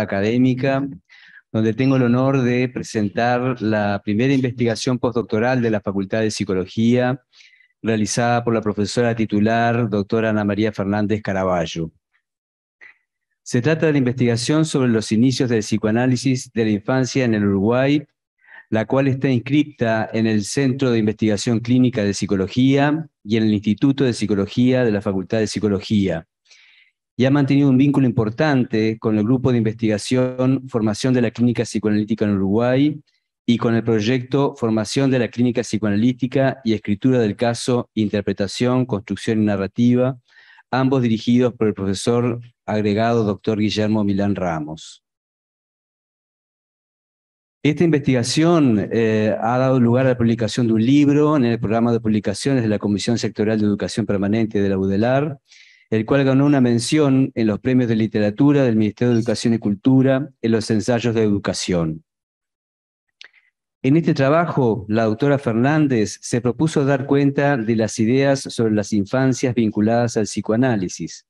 académica, donde tengo el honor de presentar la primera investigación postdoctoral de la Facultad de Psicología, realizada por la profesora titular, doctora Ana María Fernández Caraballo. Se trata de la investigación sobre los inicios del psicoanálisis de la infancia en el Uruguay, la cual está inscrita en el Centro de Investigación Clínica de Psicología y en el Instituto de Psicología de la Facultad de Psicología y ha mantenido un vínculo importante con el grupo de investigación Formación de la Clínica Psicoanalítica en Uruguay y con el proyecto Formación de la Clínica Psicoanalítica y Escritura del Caso, Interpretación, Construcción y Narrativa, ambos dirigidos por el profesor agregado doctor Guillermo Milán Ramos. Esta investigación eh, ha dado lugar a la publicación de un libro en el programa de publicaciones de la Comisión Sectorial de Educación Permanente de la UDELAR el cual ganó una mención en los premios de literatura del Ministerio de Educación y Cultura en los ensayos de educación. En este trabajo, la doctora Fernández se propuso dar cuenta de las ideas sobre las infancias vinculadas al psicoanálisis,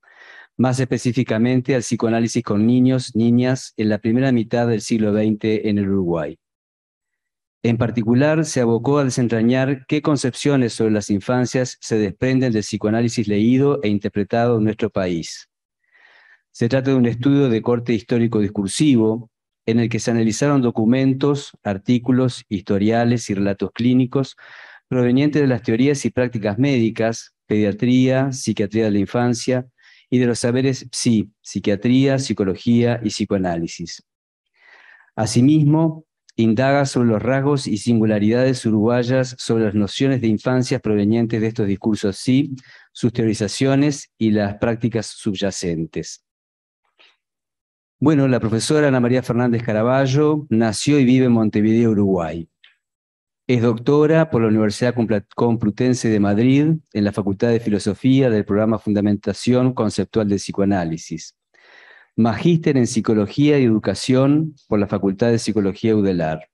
más específicamente al psicoanálisis con niños, niñas, en la primera mitad del siglo XX en el Uruguay. En particular, se abocó a desentrañar qué concepciones sobre las infancias se desprenden del psicoanálisis leído e interpretado en nuestro país. Se trata de un estudio de corte histórico-discursivo en el que se analizaron documentos, artículos, historiales y relatos clínicos provenientes de las teorías y prácticas médicas, pediatría, psiquiatría de la infancia y de los saberes psi, psiquiatría, psicología y psicoanálisis. Asimismo, indaga sobre los rasgos y singularidades uruguayas, sobre las nociones de infancias provenientes de estos discursos sí, sus teorizaciones y las prácticas subyacentes. Bueno, la profesora Ana María Fernández Caraballo nació y vive en Montevideo, Uruguay. Es doctora por la Universidad Complutense de Madrid en la Facultad de Filosofía del programa Fundamentación Conceptual de Psicoanálisis magíster en Psicología y Educación por la Facultad de Psicología Udelar,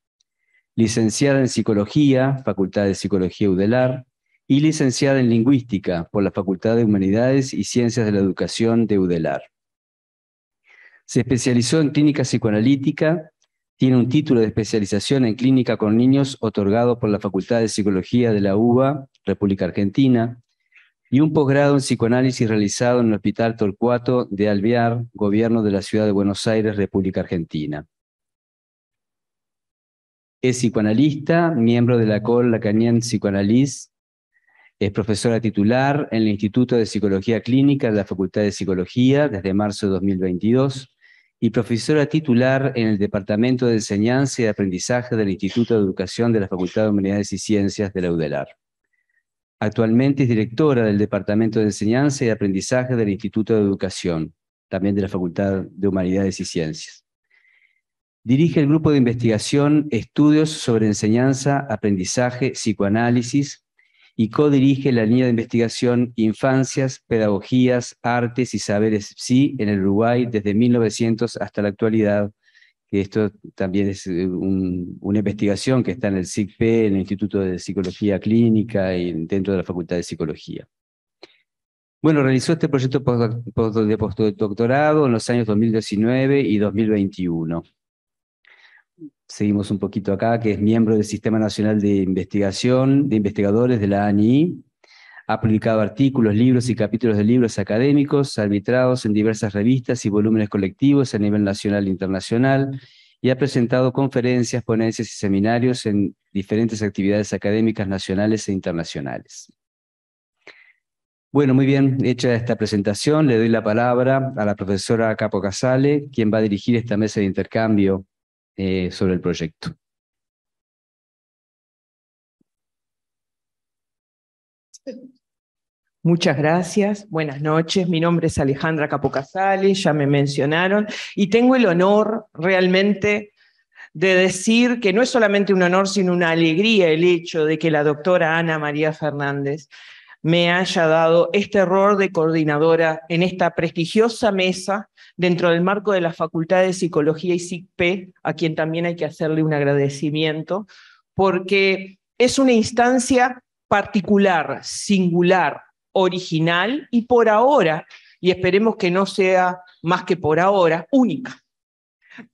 licenciada en Psicología, Facultad de Psicología Udelar, y licenciada en Lingüística por la Facultad de Humanidades y Ciencias de la Educación de Udelar. Se especializó en clínica psicoanalítica, tiene un título de especialización en clínica con niños otorgado por la Facultad de Psicología de la UBA, República Argentina, y un posgrado en psicoanálisis realizado en el Hospital Torcuato de Alvear, Gobierno de la Ciudad de Buenos Aires, República Argentina. Es psicoanalista, miembro de la COL Lacanian Psicoanálisis, es profesora titular en el Instituto de Psicología Clínica de la Facultad de Psicología desde marzo de 2022 y profesora titular en el Departamento de Enseñanza y Aprendizaje del Instituto de Educación de la Facultad de Humanidades y Ciencias de la UDELAR. Actualmente es directora del Departamento de Enseñanza y Aprendizaje del Instituto de Educación, también de la Facultad de Humanidades y Ciencias. Dirige el grupo de investigación Estudios sobre Enseñanza, Aprendizaje, Psicoanálisis y codirige la línea de investigación Infancias, Pedagogías, Artes y Saberes Psi en el Uruguay desde 1900 hasta la actualidad, que esto también es eh, una investigación que está en el SICPE, en el Instituto de Psicología Clínica y dentro de la Facultad de Psicología. Bueno, realizó este proyecto de postdoctorado en los años 2019 y 2021. Seguimos un poquito acá, que es miembro del Sistema Nacional de Investigación de Investigadores de la ANI, ha publicado artículos, libros y capítulos de libros académicos, arbitrados en diversas revistas y volúmenes colectivos a nivel nacional e internacional, y ha presentado conferencias, ponencias y seminarios en diferentes actividades académicas nacionales e internacionales. Bueno, muy bien, hecha esta presentación, le doy la palabra a la profesora Capo Casale, quien va a dirigir esta mesa de intercambio eh, sobre el proyecto. Muchas gracias, buenas noches. Mi nombre es Alejandra Capocasales, ya me mencionaron, y tengo el honor realmente de decir que no es solamente un honor, sino una alegría el hecho de que la doctora Ana María Fernández me haya dado este rol de coordinadora en esta prestigiosa mesa dentro del marco de la Facultad de Psicología y SICP, a quien también hay que hacerle un agradecimiento, porque es una instancia particular, singular, original y por ahora, y esperemos que no sea más que por ahora, única.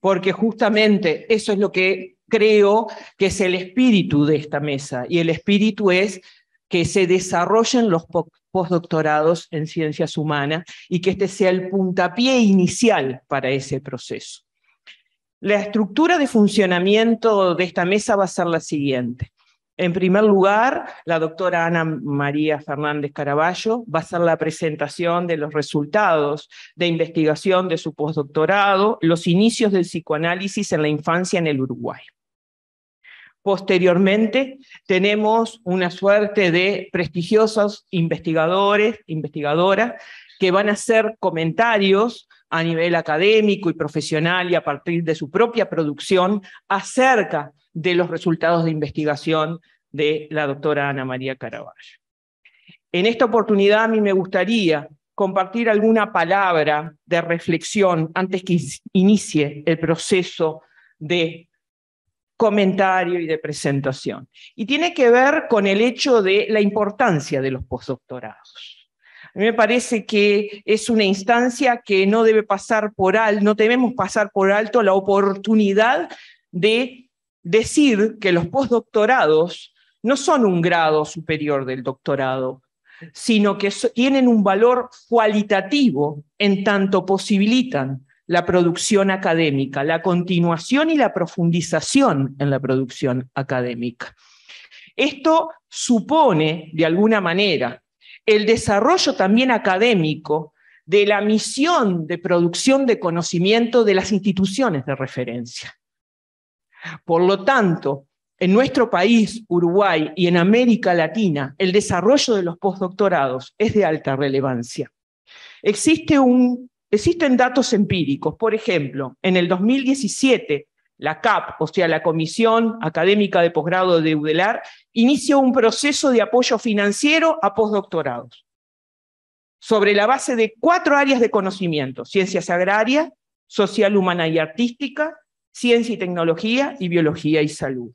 Porque justamente eso es lo que creo que es el espíritu de esta mesa, y el espíritu es que se desarrollen los postdoctorados en ciencias humanas y que este sea el puntapié inicial para ese proceso. La estructura de funcionamiento de esta mesa va a ser la siguiente. En primer lugar, la doctora Ana María Fernández Caraballo va a hacer la presentación de los resultados de investigación de su postdoctorado, los inicios del psicoanálisis en la infancia en el Uruguay. Posteriormente, tenemos una suerte de prestigiosos investigadores, investigadoras, que van a hacer comentarios a nivel académico y profesional y a partir de su propia producción acerca de los resultados de investigación de la doctora Ana María Caraballo. En esta oportunidad a mí me gustaría compartir alguna palabra de reflexión antes que inicie el proceso de comentario y de presentación. Y tiene que ver con el hecho de la importancia de los postdoctorados. A mí me parece que es una instancia que no debe pasar por alto, no debemos pasar por alto la oportunidad de decir que los postdoctorados no son un grado superior del doctorado, sino que tienen un valor cualitativo en tanto posibilitan la producción académica, la continuación y la profundización en la producción académica. Esto supone, de alguna manera, el desarrollo también académico de la misión de producción de conocimiento de las instituciones de referencia. Por lo tanto, en nuestro país, Uruguay, y en América Latina, el desarrollo de los postdoctorados es de alta relevancia. existen datos empíricos. Por ejemplo, en el 2017, la CAP, o sea, la Comisión Académica de Posgrado de UDELAR, inició un proceso de apoyo financiero a postdoctorados sobre la base de cuatro áreas de conocimiento, ciencias agrarias, social, humana y artística, ciencia y tecnología y biología y salud.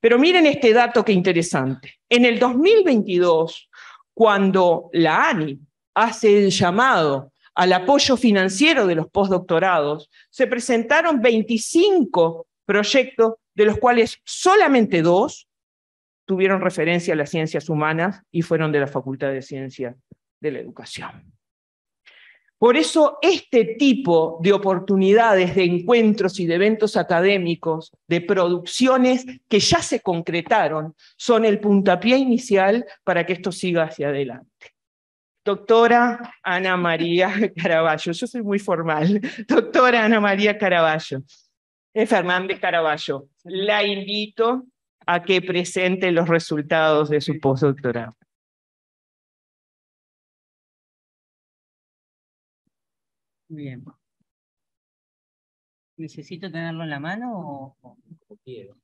Pero miren este dato que interesante. En el 2022, cuando la ANI hace el llamado al apoyo financiero de los postdoctorados, se presentaron 25 proyectos, de los cuales solamente dos tuvieron referencia a las ciencias humanas y fueron de la Facultad de Ciencias de la Educación. Por eso este tipo de oportunidades, de encuentros y de eventos académicos, de producciones que ya se concretaron, son el puntapié inicial para que esto siga hacia adelante. Doctora Ana María Caraballo, yo soy muy formal, doctora Ana María Caraballo, eh, Fernández Caraballo, la invito a que presente los resultados de su postdoctorado. bien. ¿Necesito tenerlo en la mano o...? quiero.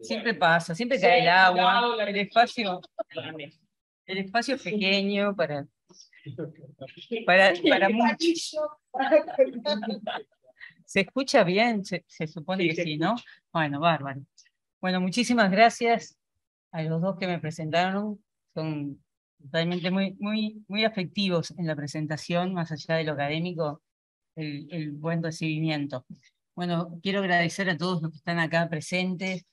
Siempre pasa, siempre cae el agua, el espacio, el espacio pequeño para, para, ¿Se escucha bien? Se, supone que sí, ¿no? Bueno, bárbaro. Bueno, muchísimas gracias a los dos que me presentaron. Son realmente muy, muy, muy afectivos en la presentación, más allá de lo académico, el, buen recibimiento. Bueno, quiero agradecer a todos los que están acá presentes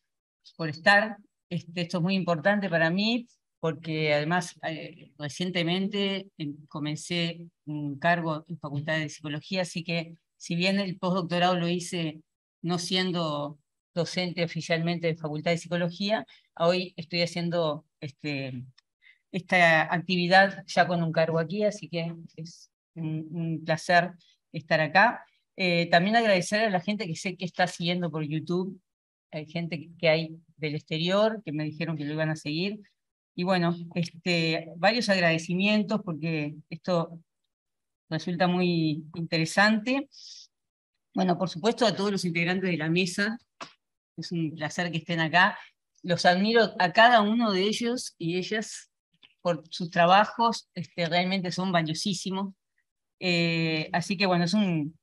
por estar. Este, esto es muy importante para mí porque además eh, recientemente eh, comencé un cargo en Facultad de Psicología, así que si bien el postdoctorado lo hice no siendo docente oficialmente de Facultad de Psicología, hoy estoy haciendo este, esta actividad ya con un cargo aquí, así que es un, placer estar acá. Eh, también agradecer a la gente que sé que está siguiendo por YouTube, hay gente que hay del exterior que me dijeron que lo iban a seguir. Y bueno, este, varios agradecimientos porque esto resulta muy interesante. Bueno, por supuesto a todos los integrantes de la mesa, es un placer que estén acá. Los admiro a cada uno de ellos y ellas por sus trabajos, este, realmente son valiosísimos. Eh, así que bueno, es un,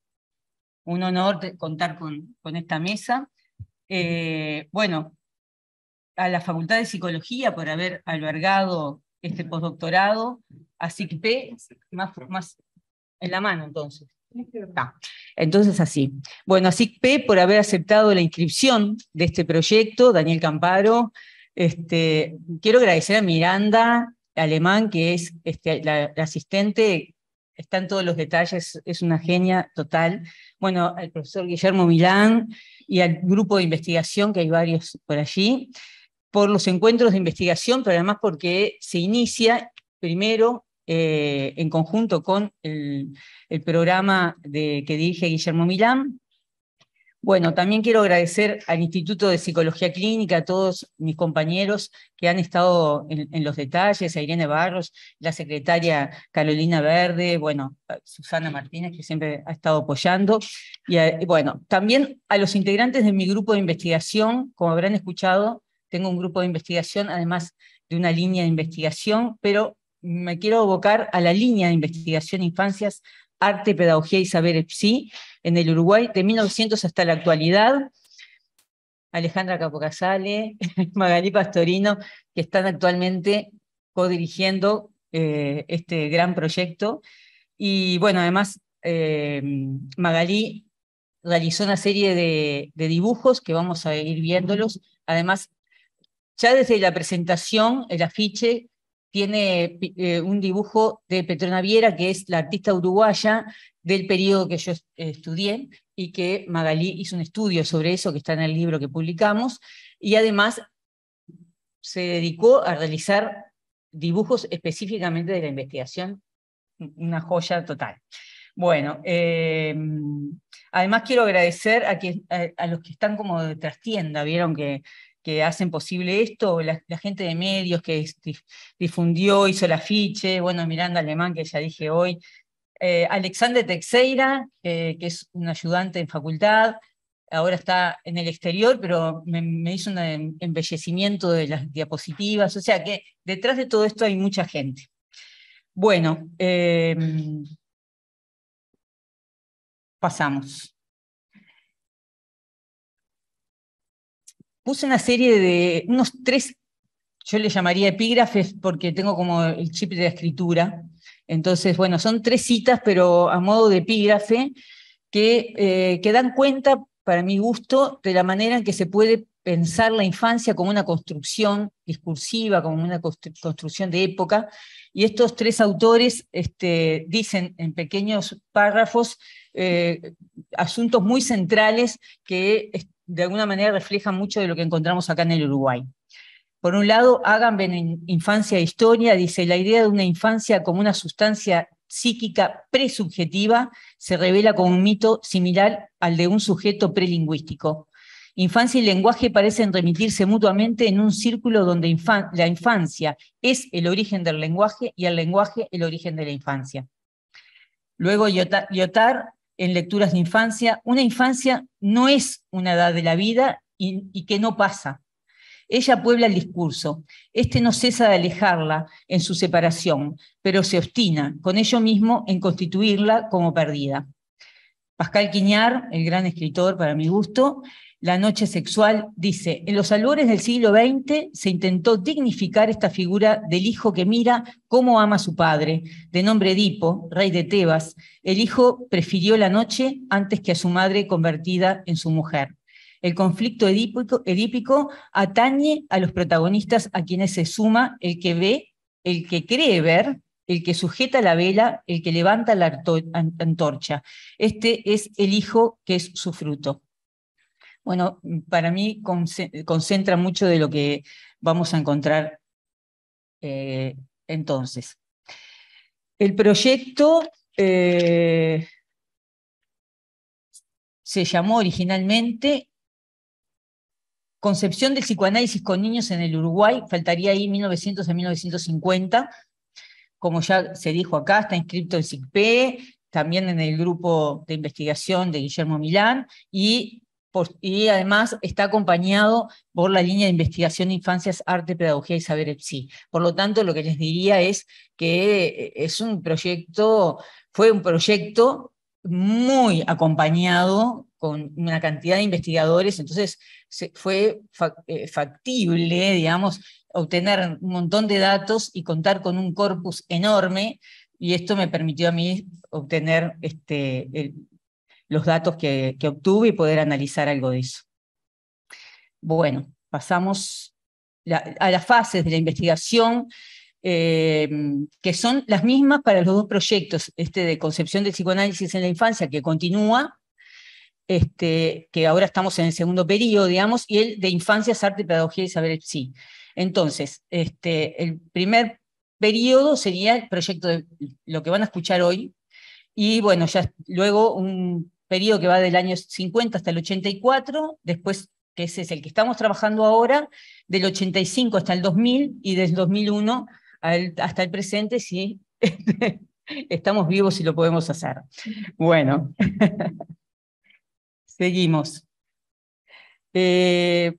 un honor contar con, con, esta mesa. Eh, bueno, a la Facultad de Psicología por haber albergado este postdoctorado, a SICP, más, más en la mano entonces. Ah, entonces así. Bueno, a SICP por haber aceptado la inscripción de este proyecto, Daniel Camparo. Este, quiero agradecer a Miranda alemán, que es este, la, asistente, está en todos los detalles, es una genia total. Bueno, al profesor Guillermo Milán y al grupo de investigación, que hay varios por allí, por los encuentros de investigación, pero además porque se inicia primero eh, en conjunto con el, el programa de, que dirige Guillermo Milán, bueno, también quiero agradecer al Instituto de Psicología Clínica, a todos mis compañeros que han estado en, los detalles, a Irene Barros, la secretaria Carolina Verde, bueno, Susana Martínez, que siempre ha estado apoyando, y, bueno, también a los integrantes de mi grupo de investigación, como habrán escuchado, tengo un grupo de investigación, además de una línea de investigación, pero me quiero abocar a la línea de investigación infancias Arte, Pedagogía y Saber Psi en el Uruguay, de 1900 hasta la actualidad. Alejandra Capocasale, Magalí Pastorino, que están actualmente codirigiendo dirigiendo eh, este gran proyecto. Y bueno, además, eh, Magalí realizó una serie de, de, dibujos que vamos a ir viéndolos. Además, ya desde la presentación, el afiche, tiene eh, un dibujo de Petrona Viera, que es la artista uruguaya del periodo que yo estudié y que Magalí hizo un estudio sobre eso que está en el libro que publicamos, y además se dedicó a realizar dibujos específicamente de la investigación, una joya total. Bueno, eh, además quiero agradecer a, a, los que están como de trastienda, vieron que que hacen posible esto, la, gente de medios que difundió, hizo el afiche, bueno, Miranda Alemán, que ya dije hoy, eh, Alexander Teixeira, eh, que es un ayudante en facultad, ahora está en el exterior, pero me, hizo un embellecimiento de las diapositivas, o sea que detrás de todo esto hay mucha gente. Bueno, em, pasamos. puse una serie de unos tres, yo le llamaría epígrafes porque tengo como el chip de la escritura. Entonces, bueno, son tres citas, pero a modo de epígrafe, que, eh, dan cuenta, para mi gusto, de la manera en que se puede pensar la infancia como una construcción discursiva, como una construcción de época. Y estos tres autores este, dicen en pequeños párrafos eh, asuntos muy centrales que de alguna manera refleja mucho de lo que encontramos acá en el Uruguay. Por un lado, hagan en Infancia e Historia dice, la idea de una infancia como una sustancia psíquica presubjetiva se revela como un mito similar al de un sujeto prelingüístico. Infancia y lenguaje parecen remitirse mutuamente en un círculo donde la infancia es el origen del lenguaje y el lenguaje el origen de la infancia. Luego, Yotar en lecturas de infancia, una infancia no es una edad de la vida y, que no pasa. Ella puebla el discurso. Este no cesa de alejarla en su separación, pero se obstina con ello mismo en constituirla como perdida. Pascal Quiñar, el gran escritor para mi gusto, la Noche Sexual, dice, en los albores del siglo XX se intentó dignificar esta figura del hijo que mira cómo ama a su padre, de nombre Edipo, rey de Tebas. El hijo prefirió la noche antes que a su madre convertida en su mujer. El conflicto edípico, edípico atañe a los protagonistas a quienes se suma el que ve, el que cree ver, el que sujeta la vela, el que levanta la antorcha. Este es el hijo que es su fruto. Bueno, para mí concentra mucho de lo que vamos a encontrar eh, entonces. El proyecto eh, se llamó originalmente Concepción del psicoanálisis con niños en el Uruguay, faltaría ahí 1900 a 1950, como ya se dijo acá, está inscrito en SICPE, también en el grupo de investigación de Guillermo Milán, y y además está acompañado por la línea de investigación de infancias, arte, pedagogía y saber EPSI. Por lo tanto, lo que les diría es que eh, es un proyecto, fue un proyecto muy acompañado con una cantidad de investigadores, entonces fue eh, factible, digamos, obtener un montón de datos y contar con un corpus enorme, y esto me permitió a mí obtener este, los datos que, obtuve y poder analizar algo de eso. Bueno, pasamos a las fases de la investigación, eh, que son las mismas para los dos proyectos, este de concepción del psicoanálisis en la infancia, que continúa, este, que ahora estamos en el segundo periodo, digamos, y el de infancia, arte, pedagogía y saber sí. Entonces, este, el primer periodo sería el proyecto de lo que van a escuchar hoy, y bueno, ya luego un periodo que va del año 50 hasta el 84, después, que ese es el que estamos trabajando ahora, del 85 hasta el 2000 y del 2001 hasta el presente, sí estamos vivos y lo podemos hacer. Bueno, seguimos. Eh,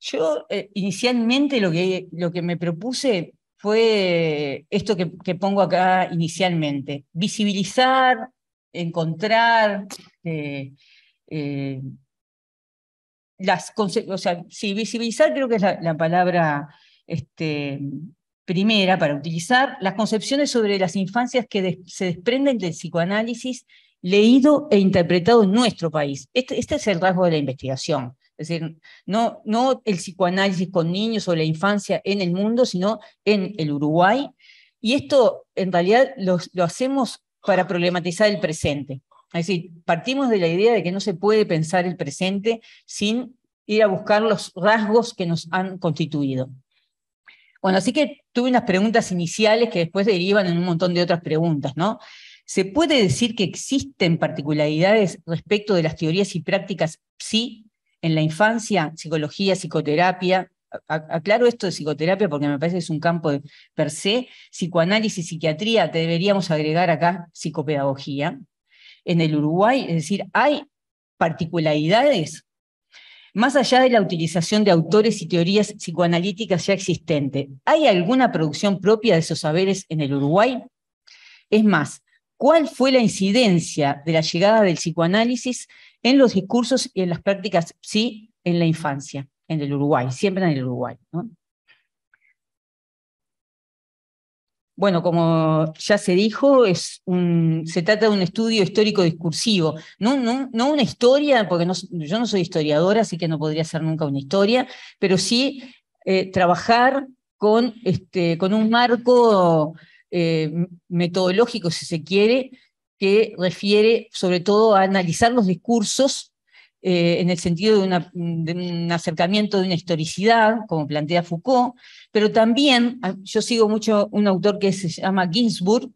yo eh, inicialmente lo que, lo que me propuse fue esto que, pongo acá inicialmente, visibilizar, encontrar este, eh, o sea, sí, visibilizar creo que es la, palabra este, primera para utilizar, las concepciones sobre las infancias que se desprenden del psicoanálisis leído e interpretado en nuestro país. este, este es el rasgo de la investigación. Es decir, no, no el psicoanálisis con niños o la infancia en el mundo, sino en el Uruguay. Y esto en realidad lo, hacemos para problematizar el presente. Es decir, partimos de la idea de que no se puede pensar el presente sin ir a buscar los rasgos que nos han constituido. Bueno, así que tuve unas preguntas iniciales que después derivan en un montón de otras preguntas, ¿no? ¿Se puede decir que existen particularidades respecto de las teorías y prácticas psi en la infancia, psicología, psicoterapia, aclaro esto de psicoterapia porque me parece que es un campo per se, psicoanálisis, psiquiatría, te deberíamos agregar acá psicopedagogía. En el Uruguay, es decir, hay particularidades más allá de la utilización de autores y teorías psicoanalíticas ya existentes. ¿Hay alguna producción propia de esos saberes en el Uruguay? Es más, ¿cuál fue la incidencia de la llegada del psicoanálisis en los discursos y en las prácticas, sí, en la infancia, en el Uruguay, siempre en el Uruguay. Bueno, como ya se dijo, es se trata de un estudio histórico-discursivo, no, una historia, porque yo no soy historiadora, así que no podría ser nunca una historia, pero sí eh, trabajar este, con, un marco eh, metodológico, si se quiere, que refiere sobre todo a analizar los discursos eh, en el sentido de, un acercamiento de una historicidad, como plantea Foucault, pero también ah, yo sigo mucho un autor que se llama Ginsburg,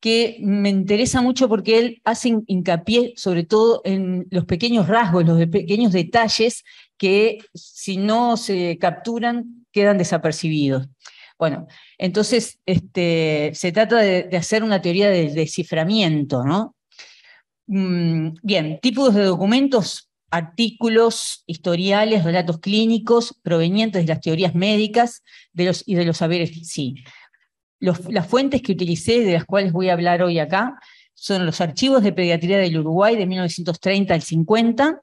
que me interesa mucho porque él hace hincapié sobre todo en los pequeños rasgos, los pequeños detalles que si no se capturan quedan desapercibidos. Bueno, entonces este, se trata de, hacer una teoría del desciframiento, ¿no? Mm, bien, tipos de documentos, artículos, historiales, relatos clínicos provenientes de las teorías médicas de los, y de los saberes, sí. las fuentes que utilicé, de las cuales voy a hablar hoy acá, son los archivos de pediatría del Uruguay de 1930 al 50,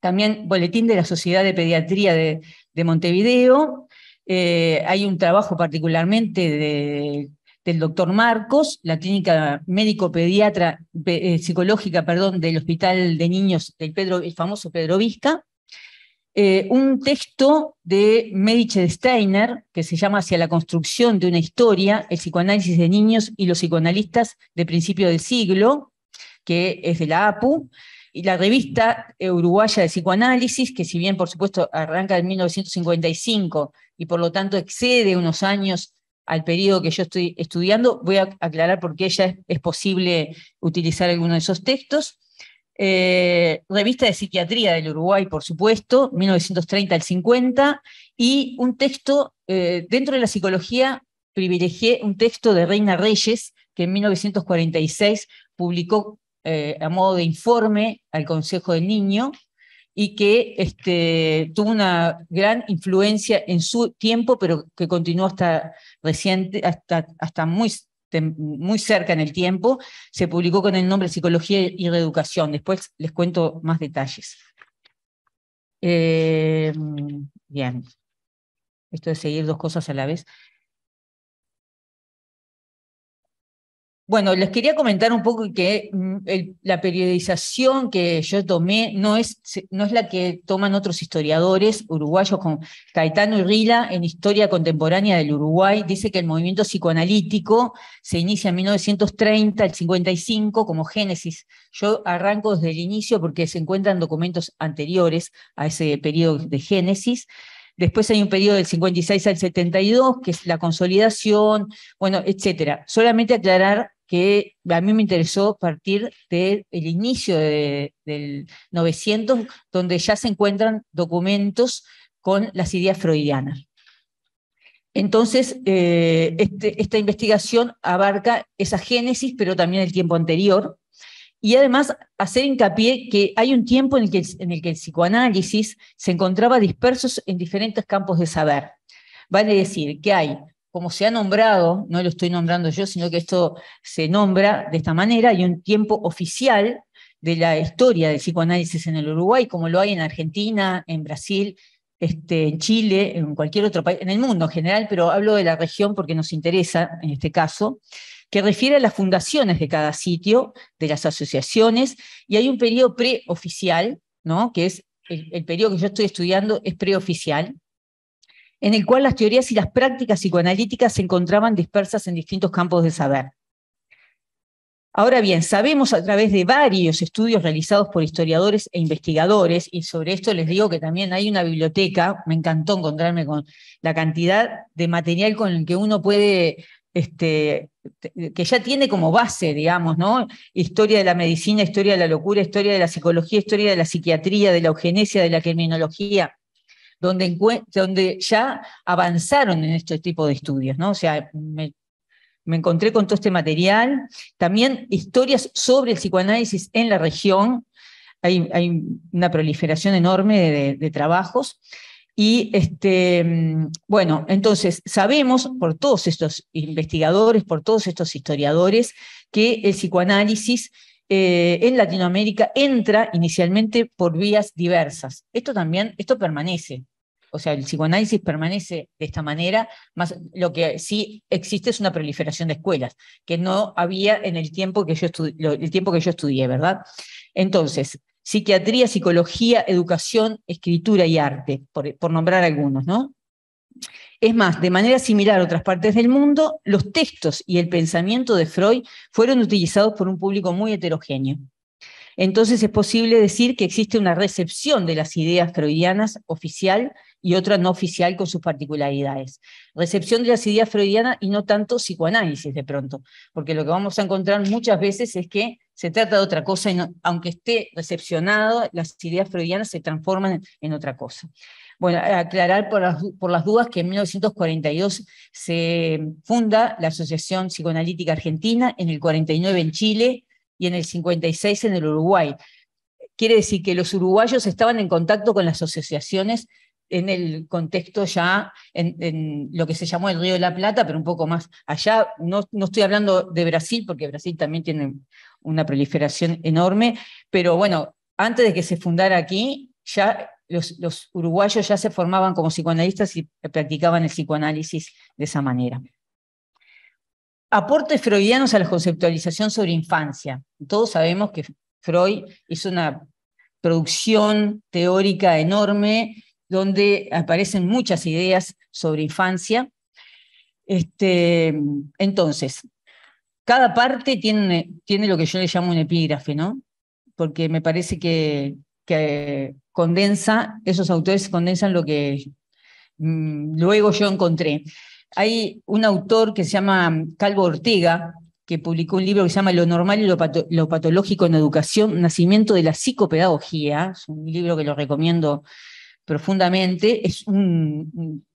también Boletín de la Sociedad de Pediatría de Montevideo, eh, hay un trabajo particularmente del doctor Marcos, la clínica médico-pediatra, eh, psicológica, perdón, del Hospital de Niños del Pedro, el famoso Pedro Vizca, eh, un texto de Medici de Steiner que se llama Hacia la construcción de una historia, el psicoanálisis de niños y los psicoanalistas de principio del siglo, que es de la APU, y la revista eh, uruguaya de psicoanálisis, que si bien por supuesto arranca en 1955 y por lo tanto excede unos años al periodo que yo estoy estudiando, voy a aclarar por qué ya es, posible utilizar alguno de esos textos. Eh, revista de Psiquiatría del Uruguay, por supuesto, 1930 al 50, y un texto eh, dentro de la psicología, privilegié un texto de Reina Reyes, que en 1946 publicó eh, a modo de informe al Consejo del Niño y que este, tuvo una gran influencia en su tiempo, pero que continuó hasta reciente, hasta, hasta muy, muy cerca en el tiempo. Se publicó con el nombre Psicología y Reeducación. Después les cuento más detalles. Eh, bien. Esto de seguir dos cosas a la vez. Bueno, les quería comentar un poco que mm, la periodización que yo tomé no es, no es la que toman otros historiadores uruguayos, como Caetano Rila en Historia Contemporánea del Uruguay, dice que el movimiento psicoanalítico se inicia en 1930, al 55, como génesis. Yo arranco desde el inicio porque se encuentran documentos anteriores a ese periodo de génesis. Después hay un periodo del 56 al 72, que es la consolidación, bueno, etcétera. Solamente aclarar que a mí me interesó partir del el inicio del 900, donde ya se encuentran documentos con las ideas freudianas. Entonces, eh, este, esta investigación abarca esa génesis, pero también el tiempo anterior, y además hacer hincapié que hay un tiempo en el, que, en el que el psicoanálisis se encontraba dispersos en diferentes campos de saber. Vale decir que hay como se ha nombrado, no lo estoy nombrando yo, sino que esto se nombra de esta manera, hay un tiempo oficial de la historia del psicoanálisis en el Uruguay, como lo hay en Argentina, en Brasil, este, en Chile, en cualquier otro país, en el mundo en general, pero hablo de la región porque nos interesa en este caso, que refiere a las fundaciones de cada sitio, de las asociaciones, y hay un periodo preoficial, ¿no? que es el, el periodo que yo estoy estudiando, es preoficial, en el cual las teorías y las prácticas psicoanalíticas se encontraban dispersas en distintos campos de saber. Ahora bien, sabemos a través de varios estudios realizados por historiadores e investigadores, y sobre esto les digo que también hay una biblioteca, me encantó encontrarme con la cantidad de material con el que uno puede, este, que ya tiene como base, digamos, ¿no? Historia de la medicina, historia de la locura, historia de la psicología, historia de la psiquiatría, de la eugenesia, de la criminología donde, ya avanzaron en este tipo de estudios, ¿no? O sea, me, encontré con todo este material, también historias sobre el psicoanálisis en la región, hay, una proliferación enorme de, trabajos. Y este, bueno, entonces sabemos por todos estos investigadores, por todos estos historiadores, que el psicoanálisis eh, en Latinoamérica entra inicialmente por vías diversas. Esto también, esto permanece, o sea, el psicoanálisis permanece de esta manera, más lo que sí existe es una proliferación de escuelas, que no había en el tiempo que yo, el tiempo que yo estudié, ¿verdad? Entonces, psiquiatría, psicología, educación, escritura y arte, por, nombrar algunos, ¿no? Es más, de manera similar a otras partes del mundo, los textos y el pensamiento de Freud fueron utilizados por un público muy heterogéneo. Entonces es posible decir que existe una recepción de las ideas freudianas oficial y otra no oficial con sus particularidades. Recepción de las ideas freudianas y no tanto psicoanálisis de pronto, porque lo que vamos a encontrar muchas veces es que se trata de otra cosa y aunque esté recepcionado, las ideas freudianas se transforman en, otra cosa. Bueno, aclarar por las, por las, dudas que en 1942 se funda la Asociación Psicoanalítica Argentina, en el 49 en Chile y en el 56 en el Uruguay. Quiere decir que los uruguayos estaban en contacto con las asociaciones en el contexto ya, en, lo que se llamó el Río de la Plata, pero un poco más allá. No, estoy hablando de Brasil, porque Brasil también tiene una proliferación enorme, pero bueno, antes de que se fundara aquí, ya los, los, uruguayos ya se formaban como psicoanalistas y practicaban el psicoanálisis de esa manera. Aportes freudianos a la conceptualización sobre infancia. Todos sabemos que Freud hizo una producción teórica enorme donde aparecen muchas ideas sobre infancia. Este, entonces, cada parte tiene, tiene lo que yo le llamo un epígrafe, ¿no? Porque me parece que, condensa, esos autores condensan lo que mm, luego yo encontré. Hay un autor que se llama Calvo Ortega, que publicó un libro que se llama Lo normal y lo patológico en educación, nacimiento de la psicopedagogía, es un libro que lo recomiendo profundamente, es un,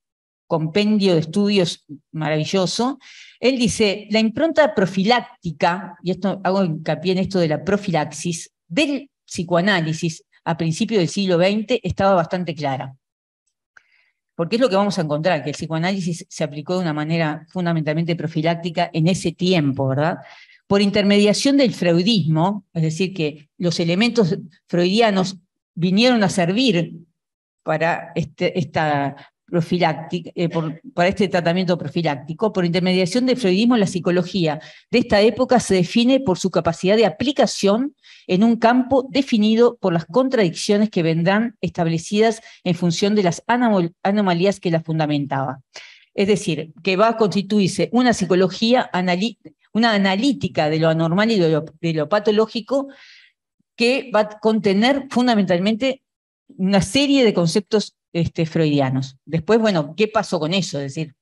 compendio de estudios maravilloso. Él dice, la impronta profiláctica, y esto hago hincapié en esto de la profilaxis, del psicoanálisis a principios del siglo XX estaba bastante clara. Porque es lo que vamos a encontrar, que el psicoanálisis se aplicó de una manera fundamentalmente profiláctica en ese tiempo, ¿verdad? Por intermediación del freudismo, es decir, que los elementos freudianos vinieron a servir para este, esta eh, este tratamiento profiláctico, por intermediación del freudismo, la psicología de esta época se define por su capacidad de aplicación en un campo definido por las contradicciones que vendrán establecidas en función de las anomalías que la fundamentaba. Es decir, que va a constituirse una psicología, una analítica de lo anormal y de lo patológico, que va a contener fundamentalmente una serie de conceptos este, freudianos. Después, bueno, ¿qué pasó con eso? Es decir,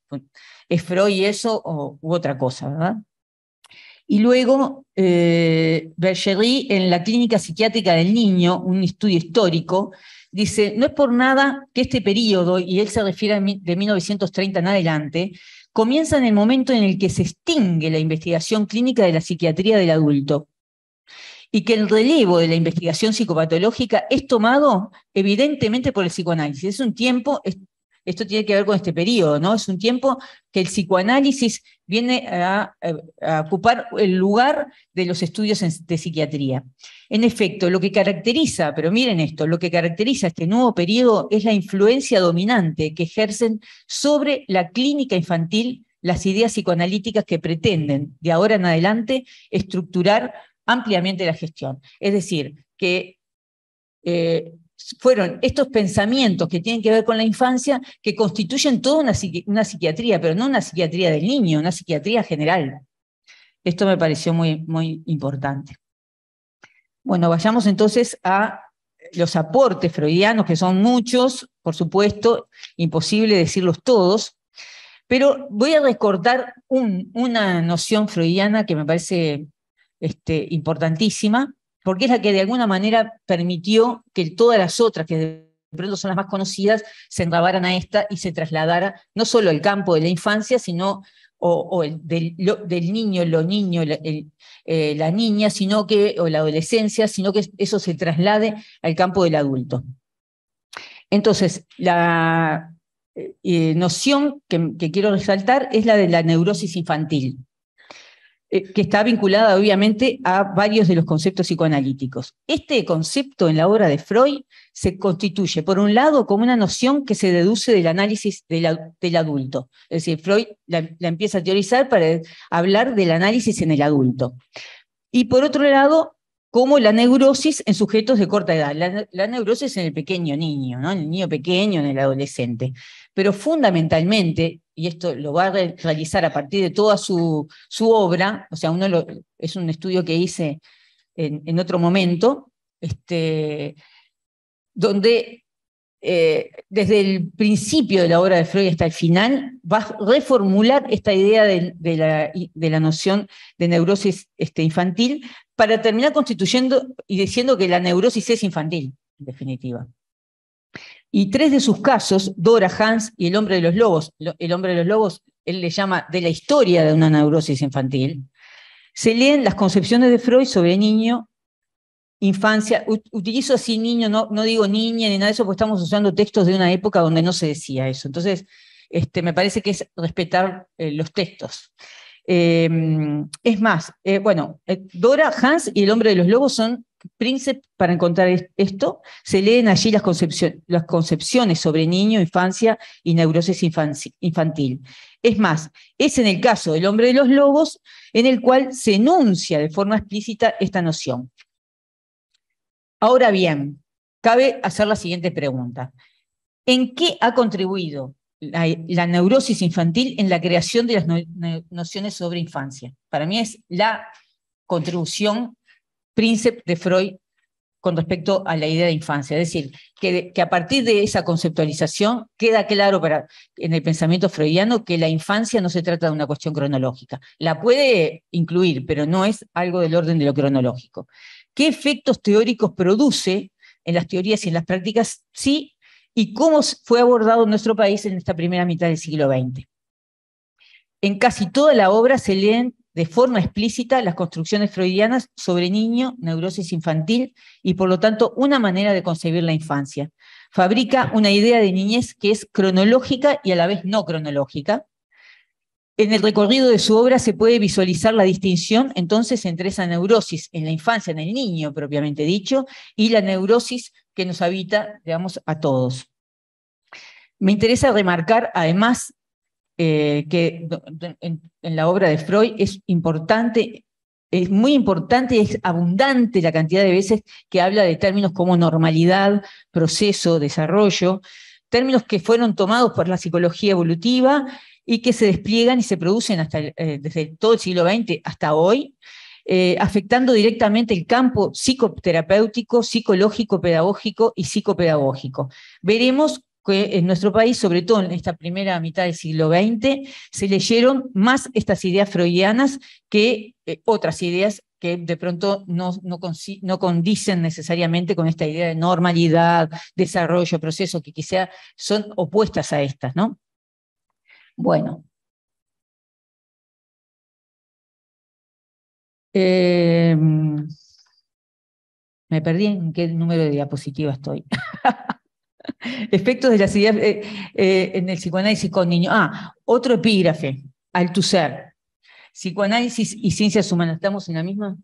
¿es Freud eso o, u otra cosa, verdad? Y luego, eh, en la Clínica Psiquiátrica del Niño, un estudio histórico, dice, no es por nada que este periodo, y él se refiere de 1930 en adelante, comienza en el momento en el que se extingue la investigación clínica de la psiquiatría del adulto y que el relevo de la investigación psicopatológica es tomado evidentemente por el psicoanálisis. Es un tiempo, esto tiene que ver con este periodo, ¿no? Es un tiempo que el psicoanálisis viene a, ocupar el lugar de los estudios de psiquiatría. En efecto, lo que caracteriza, pero miren esto, lo que caracteriza este nuevo periodo es la influencia dominante que ejercen sobre la clínica infantil las ideas psicoanalíticas que pretenden, de ahora en adelante, estructurar ampliamente la gestión. Es decir, que eh, fueron estos pensamientos que tienen que ver con la infancia que constituyen toda una, psiquiatría, pero no una psiquiatría del niño, una psiquiatría general. Esto me pareció muy, muy importante. Bueno, vayamos entonces a los aportes freudianos, que son muchos, por supuesto, imposible decirlos todos, pero voy a recortar una noción freudiana que me parece este, importantísima, porque es la que de alguna manera permitió que todas las otras, que de pronto son las más conocidas, se engrabaran a esta y se trasladara no solo al campo de la infancia, sino o, el, del, niño, lo niño, eh, la niña, sino que, o la adolescencia, sino que eso se traslade al campo del adulto. Entonces, la eh, eh, noción que quiero resaltar es la de la neurosis infantil, eh, que está vinculada obviamente a varios de los conceptos psicoanalíticos. Este concepto en la obra de Freud se constituye, por un lado, como una noción que se deduce del análisis del adulto. Es decir, Freud la, empieza a teorizar para hablar del análisis en el adulto. Y por otro lado, como la neurosis en sujetos de corta edad. La, neurosis en el pequeño niño, ¿no? en el niño pequeño, en el adolescente. Pero fundamentalmente, y esto lo va a realizar a partir de toda su, obra, o sea, uno es un estudio que hice en, otro momento, este, donde eh, desde el principio de la obra de Freud hasta el final va a reformular esta idea de, la, noción de neurosis este, infantil para terminar constituyendo y diciendo que la neurosis es infantil, en definitiva. Y tres de sus casos, Dora Hans y El hombre de los lobos, El hombre de los lobos, él le llama de la historia de una neurosis infantil, se leen las concepciones de Freud sobre niño, infancia. Utilizo así niño, no, digo niña ni nada de eso, porque estamos usando textos de una época donde no se decía eso. Entonces, este, me parece que es respetar eh, los textos. Eh, es más, eh, bueno, Dora, Hans y El hombre de los lobos son Príncipe para encontrar esto, se leen allí las, concepciones sobre niño, infancia y neurosis infantil. Es más, es en el caso del hombre de los lobos en el cual se enuncia de forma explícita esta noción. Ahora bien, cabe hacer la siguiente pregunta. ¿En qué ha contribuido la, neurosis infantil en la creación de las nociones sobre infancia? Para mí es la contribución Príncipe de Freud con respecto a la idea de infancia. Es decir, que, a partir de esa conceptualización queda claro para, en el pensamiento freudiano que la infancia no se trata de una cuestión cronológica. La puede incluir, pero no es algo del orden de lo cronológico. ¿Qué efectos teóricos produce en las teorías y en las prácticas? Sí, y cómo fue abordado en nuestro país en esta primera mitad del siglo XX. En casi toda la obra se leen de forma explícita las construcciones freudianas sobre niño, neurosis infantil y por lo tanto una manera de concebir la infancia. Fabrica una idea de niñez que es cronológica y a la vez no cronológica. En el recorrido de su obra se puede visualizar la distinción entonces entre esa neurosis en la infancia, en el niño propiamente dicho, y la neurosis que nos habita, digamos, a todos. Me interesa remarcar además eh, que en, la obra de Freud es importante, es muy importante, es abundante la cantidad de veces que habla de términos como normalidad, proceso, desarrollo, términos que fueron tomados por la psicología evolutiva y que se despliegan y se producen hasta, eh, desde todo el siglo XX hasta hoy. Eh, afectando directamente el campo psicoterapéutico, psicológico, pedagógico y psicopedagógico. Veremos que en nuestro país, sobre todo en esta primera mitad del siglo XX, se leyeron más estas ideas freudianas que eh, otras ideas que de pronto no, no, condicen necesariamente con esta idea de normalidad, desarrollo, proceso, que quizá son opuestas a estas, ¿no? Bueno. Em, me perdí en qué número de diapositiva estoy. Efectos de la acidez eh, eh, en el psicoanálisis con niños. Ah, otro epígrafe, Althusser. Psicoanálisis y ciencias humanas. ¿Estamos en la misma?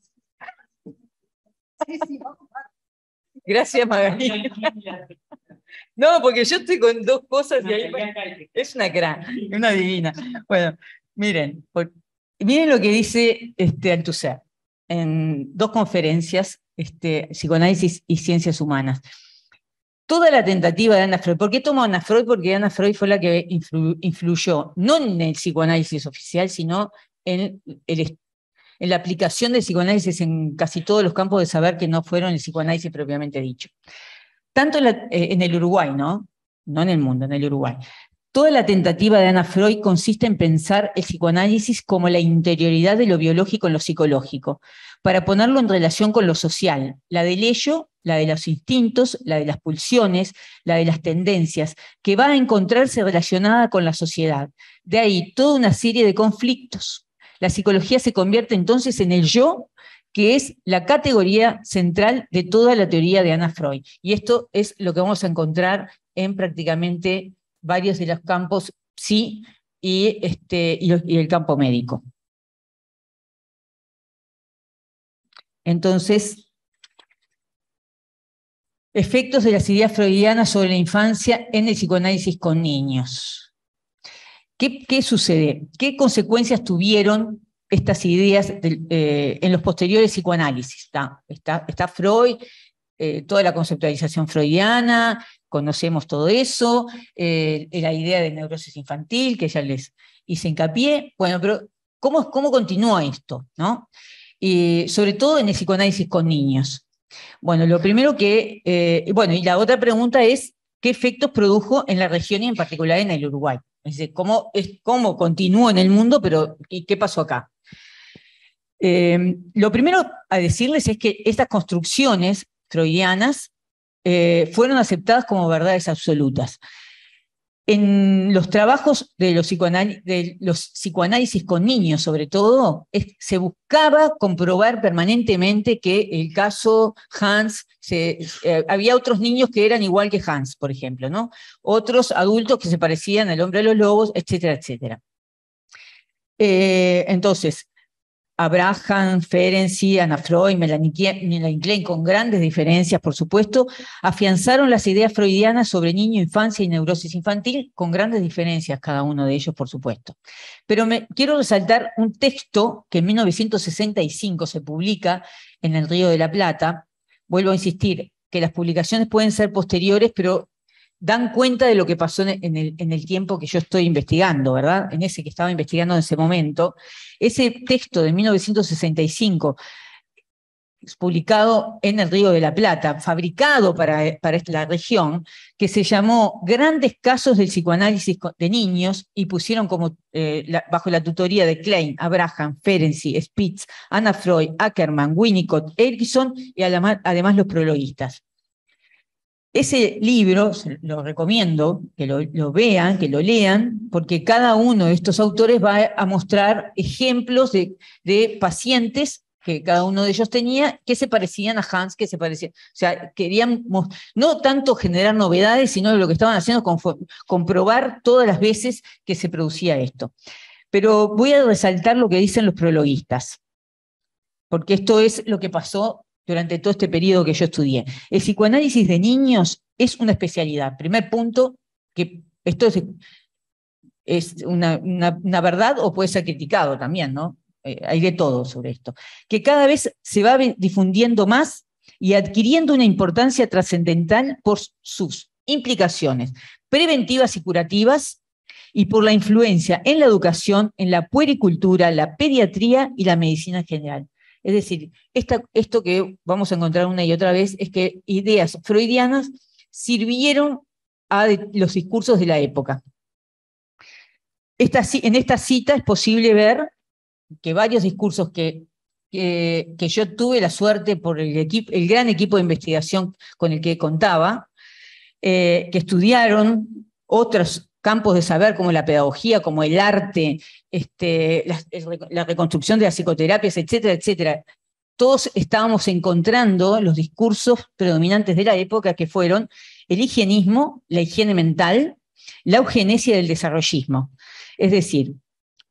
Gracias, Magali. No, porque yo estoy con dos cosas y ahí es una gran, una divina. Bueno, miren, miren lo que dice este Althusser en dos conferencias, este, psicoanálisis y ciencias humanas toda la tentativa de Ana Freud. ¿Por qué tomo a Ana Freud? Porque Ana Freud fue la que influyó, no en el psicoanálisis oficial, sino en, el, en la aplicación del psicoanálisis en casi todos los campos de saber que no fueron el psicoanálisis propiamente dicho. Tanto en, eh, en el Uruguay, ¿no? No en el mundo, en el Uruguay. Toda la tentativa de Ana Freud consiste en pensar el psicoanálisis como la interioridad de lo biológico en lo psicológico, para ponerlo en relación con lo social, la del ello la de los instintos, la de las pulsiones, la de las tendencias, que va a encontrarse relacionada con la sociedad. De ahí toda una serie de conflictos. La psicología se convierte entonces en el yo, que es la categoría central de toda la teoría de Ana Freud. Y esto es lo que vamos a encontrar en prácticamente varios de los campos sí y, este, y el campo médico. Entonces, Efectos de las ideas freudianas sobre la infancia en el psicoanálisis con niños. ¿Qué, sucede? ¿Qué consecuencias tuvieron estas ideas eh, en los posteriores psicoanálisis? Está, Freud, eh, toda la conceptualización freudiana, conocemos todo eso, eh, la idea de neurosis infantil, que ya les hice hincapié. Bueno, pero ¿cómo, cómo continúa esto? ¿no? sobre todo en el psicoanálisis con niños. Bueno, lo primero que, eh, bueno, y la otra pregunta es, ¿qué efectos produjo en la región y en particular en el Uruguay? Es decir, ¿cómo, es, continuó en el mundo, pero ¿y qué pasó acá? Eh, lo primero a decirles es que estas construcciones freudianas eh, fueron aceptadas como verdades absolutas en los trabajos de los, psicoanálisis con niños, sobre todo, se buscaba comprobar permanentemente que el caso Hans, eh, había otros niños que eran igual que Hans, por ejemplo, ¿no? Otros adultos que se parecían al hombre de los lobos, etcétera, etcétera. Eh, entonces, Abraham, Ferenczi, Anna Freud, Melanie Klein, con grandes diferencias, por supuesto, afianzaron las ideas freudianas sobre niño, infancia y neurosis infantil, con grandes diferencias cada uno de ellos, por supuesto. Pero me, quiero resaltar un texto que en 1965 se publica en el Río de la Plata. Vuelvo a insistir que las publicaciones pueden ser posteriores, pero dan cuenta de lo que pasó en el, en el, tiempo que yo estoy investigando, ¿verdad? En ese que estaba investigando en ese momento. Ese texto de 1965, publicado en el Río de la Plata, fabricado para, para la región, que se llamó Grandes casos del psicoanálisis de niños y pusieron como, eh, bajo la tutoría de Klein, Abraham, Ferenczi, Spitz, Anna Freud, Ackerman, Winnicott, Erickson y además, además los prologuistas. Ese libro, lo recomiendo, que lo, vean, que lo lean, porque cada uno de estos autores va a mostrar ejemplos de, pacientes que cada uno de ellos tenía, que se parecían a Hans, que se parecían, o sea, querían no tanto generar novedades, sino lo que estaban haciendo, comprobar todas las veces que se producía esto. Pero voy a resaltar lo que dicen los prologuistas, porque esto es lo que pasó durante todo este periodo que yo estudié. El psicoanálisis de niños es una especialidad. Primer punto, que esto es, una, verdad o puede ser criticado también, ¿no? Eh, hay de todo sobre esto. Que cada vez se va difundiendo más y adquiriendo una importancia trascendental por sus implicaciones preventivas y curativas y por la influencia en la educación, en la puericultura, la pediatría y la medicina en general. Es decir, esto que vamos a encontrar una y otra vez es que ideas freudianas sirvieron a los discursos de la época. en esta cita es posible ver que varios discursos que, que, yo tuve la suerte por el, el gran equipo de investigación con el que contaba, eh, que estudiaron otros, campos de saber como la pedagogía, como el arte, este, la, reconstrucción de las psicoterapias, etcétera, etcétera. Todos estábamos encontrando los discursos predominantes de la época que fueron el higienismo, la higiene mental, la eugenesia del desarrollismo. Es decir,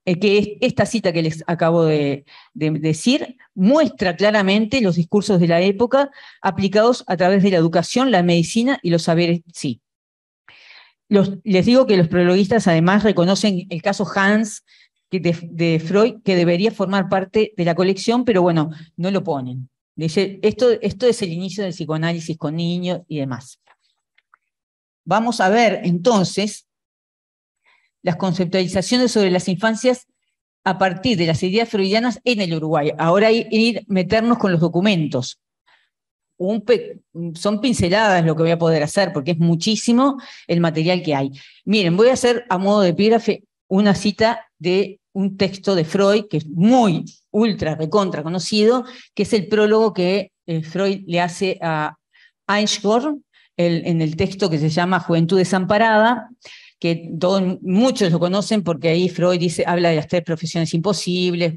que esta cita que les acabo de, de decir muestra claramente los discursos de la época aplicados a través de la educación, la medicina y los saberes, sí les digo que los prologuistas además reconocen el caso Hans de, Freud, que debería formar parte de la colección, pero bueno, no lo ponen. esto, esto es el inicio del psicoanálisis con niños y demás. Vamos a ver entonces las conceptualizaciones sobre las infancias a partir de las ideas freudianas en el Uruguay. Ahora hay ir meternos con los documentos son pinceladas lo que voy a poder hacer, porque es muchísimo el material que hay. Miren, voy a hacer a modo de epígrafe una cita de un texto de Freud, que es muy ultra, recontra conocido, que es el prólogo que eh, Freud le hace a Einstein en el texto que se llama Juventud desamparada, que muchos lo conocen porque ahí Freud dice, habla de las tres profesiones imposibles.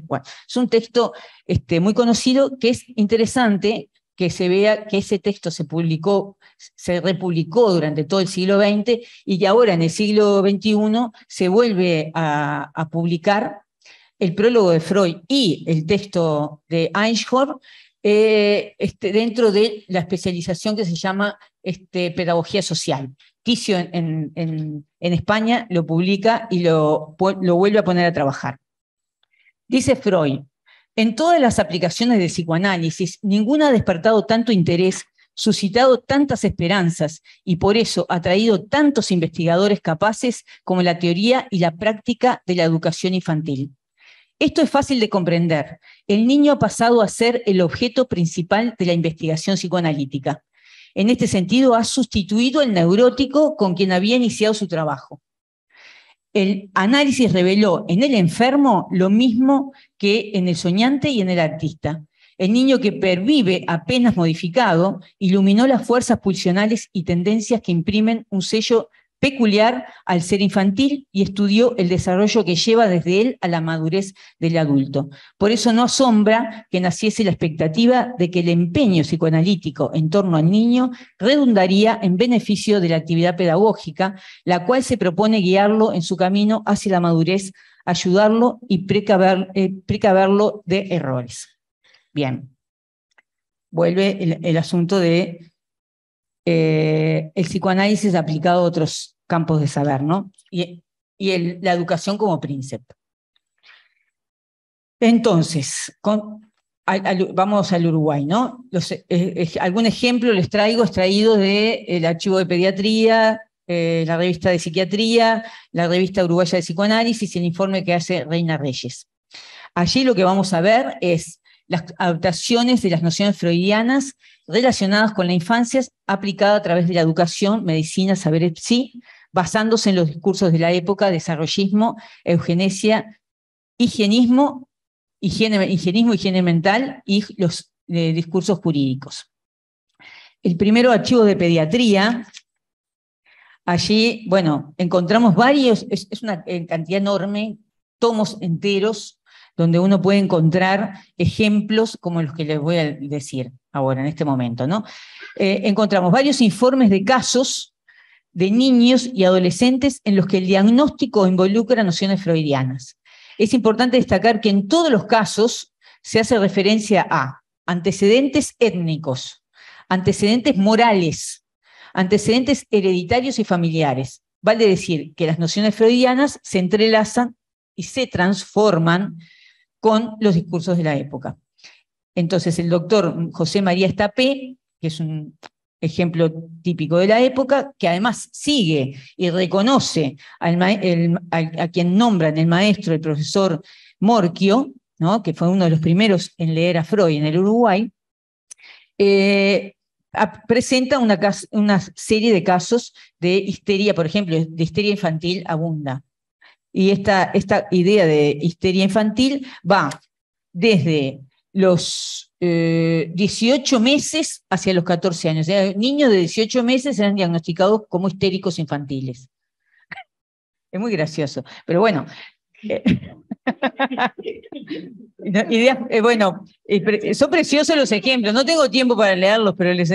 es un texto este, muy conocido que es interesante que se vea que ese texto se publicó, se republicó durante todo el siglo XX y que ahora en el siglo XXI se vuelve a, publicar el prólogo de Freud y el texto de Einhorn eh, este, dentro de la especialización que se llama este, pedagogía social. Ticio en, España lo publica y lo, lo vuelve a poner a trabajar. Dice Freud, en todas las aplicaciones de psicoanálisis, ninguna ha despertado tanto interés, suscitado tantas esperanzas y por eso ha traído tantos investigadores capaces como la teoría y la práctica de la educación infantil. Esto es fácil de comprender. El niño ha pasado a ser el objeto principal de la investigación psicoanalítica. En este sentido, ha sustituido al neurótico con quien había iniciado su trabajo el análisis reveló en el enfermo lo mismo que en el soñante y en el artista. El niño que pervive apenas modificado iluminó las fuerzas pulsionales y tendencias que imprimen un sello peculiar al ser infantil y estudió el desarrollo que lleva desde él a la madurez del adulto. Por eso no asombra que naciese la expectativa de que el empeño psicoanalítico en torno al niño redundaría en beneficio de la actividad pedagógica, la cual se propone guiarlo en su camino hacia la madurez, ayudarlo y eh, precaverlo de errores. Bien, vuelve el asunto de eh, el psicoanálisis aplicado a otros campos de saber, ¿no? Y, la educación como príncipe. Entonces, vamos al Uruguay, ¿no? Eh, eh, algún ejemplo les traigo extraído del archivo de pediatría, la revista de psiquiatría, la revista uruguaya de psicoanálisis y el informe que hace Reina Reyes. Allí lo que vamos a ver es las adaptaciones de las nociones freudianas Relacionados con la infancia aplicada a través de la educación, medicina, saber sí basándose en los discursos de la época, desarrollismo, eugenesia, higienismo, higiene, higiene mental y los eh, discursos jurídicos. El primero archivo de pediatría, allí, bueno, encontramos varios, es una eh, cantidad enorme, tomos enteros donde uno puede encontrar ejemplos como los que les voy a decir ahora, en este momento. ¿no? Eh, encontramos varios informes de casos de niños y adolescentes en los que el diagnóstico involucra nociones freudianas. Es importante destacar que en todos los casos se hace referencia a antecedentes étnicos, antecedentes morales, antecedentes hereditarios y familiares. Vale decir que las nociones freudianas se entrelazan y se transforman con los discursos de la época. Entonces, el doctor José María Estapé, que es un ejemplo típico de la época, que además sigue y reconoce a, quien nombran el maestro, el profesor Morquio, que fue uno de los primeros en leer a Freud en el Uruguay, eh, presenta una serie de casos de histeria, por ejemplo, de histeria infantil abunda. Y esta, esta idea de histeria infantil va desde los 18 eh, meses hacia los 14 años. niños de 18 meses eran diagnosticados como histéricos infantiles. Es muy gracioso. Pero bueno, eh, eh, bueno, son preciosos los ejemplos. No tengo tiempo para leerlos, pero les,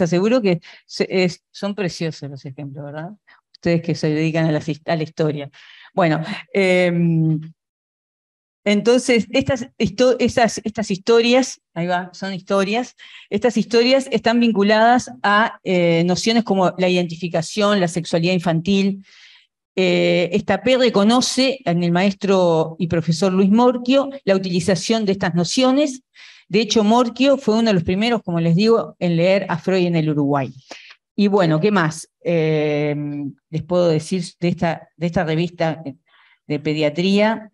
aseguro que son preciosos los ejemplos, ¿verdad? ustedes que se dedican a la, historia. Bueno, em, entonces, estas, estas historias, ahí va, son historias, estas historias están vinculadas a eh, nociones como la identificación, la sexualidad infantil. Eh, esta P reconoce en el maestro y profesor Luis Morquio la utilización de estas nociones. De hecho, Morquio fue uno de los primeros, como les digo, en leer a Freud en el Uruguay. Y bueno, ¿qué más? Em, les puedo decir de esta, de esta revista de pediatría,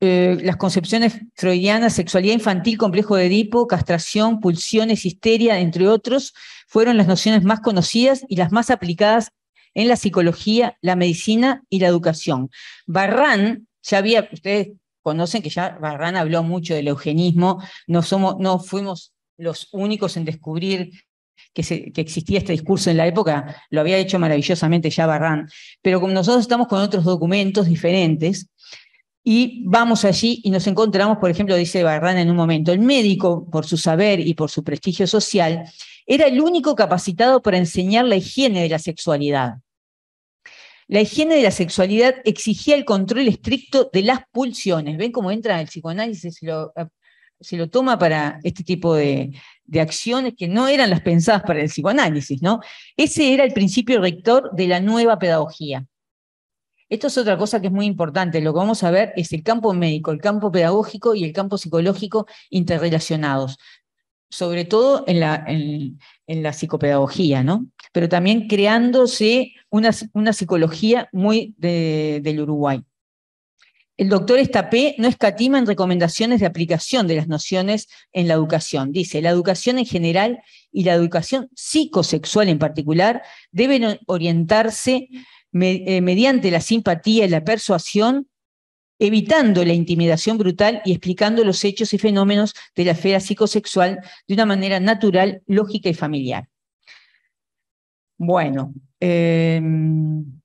eh, las concepciones freudianas, sexualidad infantil, complejo de Edipo, castración, pulsiones, histeria, entre otros, fueron las nociones más conocidas y las más aplicadas en la psicología, la medicina y la educación. Barran, ya había, ustedes conocen que ya Barran habló mucho del eugenismo, no, somos, no fuimos los únicos en descubrir que, existía este discurso en la época, lo había hecho maravillosamente ya Barran, pero como nosotros estamos con otros documentos diferentes, y vamos allí y nos encontramos, por ejemplo, dice Barran en un momento, el médico, por su saber y por su prestigio social, era el único capacitado para enseñar la higiene de la sexualidad. La higiene de la sexualidad exigía el control estricto de las pulsiones. ¿Ven cómo entra el psicoanálisis? lo, eh, se lo toma para este tipo de, de acciones que no eran las pensadas para el psicoanálisis, ¿no? Ese era el principio rector de la nueva pedagogía. Esto es otra cosa que es muy importante. Lo que vamos a ver es el campo médico, el campo pedagógico y el campo psicológico interrelacionados, sobre todo en la, en, la psicopedagogía, ¿no? Pero también creándose una, una psicología muy del Uruguay. El doctor Estapé no escatima en recomendaciones de aplicación de las nociones en la educación. Dice, la educación en general y la educación psicosexual en particular deben orientarse eh, mediante la simpatía y la persuasión, evitando la intimidación brutal y explicando los hechos y fenómenos de la esfera psicosexual de una manera natural, lógica y familiar. Bueno, em,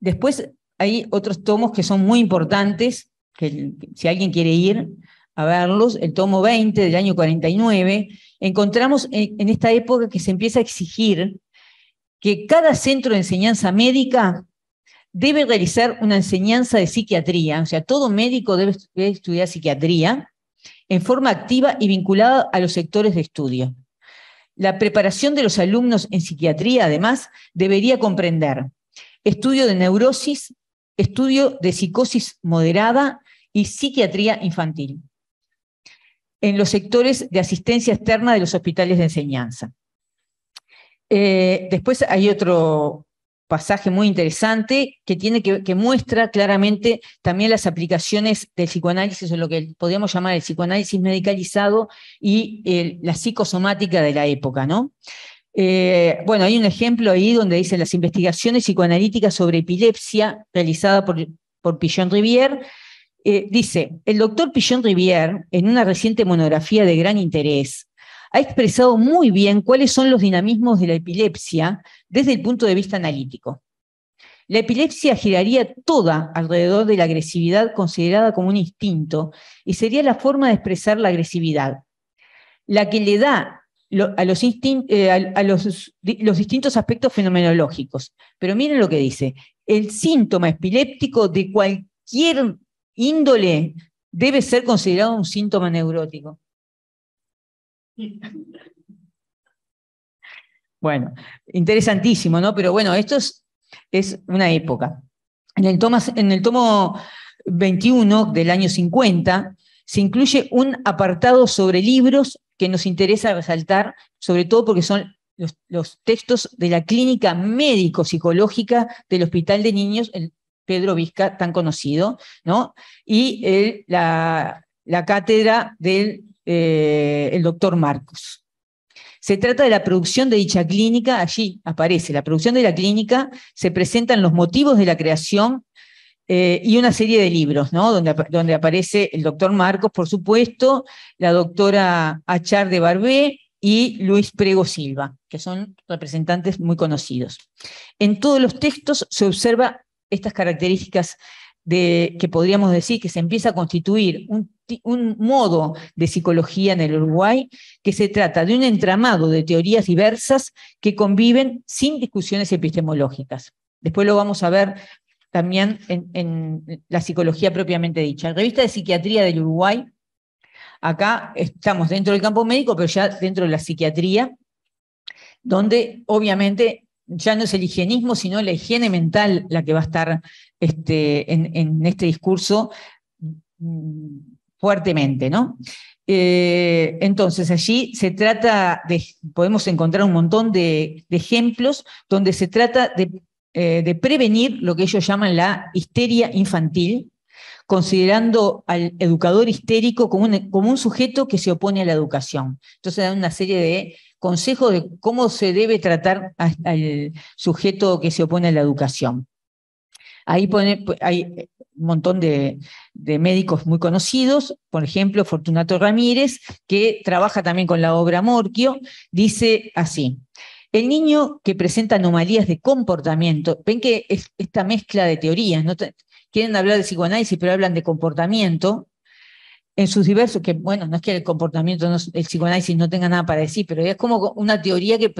después hay otros tomos que son muy importantes, que si alguien quiere ir a verlos, el tomo 20 del año 49, encontramos en, en esta época que se empieza a exigir que cada centro de enseñanza médica debe realizar una enseñanza de psiquiatría, o sea, todo médico debe estudiar psiquiatría en forma activa y vinculada a los sectores de estudio. La preparación de los alumnos en psiquiatría, además, debería comprender estudio de neurosis, estudio de psicosis moderada y psiquiatría infantil en los sectores de asistencia externa de los hospitales de enseñanza. Eh, después hay otro pasaje muy interesante que, tiene que, muestra claramente también las aplicaciones del psicoanálisis o lo que podríamos llamar el psicoanálisis medicalizado y la psicosomática de la época. ¿no? Eh, bueno, hay un ejemplo ahí donde dice las investigaciones psicoanalíticas sobre epilepsia realizada por, por Pillon Rivière. Eh, dice, el doctor Pillon Rivière, en una reciente monografía de gran interés, ha expresado muy bien cuáles son los dinamismos de la epilepsia desde el punto de vista analítico. La epilepsia giraría toda alrededor de la agresividad considerada como un instinto y sería la forma de expresar la agresividad, la que le da a, eh, los, distintos aspectos fenomenológicos. Pero miren lo que dice, el síntoma epiléptico de cualquier índole debe ser considerado un síntoma neurótico. Bueno, interesantísimo, ¿no? Pero bueno, esto es, una época. En el, en el tomo 21 del año 50 se incluye un apartado sobre libros que nos interesa resaltar, sobre todo porque son los, textos de la clínica médico-psicológica del Hospital de Niños, el Pedro Vizca, tan conocido, ¿no? Y la, cátedra del eh, doctor Marcos. Se trata de la producción de dicha clínica, allí aparece la producción de la clínica, se presentan los motivos de la creación, eh, y una serie de libros, ¿no? Donde, aparece el doctor Marcos, por supuesto, la doctora Achar de Barbé y Luis Prego Silva, que son representantes muy conocidos. En todos los textos se observa estas características de, que podríamos decir que se empieza a constituir un modo de psicología en el Uruguay, que se trata de un entramado de teorías diversas que conviven sin discusiones epistemológicas. Después lo vamos a ver también en, la psicología propiamente dicha. la Revista de Psiquiatría del Uruguay, acá estamos dentro del campo médico, pero ya dentro de la psiquiatría, donde obviamente ya no es el higienismo, sino la higiene mental la que va a estar este, en, este discurso fuertemente, ¿no? Eh, entonces, allí se trata de, podemos encontrar un montón de ejemplos donde se trata de eh, de prevenir lo que ellos llaman la histeria infantil, considerando al educador histérico como un, sujeto que se opone a la educación. Entonces dan una serie de consejos de cómo se debe tratar al sujeto que se opone a la educación. Ahí hay un montón de, de, médicos muy conocidos, por ejemplo, Fortunato Ramírez, que trabaja también con la obra Morquio, dice así, el niño que presenta anomalías de comportamiento, ven que es esta mezcla de teorías, ¿no? quieren hablar de psicoanálisis, pero hablan de comportamiento, en sus diversos, que bueno, no es que el comportamiento, el psicoanálisis no tenga nada para decir, pero es como una teoría que,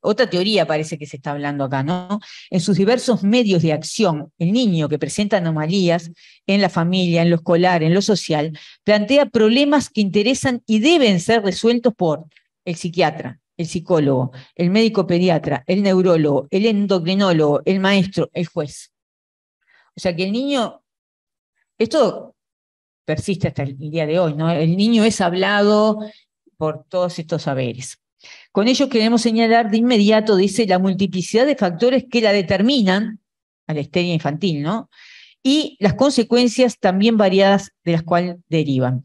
otra teoría parece que se está hablando acá, ¿no? En sus diversos medios de acción, el niño que presenta anomalías en la familia, en lo escolar, en lo social, plantea problemas que interesan y deben ser resueltos por el psiquiatra, el psicólogo, el médico pediatra, el neurólogo, el endocrinólogo, el maestro, el juez. O sea que el niño, esto persiste hasta el día de hoy, ¿no? El niño es hablado por todos estos saberes. Con ello queremos señalar de inmediato, dice, la multiplicidad de factores que la determinan a la histeria infantil, ¿no? Y las consecuencias también variadas de las cuales derivan.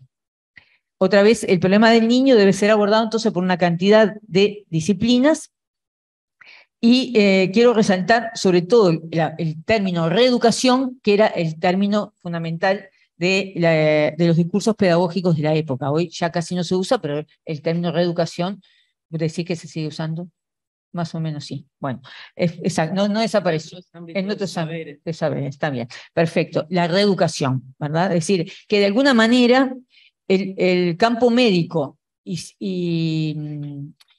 Otra vez, el problema del niño debe ser abordado entonces por una cantidad de disciplinas. Y eh, quiero resaltar sobre todo el, término reeducación, que era el término fundamental de, los discursos pedagógicos de la época. Hoy ya casi no se usa, pero el término reeducación, decir que se sigue usando? Más o menos sí. Bueno, no, no desapareció. En otros saberes. Está bien, perfecto. La reeducación, ¿verdad? Es decir, que de alguna manera el, campo médico y,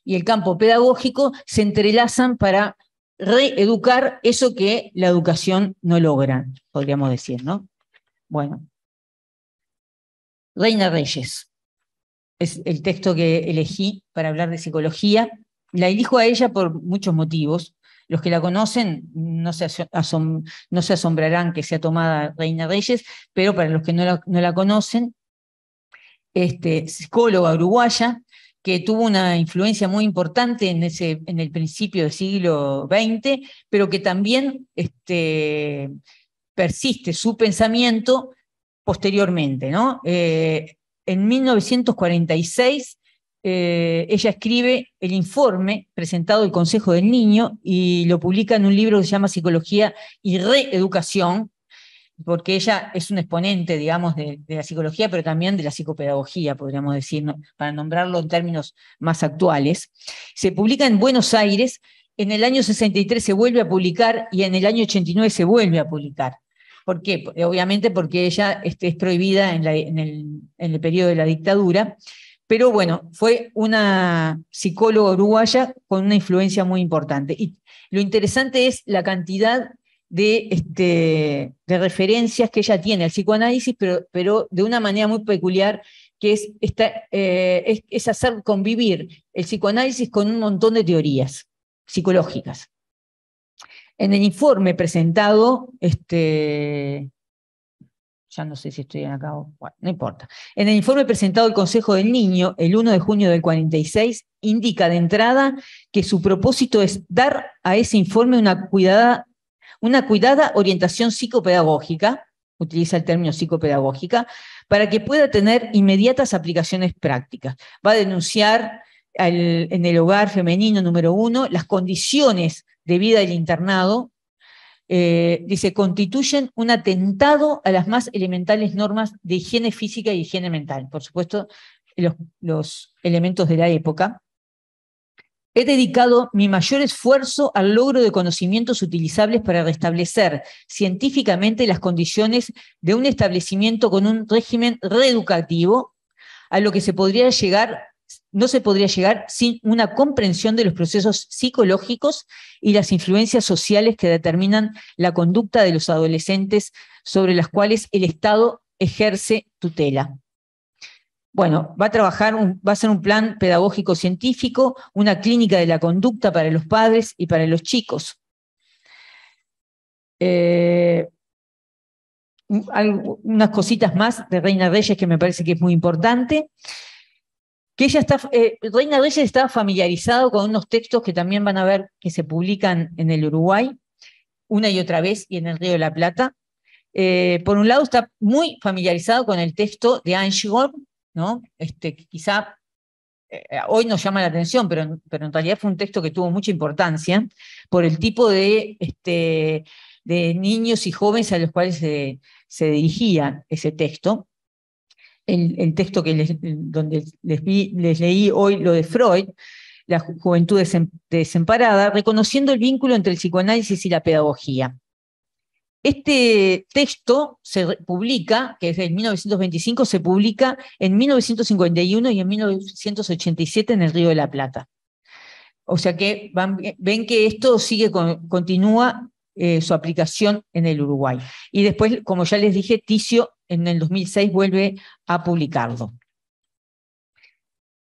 el campo pedagógico se entrelazan para reeducar eso que la educación no logra, podríamos decir, ¿no? Bueno. Reina Reyes es el texto que elegí para hablar de psicología. La elijo a ella por muchos motivos. Los que la conocen no se, asombrarán que sea tomada Reina Reyes, pero para los que no la conocen, este, psicóloga uruguaya, que tuvo una influencia muy importante en, ese, en el principio del siglo XX, pero que también este, persiste su pensamiento posteriormente. ¿no? Eh, en 1946 eh, ella escribe el informe presentado del Consejo del Niño y lo publica en un libro que se llama Psicología y Reeducación, porque ella es un exponente, digamos, de, la psicología, pero también de la psicopedagogía, podríamos decir, para nombrarlo en términos más actuales. Se publica en Buenos Aires, en el año 63 se vuelve a publicar y en el año 89 se vuelve a publicar. ¿Por qué? Obviamente porque ella esté es prohibida en, el, en periodo de la dictadura, pero bueno, fue una psicóloga uruguaya con una influencia muy importante. Y lo interesante es la cantidad este, de, referencias que ella tiene al psicoanálisis, pero, pero de una manera muy peculiar, que eh, es, es, hacer convivir el psicoanálisis con un montón de teorías psicológicas. En el informe presentado, este, ya no sé si estoy acá, bueno, no importa. En el informe presentado al Consejo del Niño el 1 de junio del 46, indica de entrada que su propósito es dar a ese informe una cuidada una cuidada orientación psicopedagógica, utiliza el término psicopedagógica, para que pueda tener inmediatas aplicaciones prácticas. Va a denunciar en el hogar femenino número uno las condiciones de vida del internado. Eh, dice, constituyen un atentado a las más elementales normas de higiene física y higiene mental. Por supuesto, los elementos de la época. He dedicado mi mayor esfuerzo al logro de conocimientos utilizables para restablecer científicamente las condiciones de un establecimiento con un régimen reeducativo a lo que se podría llegar no se podría llegar sin una comprensión de los procesos psicológicos y las influencias sociales que determinan la conducta de los adolescentes sobre las cuales el Estado ejerce tutela. Bueno, va a trabajar, va a ser un plan pedagógico científico, una clínica de la conducta para los padres y para los chicos. Eh, unas cositas más de Reina Reyes que me parece que es muy importante. Que ella está, eh, Reina Reyes está familiarizado con unos textos que también van a ver que se publican en el Uruguay, una y otra vez, y en el Río de la Plata. Eh, por un lado, está muy familiarizado con el texto de Angie ¿no? Este, quizá eh, eh, hoy nos llama la atención, pero, pero en realidad fue un texto que tuvo mucha importancia por el tipo de, este, de niños y jóvenes a los cuales se, se dirigía ese texto. El, texto que donde les, leí hoy, lo de Freud, La juventud desemparada, reconociendo el vínculo entre el psicoanálisis y la pedagogía. Este texto se publica, que es de 1925, se publica en 1951 y en 1987 en el Río de la Plata. O sea que ven que esto sigue, continúa eh, su aplicación en el Uruguay. Y después, como ya les dije, Ticio en el 2006 vuelve a publicarlo.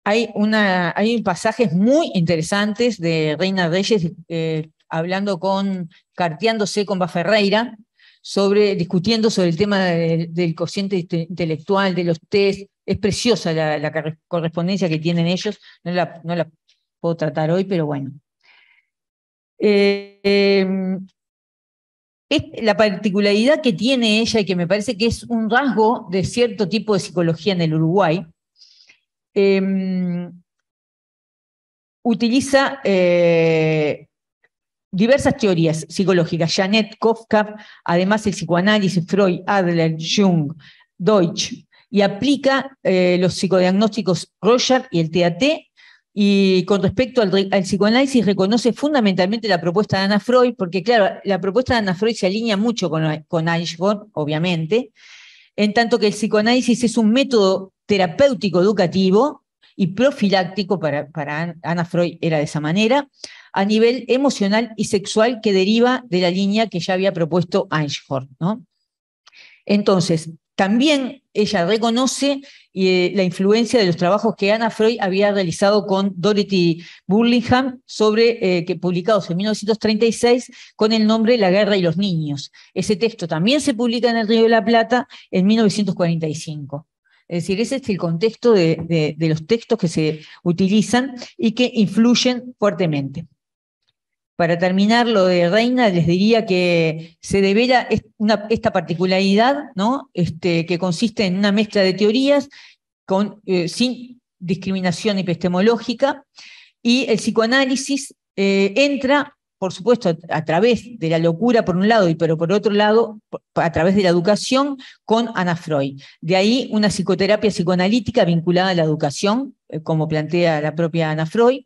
Hay, una, pasajes muy interesantes de Reina Reyes eh, hablando con, carteándose con Baferreira, sobre, discutiendo sobre el tema del cociente intelectual, de los test. Es preciosa la, correspondencia que tienen ellos. No la, no la, puedo tratar hoy, pero bueno. Eh, la particularidad que tiene ella y que me parece que es un rasgo de cierto tipo de psicología en el Uruguay, eh, utiliza eh, diversas teorías psicológicas, Janet Kofka, además el psicoanálisis, Freud, Adler, Jung, Deutsch, y aplica eh, los psicodiagnósticos Roger y el TAT. Y con respecto al, psicoanálisis, reconoce fundamentalmente la propuesta de Ana Freud, porque claro, la propuesta de Ana Freud se alinea mucho con, Einstein, obviamente, en tanto que el psicoanálisis es un método terapéutico educativo y profiláctico, para, para Ana Freud era de esa manera, a nivel emocional y sexual que deriva de la línea que ya había propuesto Einstein. ¿no? Entonces, también ella reconoce eh, la influencia de los trabajos que Anna Freud había realizado con Dorothy Burlingham, sobre, eh, que publicados en 1936 con el nombre La guerra y los niños. Ese texto también se publica en el Río de la Plata en 1945. Es decir, ese es el contexto de los textos que se utilizan y que influyen fuertemente. Para terminar lo de Reina, les diría que se devela esta particularidad, ¿no? Este, que consiste en una mezcla de teorías con, eh, sin discriminación epistemológica, y el psicoanálisis eh, entra, por supuesto, a, través de la locura por un lado, y pero por otro lado, a través de la educación con Ana Freud. De ahí una psicoterapia psicoanalítica vinculada a la educación, eh, como plantea la propia Ana Freud,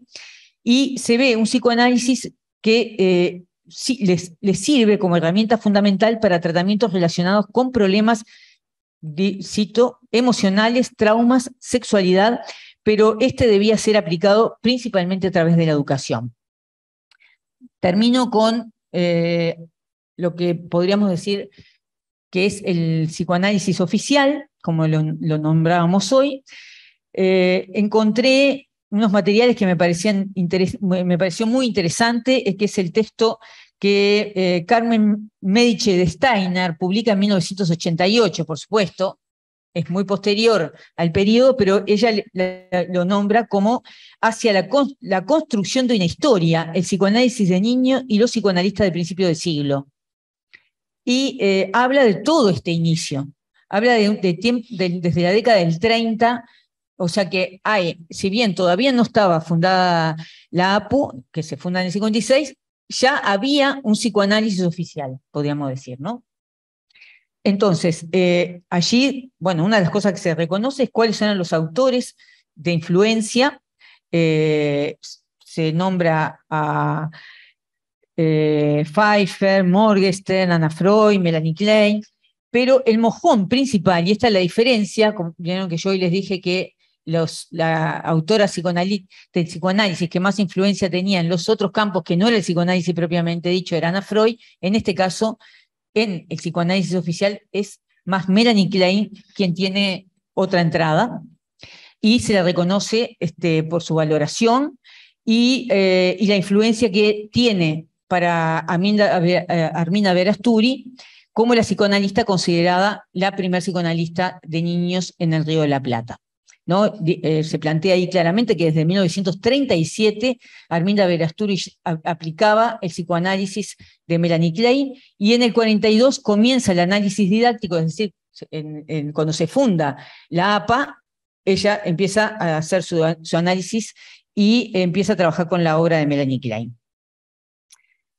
y se ve un psicoanálisis que eh, sí, les, sirve como herramienta fundamental para tratamientos relacionados con problemas, de, cito, emocionales, traumas, sexualidad, pero este debía ser aplicado principalmente a través de la educación. Termino con eh, lo que podríamos decir que es el psicoanálisis oficial, como lo, nombrábamos hoy. Eh, encontré unos materiales que me, parecían me pareció muy interesante, es que es el texto que eh, Carmen Medici de Steiner publica en 1988, por supuesto, es muy posterior al periodo, pero ella lo nombra como hacia la, construcción de una historia, el psicoanálisis de niño y los psicoanalistas del principio del siglo. Y eh, habla de todo este inicio, habla desde la década del 30 o sea que hay, si bien todavía no estaba fundada la APU, que se funda en el 56, ya había un psicoanálisis oficial, podríamos decir, ¿no? Entonces, eh, allí, bueno, una de las cosas que se reconoce es cuáles eran los autores de influencia. Eh, se nombra a eh, Pfeiffer, Morgenstern, Anna Freud, Melanie Klein, pero el mojón principal, y esta es la diferencia, como, vieron que yo hoy les dije que la autora del psicoanálisis que más influencia tenía en los otros campos que no era el psicoanálisis propiamente dicho, era Ana Freud, en este caso, en el psicoanálisis oficial, es más Melanie Klein quien tiene otra entrada y se la reconoce este, por su valoración eh, y, la influencia que tiene para eh, Armina Verasturi como la psicoanalista considerada la primer psicoanalista de niños en el Río de la Plata. Eh, se plantea ahí claramente que desde 1937 Arminda Verasturis aplicaba el psicoanálisis de Melanie Klein y en el 42 comienza el análisis didáctico, es decir, cuando se funda la APA, ella empieza a hacer su, análisis y empieza a trabajar con la obra de Melanie Klein.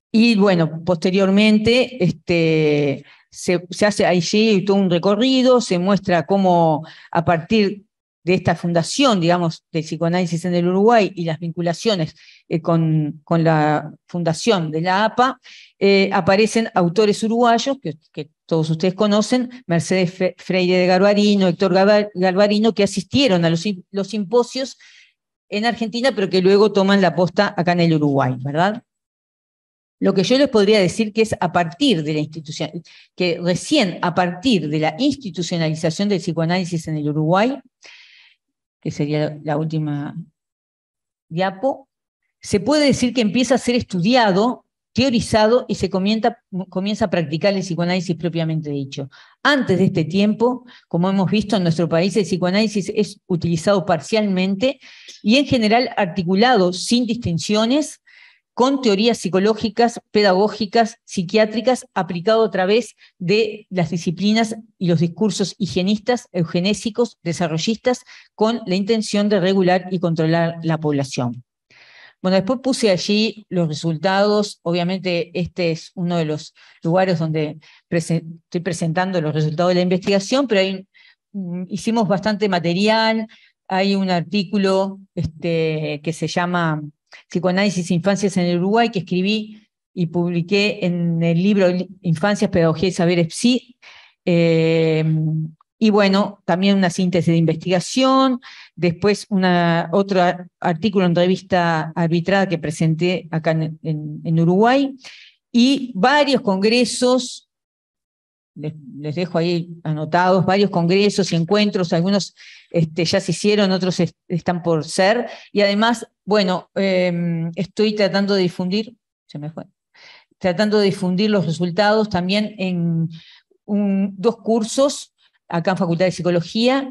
Y bueno, posteriormente este, se, se, hace allí todo un recorrido, se muestra cómo a partir de esta fundación, digamos, del psicoanálisis en el Uruguay y las vinculaciones eh, con, la fundación de la APA, eh, aparecen autores uruguayos que, todos ustedes conocen, Mercedes Freire de Garbarino, Héctor Garbarino, que asistieron a los, los simposios en Argentina, pero que luego toman la posta acá en el Uruguay, ¿verdad? Lo que yo les podría decir que es a partir de la institución, que recién a partir de la institucionalización del psicoanálisis en el Uruguay, que sería la última diapo, se puede decir que empieza a ser estudiado, teorizado y se comienza, comienza a practicar el psicoanálisis propiamente dicho. Antes de este tiempo, como hemos visto en nuestro país, el psicoanálisis es utilizado parcialmente y en general articulado sin distinciones con teorías psicológicas, pedagógicas, psiquiátricas, aplicado a través de las disciplinas y los discursos higienistas, eugenésicos, desarrollistas, con la intención de regular y controlar la población. Bueno, después puse allí los resultados. Obviamente, este es uno de los lugares donde estoy presentando los resultados de la investigación, pero hicimos bastante material. Hay un artículo este, que se llama Psicoanálisis e Infancias en el Uruguay, que escribí y publiqué en el libro Infancias, Pedagogía y Saberes Psi. Eh, y bueno, también una síntesis de investigación, después una, otro artículo en revista arbitrada que presenté acá en Uruguay, y varios congresos les, dejo ahí anotados varios congresos y encuentros, algunos este, ya se hicieron, otros están por ser, y además, bueno, em, estoy tratando de difundir, se me fue, tratando de difundir los resultados también en dos cursos acá en Facultad de Psicología,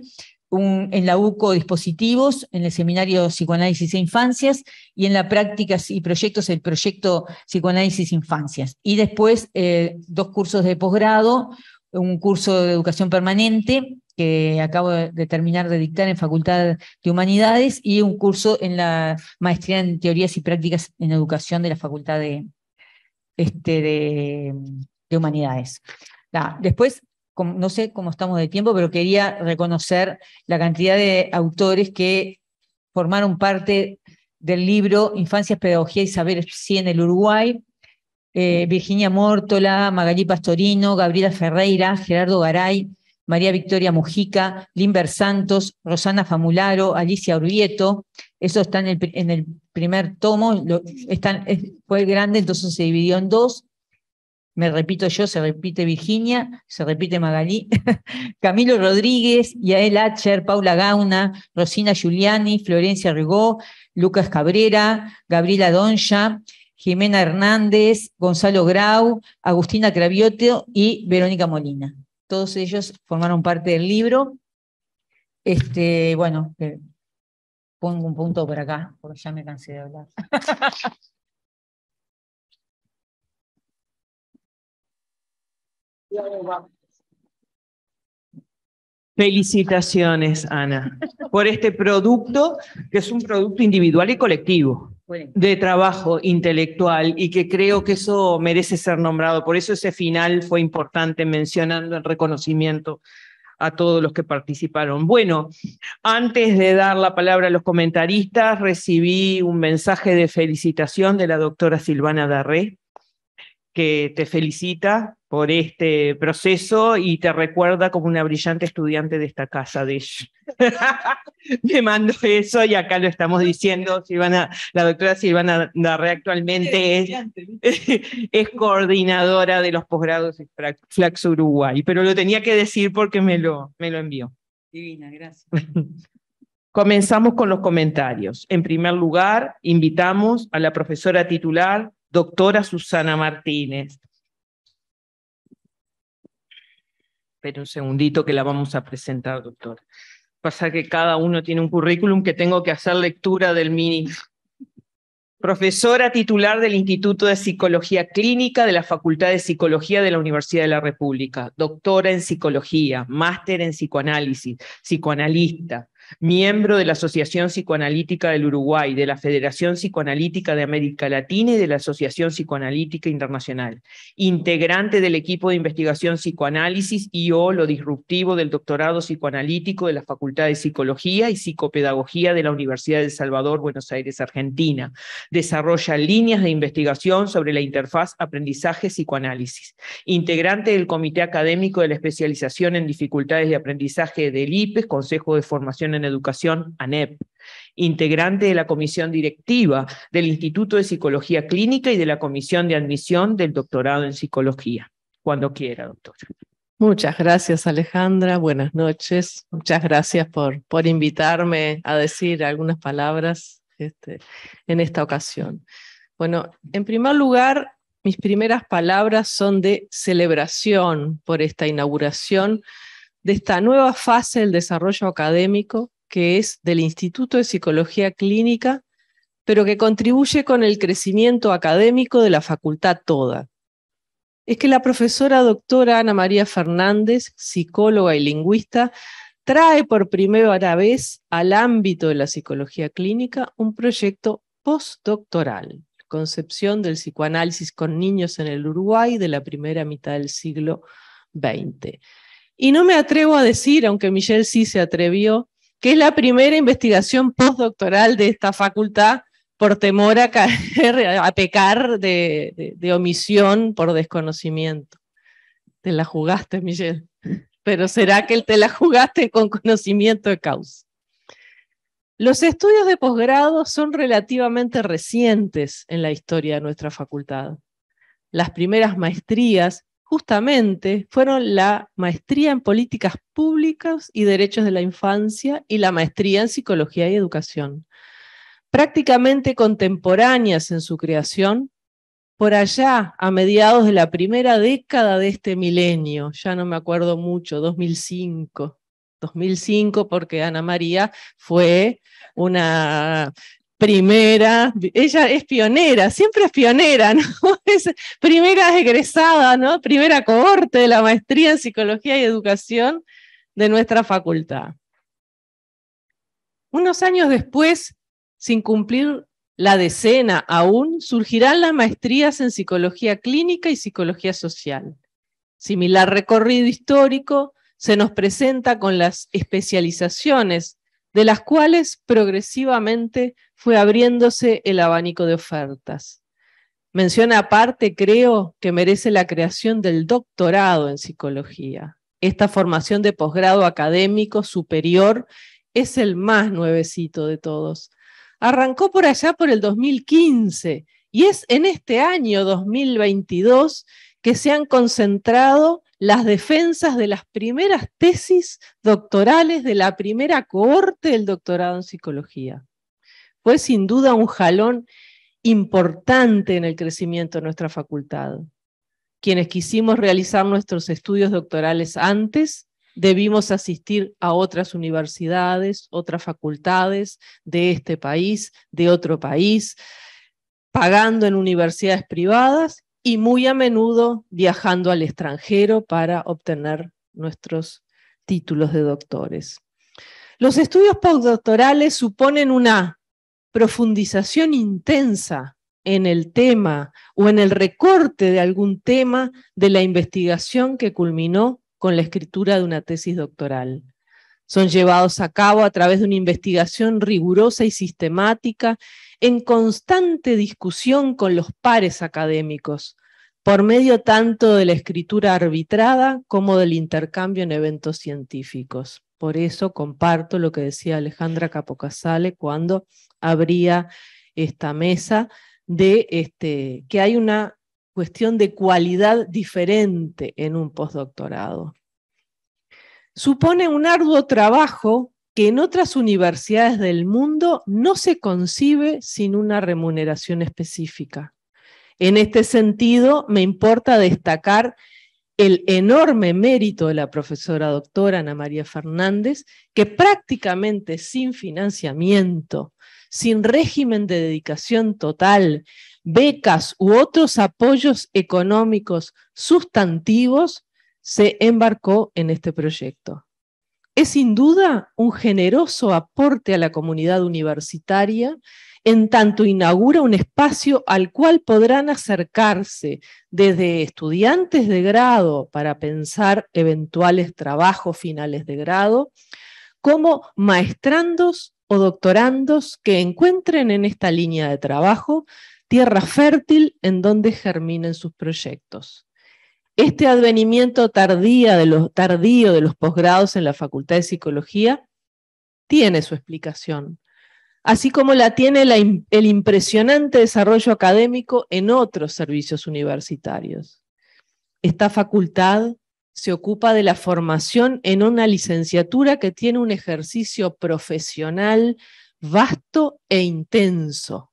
en la UCO dispositivos, en el seminario Psicoanálisis e Infancias y en la prácticas y proyectos el proyecto Psicoanálisis e Infancias. Y después eh, dos cursos de posgrado, un curso de educación permanente que acabo de terminar de dictar en Facultad de Humanidades y un curso en la maestría en teorías y prácticas en educación de la Facultad de, este, de, Humanidades. después no sé cómo estamos de tiempo, pero quería reconocer la cantidad de autores que formaron parte del libro Infancias, Pedagogía y Saberes sí, en el Uruguay. Eh, Virginia Mortola Magalí Pastorino, Gabriela Ferreira, Gerardo Garay, María Victoria Mujica, Limber Santos, Rosana Famularo, Alicia Urvieto. Eso está en el, primer tomo, lo, fue grande, entonces se dividió en dos me repito yo, se repite Virginia, se repite Magalí, Camilo Rodríguez, Yael Acher, Paula Gauna, Rosina Giuliani, Florencia Rigó, Lucas Cabrera, Gabriela Doncha, Jimena Hernández, Gonzalo Grau, Agustina Cravioto y Verónica Molina. Todos ellos formaron parte del libro. Este, bueno, eh, pongo un punto por acá, porque ya me cansé de hablar. Felicitaciones, Ana, por este producto que es un producto individual y colectivo de trabajo intelectual y que creo que eso merece ser nombrado. Por eso ese final fue importante mencionando el reconocimiento a todos los que participaron. Bueno, antes de dar la palabra a los comentaristas, recibí un mensaje de felicitación de la doctora Silvana Darré, que te felicita por este proceso y te recuerda como una brillante estudiante de esta casa, Me mando eso y acá lo estamos diciendo, la doctora Silvana Darre actualmente es, coordinadora de los posgrados Flax Uruguay, pero lo tenía que decir porque me lo, me lo envió. Divina, gracias. Comenzamos con los comentarios. En primer lugar, invitamos a la profesora titular, doctora Susana Martínez, un segundito que la vamos a presentar, doctor. Pasa que cada uno tiene un currículum que tengo que hacer lectura del mini. Profesora titular del Instituto de Psicología Clínica de la Facultad de Psicología de la Universidad de la República, doctora en psicología, máster en psicoanálisis, psicoanalista, miembro de la Asociación Psicoanalítica del Uruguay, de la Federación Psicoanalítica de América Latina y de la Asociación Psicoanalítica Internacional, integrante del equipo de investigación psicoanálisis y o lo disruptivo del doctorado psicoanalítico de la Facultad de Psicología y Psicopedagogía de la Universidad de El Salvador, Buenos Aires, Argentina. Desarrolla líneas de investigación sobre la interfaz aprendizaje-psicoanálisis. Integrante del Comité Académico de la Especialización en Dificultades de Aprendizaje del IPES, Consejo de Formación en Educación, ANEP, integrante de la comisión directiva del Instituto de Psicología Clínica y de la comisión de admisión del doctorado en psicología. Cuando quiera, doctora. Muchas gracias, Alejandra. Buenas noches. Muchas gracias por, por invitarme a decir algunas palabras este, en esta ocasión. Bueno, en primer lugar, mis primeras palabras son de celebración por esta inauguración de esta nueva fase del desarrollo académico que es del Instituto de Psicología Clínica, pero que contribuye con el crecimiento académico de la facultad toda. Es que la profesora doctora Ana María Fernández, psicóloga y lingüista, trae por primera vez al ámbito de la psicología clínica un proyecto postdoctoral, Concepción del psicoanálisis con niños en el Uruguay de la primera mitad del siglo XX. Y no me atrevo a decir, aunque Michelle sí se atrevió, que es la primera investigación postdoctoral de esta facultad por temor a a pecar de, omisión por desconocimiento. Te la jugaste, Michelle. Pero será que te la jugaste con conocimiento de causa. Los estudios de posgrado son relativamente recientes en la historia de nuestra facultad. Las primeras maestrías justamente fueron la maestría en políticas públicas y derechos de la infancia y la maestría en psicología y educación. Prácticamente contemporáneas en su creación, por allá a mediados de la primera década de este milenio, ya no me acuerdo mucho, 2005. 2005 porque Ana María fue una primera, ella es pionera, siempre es pionera, Es primera egresada, ¿no? Primera cohorte de la maestría en psicología y educación de nuestra facultad. Unos años después, sin cumplir la decena aún, surgirán las maestrías en psicología clínica y psicología social. Similar recorrido histórico se nos presenta con las especializaciones de las cuales progresivamente fue abriéndose el abanico de ofertas. Menciona aparte, creo, que merece la creación del doctorado en psicología. Esta formación de posgrado académico superior es el más nuevecito de todos. Arrancó por allá por el 2015 y es en este año 2022 que se han concentrado las defensas de las primeras tesis doctorales de la primera cohorte del doctorado en psicología. Fue sin duda un jalón importante en el crecimiento de nuestra facultad. Quienes quisimos realizar nuestros estudios doctorales antes, debimos asistir a otras universidades, otras facultades de este país, de otro país, pagando en universidades privadas y muy a menudo viajando al extranjero para obtener nuestros títulos de doctores. Los estudios postdoctorales suponen una profundización intensa en el tema o en el recorte de algún tema de la investigación que culminó con la escritura de una tesis doctoral. Son llevados a cabo a través de una investigación rigurosa y sistemática en constante discusión con los pares académicos, por medio tanto de la escritura arbitrada como del intercambio en eventos científicos. Por eso comparto lo que decía Alejandra Capocasale cuando abría esta mesa de este, que hay una cuestión de cualidad diferente en un postdoctorado. Supone un arduo trabajo que en otras universidades del mundo no se concibe sin una remuneración específica. En este sentido, me importa destacar el enorme mérito de la profesora doctora Ana María Fernández, que prácticamente sin financiamiento, sin régimen de dedicación total, becas u otros apoyos económicos sustantivos, se embarcó en este proyecto es sin duda un generoso aporte a la comunidad universitaria en tanto inaugura un espacio al cual podrán acercarse desde estudiantes de grado para pensar eventuales trabajos finales de grado, como maestrandos o doctorandos que encuentren en esta línea de trabajo tierra fértil en donde germinen sus proyectos. Este advenimiento tardío de los posgrados en la Facultad de Psicología tiene su explicación, así como la tiene el impresionante desarrollo académico en otros servicios universitarios. Esta facultad se ocupa de la formación en una licenciatura que tiene un ejercicio profesional vasto e intenso,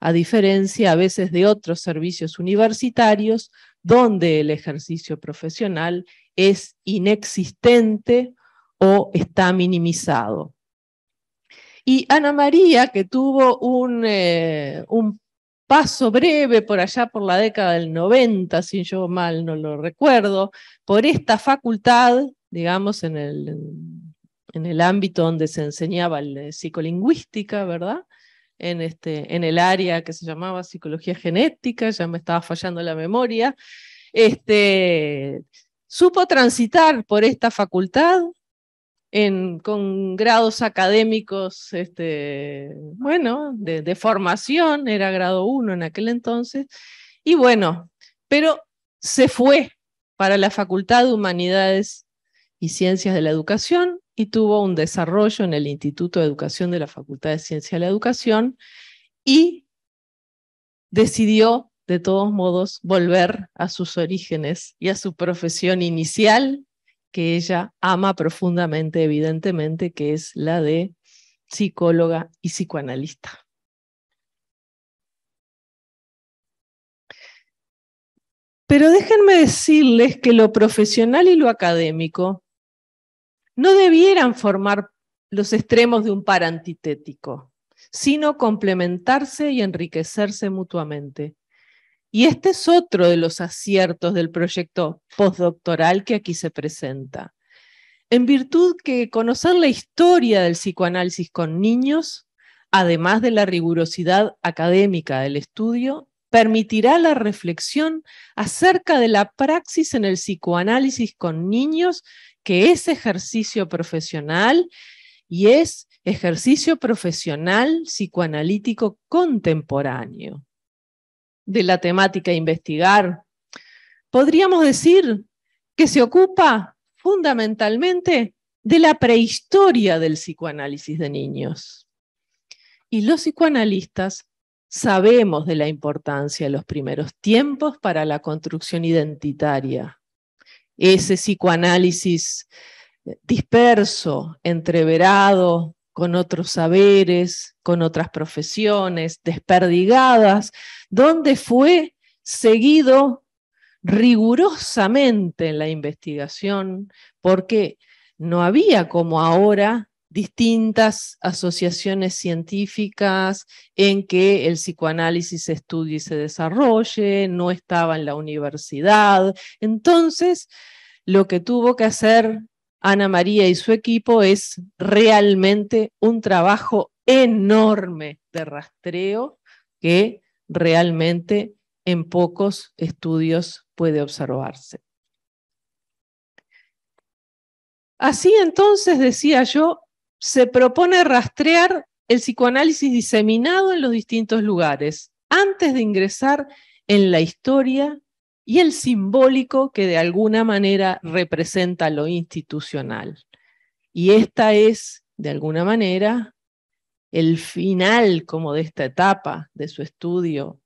a diferencia a veces de otros servicios universitarios donde el ejercicio profesional es inexistente o está minimizado. Y Ana María, que tuvo un, eh, paso breve por allá por la década del 90, si yo mal no lo recuerdo, por esta facultad, digamos, en el, en el ámbito donde se enseñaba la psicolingüística, ¿verdad? en, este, en el área que se llamaba psicología genética, ya me estaba fallando la memoria, este, supo transitar por esta facultad en, con grados académicos, este, bueno, de, de formación, era grado 1 en aquel entonces, y bueno, pero se fue para la Facultad de Humanidades y Ciencias de la Educación y tuvo un desarrollo en el Instituto de Educación de la Facultad de Ciencia de la Educación y decidió, de todos modos, volver a sus orígenes y a su profesión inicial, que ella ama profundamente, evidentemente, que es la de psicóloga y psicoanalista. Pero déjenme decirles que lo profesional y lo académico no debieran formar los extremos de un par antitético, sino complementarse y enriquecerse mutuamente. Y este es otro de los aciertos del proyecto postdoctoral que aquí se presenta. En virtud que conocer la historia del psicoanálisis con niños, además de la rigurosidad académica del estudio, permitirá la reflexión acerca de la praxis en el psicoanálisis con niños que es ejercicio profesional y es ejercicio profesional psicoanalítico contemporáneo de la temática investigar. Podríamos decir que se ocupa fundamentalmente de la prehistoria del psicoanálisis de niños. Y los psicoanalistas sabemos de la importancia de los primeros tiempos para la construcción identitaria ese psicoanálisis disperso, entreverado, con otros saberes, con otras profesiones, desperdigadas, donde fue seguido rigurosamente en la investigación, porque no había como ahora distintas asociaciones científicas en que el psicoanálisis se estudie y se desarrolle, no estaba en la universidad. Entonces, lo que tuvo que hacer Ana María y su equipo es realmente un trabajo enorme de rastreo que realmente en pocos estudios puede observarse. Así entonces, decía yo, se propone rastrear el psicoanálisis diseminado en los distintos lugares, antes de ingresar en la historia y el simbólico que de alguna manera representa lo institucional. Y esta es, de alguna manera, el final como de esta etapa de su estudio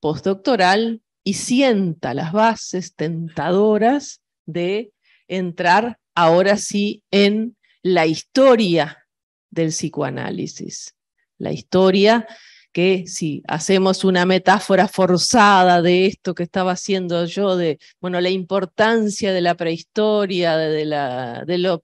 postdoctoral y sienta las bases tentadoras de entrar ahora sí en la historia del psicoanálisis, la historia que si hacemos una metáfora forzada de esto que estaba haciendo yo, de bueno, la importancia de la prehistoria, de, la, de lo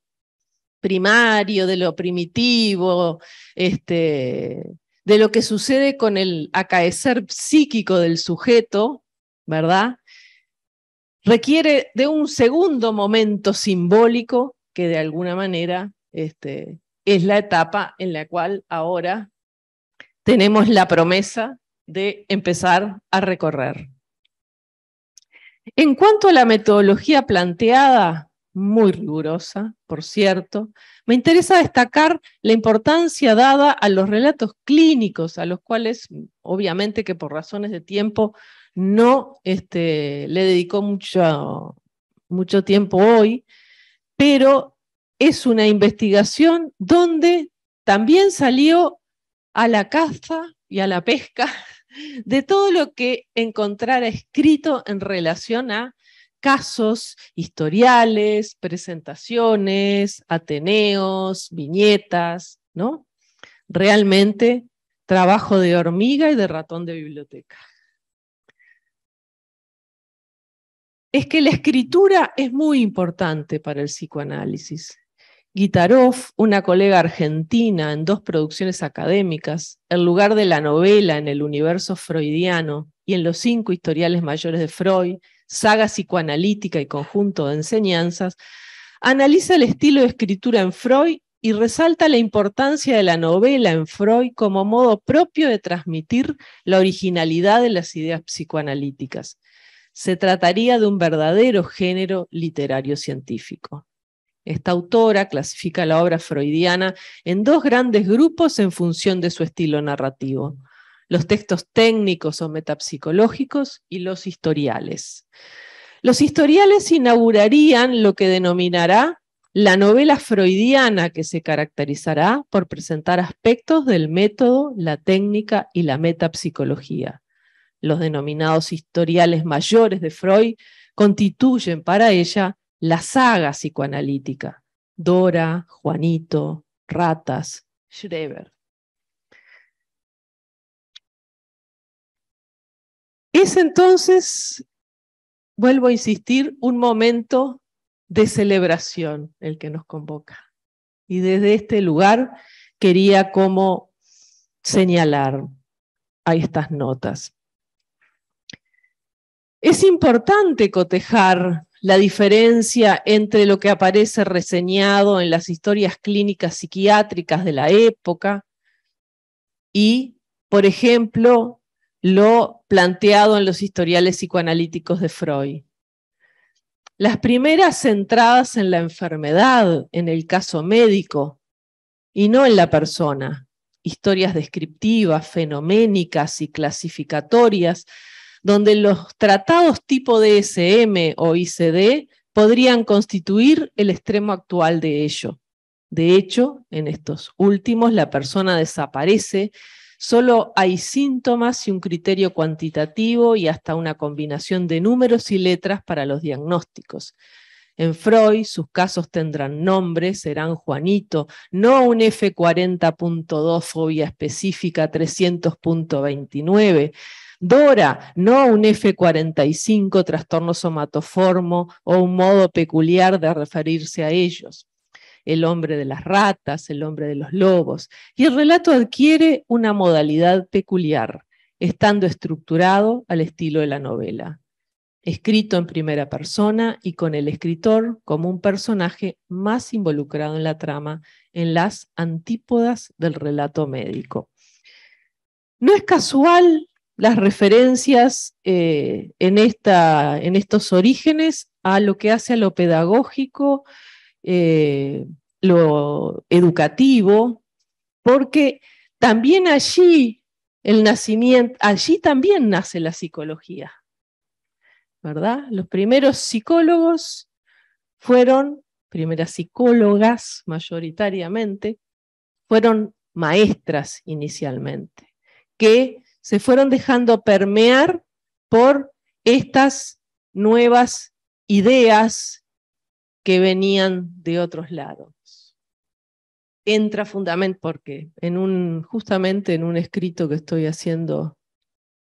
primario, de lo primitivo, este, de lo que sucede con el acaecer psíquico del sujeto, ¿verdad? Requiere de un segundo momento simbólico que de alguna manera este, es la etapa en la cual ahora tenemos la promesa de empezar a recorrer. En cuanto a la metodología planteada, muy rigurosa, por cierto, me interesa destacar la importancia dada a los relatos clínicos, a los cuales obviamente que por razones de tiempo no este, le dedicó mucho, mucho tiempo hoy, pero es una investigación donde también salió a la caza y a la pesca de todo lo que encontrara escrito en relación a casos, historiales, presentaciones, ateneos, viñetas, ¿no? Realmente trabajo de hormiga y de ratón de biblioteca. Es que la escritura es muy importante para el psicoanálisis. Guitaroff, una colega argentina en dos producciones académicas, el lugar de la novela en el universo freudiano y en los cinco historiales mayores de Freud, saga psicoanalítica y conjunto de enseñanzas, analiza el estilo de escritura en Freud y resalta la importancia de la novela en Freud como modo propio de transmitir la originalidad de las ideas psicoanalíticas. Se trataría de un verdadero género literario científico. Esta autora clasifica la obra freudiana en dos grandes grupos en función de su estilo narrativo, los textos técnicos o metapsicológicos y los historiales. Los historiales inaugurarían lo que denominará la novela freudiana que se caracterizará por presentar aspectos del método, la técnica y la metapsicología. Los denominados historiales mayores de Freud constituyen para ella la saga psicoanalítica, Dora, Juanito, Ratas, Schreber. Es entonces, vuelvo a insistir, un momento de celebración el que nos convoca. Y desde este lugar quería como señalar a estas notas. Es importante cotejar la diferencia entre lo que aparece reseñado en las historias clínicas psiquiátricas de la época y, por ejemplo, lo planteado en los historiales psicoanalíticos de Freud. Las primeras centradas en la enfermedad, en el caso médico, y no en la persona. Historias descriptivas, fenoménicas y clasificatorias donde los tratados tipo DSM o ICD podrían constituir el extremo actual de ello. De hecho, en estos últimos la persona desaparece, solo hay síntomas y un criterio cuantitativo y hasta una combinación de números y letras para los diagnósticos. En Freud sus casos tendrán nombre, serán Juanito, no un F40.2 fobia específica 300.29, Dora, no un F45, trastorno somatoformo o un modo peculiar de referirse a ellos. El hombre de las ratas, el hombre de los lobos. Y el relato adquiere una modalidad peculiar, estando estructurado al estilo de la novela. Escrito en primera persona y con el escritor como un personaje más involucrado en la trama, en las antípodas del relato médico. No es casual las referencias eh, en, esta, en, estos orígenes a lo que hace a lo pedagógico, eh, lo educativo, porque también allí el nacimiento, allí también nace la psicología, ¿verdad? Los primeros psicólogos fueron, primeras psicólogas mayoritariamente, fueron maestras inicialmente, que se fueron dejando permear por estas nuevas ideas que venían de otros lados. Entra fundamentalmente porque en un, justamente en un escrito que estoy haciendo,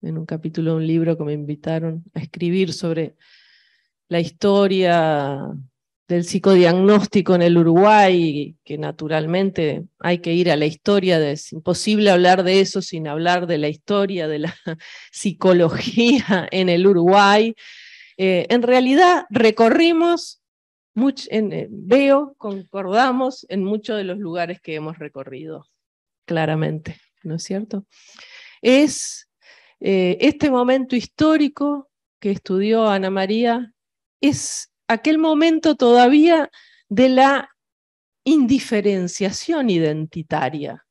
en un capítulo de un libro que me invitaron a escribir sobre la historia del psicodiagnóstico en el Uruguay, que naturalmente hay que ir a la historia, es imposible hablar de eso sin hablar de la historia de la psicología en el Uruguay. Eh, en realidad recorrimos, mucho en, eh, veo, concordamos en muchos de los lugares que hemos recorrido, claramente, ¿no es cierto? Es eh, este momento histórico que estudió Ana María, es aquel momento todavía de la indiferenciación identitaria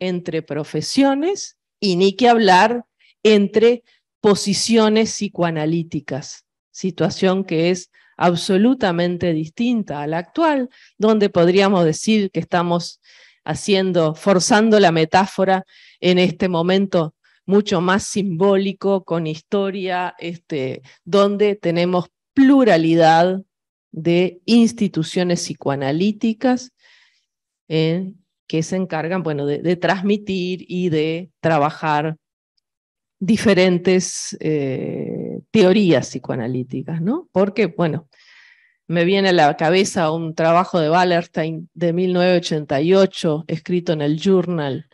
entre profesiones y ni que hablar entre posiciones psicoanalíticas, situación que es absolutamente distinta a la actual, donde podríamos decir que estamos haciendo, forzando la metáfora en este momento mucho más simbólico, con historia, este, donde tenemos pluralidad de instituciones psicoanalíticas eh, que se encargan bueno, de, transmitir y de trabajar diferentes eh, teorías psicoanalíticas, ¿no? Porque, bueno, me viene a la cabeza un trabajo de Wallerstein de 1988, escrito en el Journal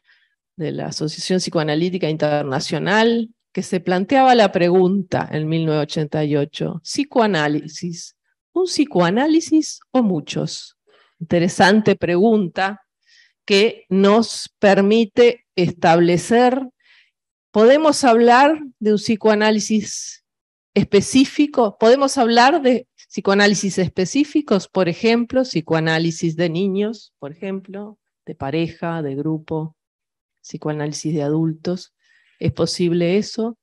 de la Asociación Psicoanalítica Internacional, que se planteaba la pregunta en 1988, psicoanálisis, ¿un psicoanálisis o muchos? Interesante pregunta que nos permite establecer, ¿podemos hablar de un psicoanálisis específico? ¿Podemos hablar de psicoanálisis específicos, por ejemplo, psicoanálisis de niños, por ejemplo, de pareja, de grupo, psicoanálisis de adultos? ¿Es posible eso?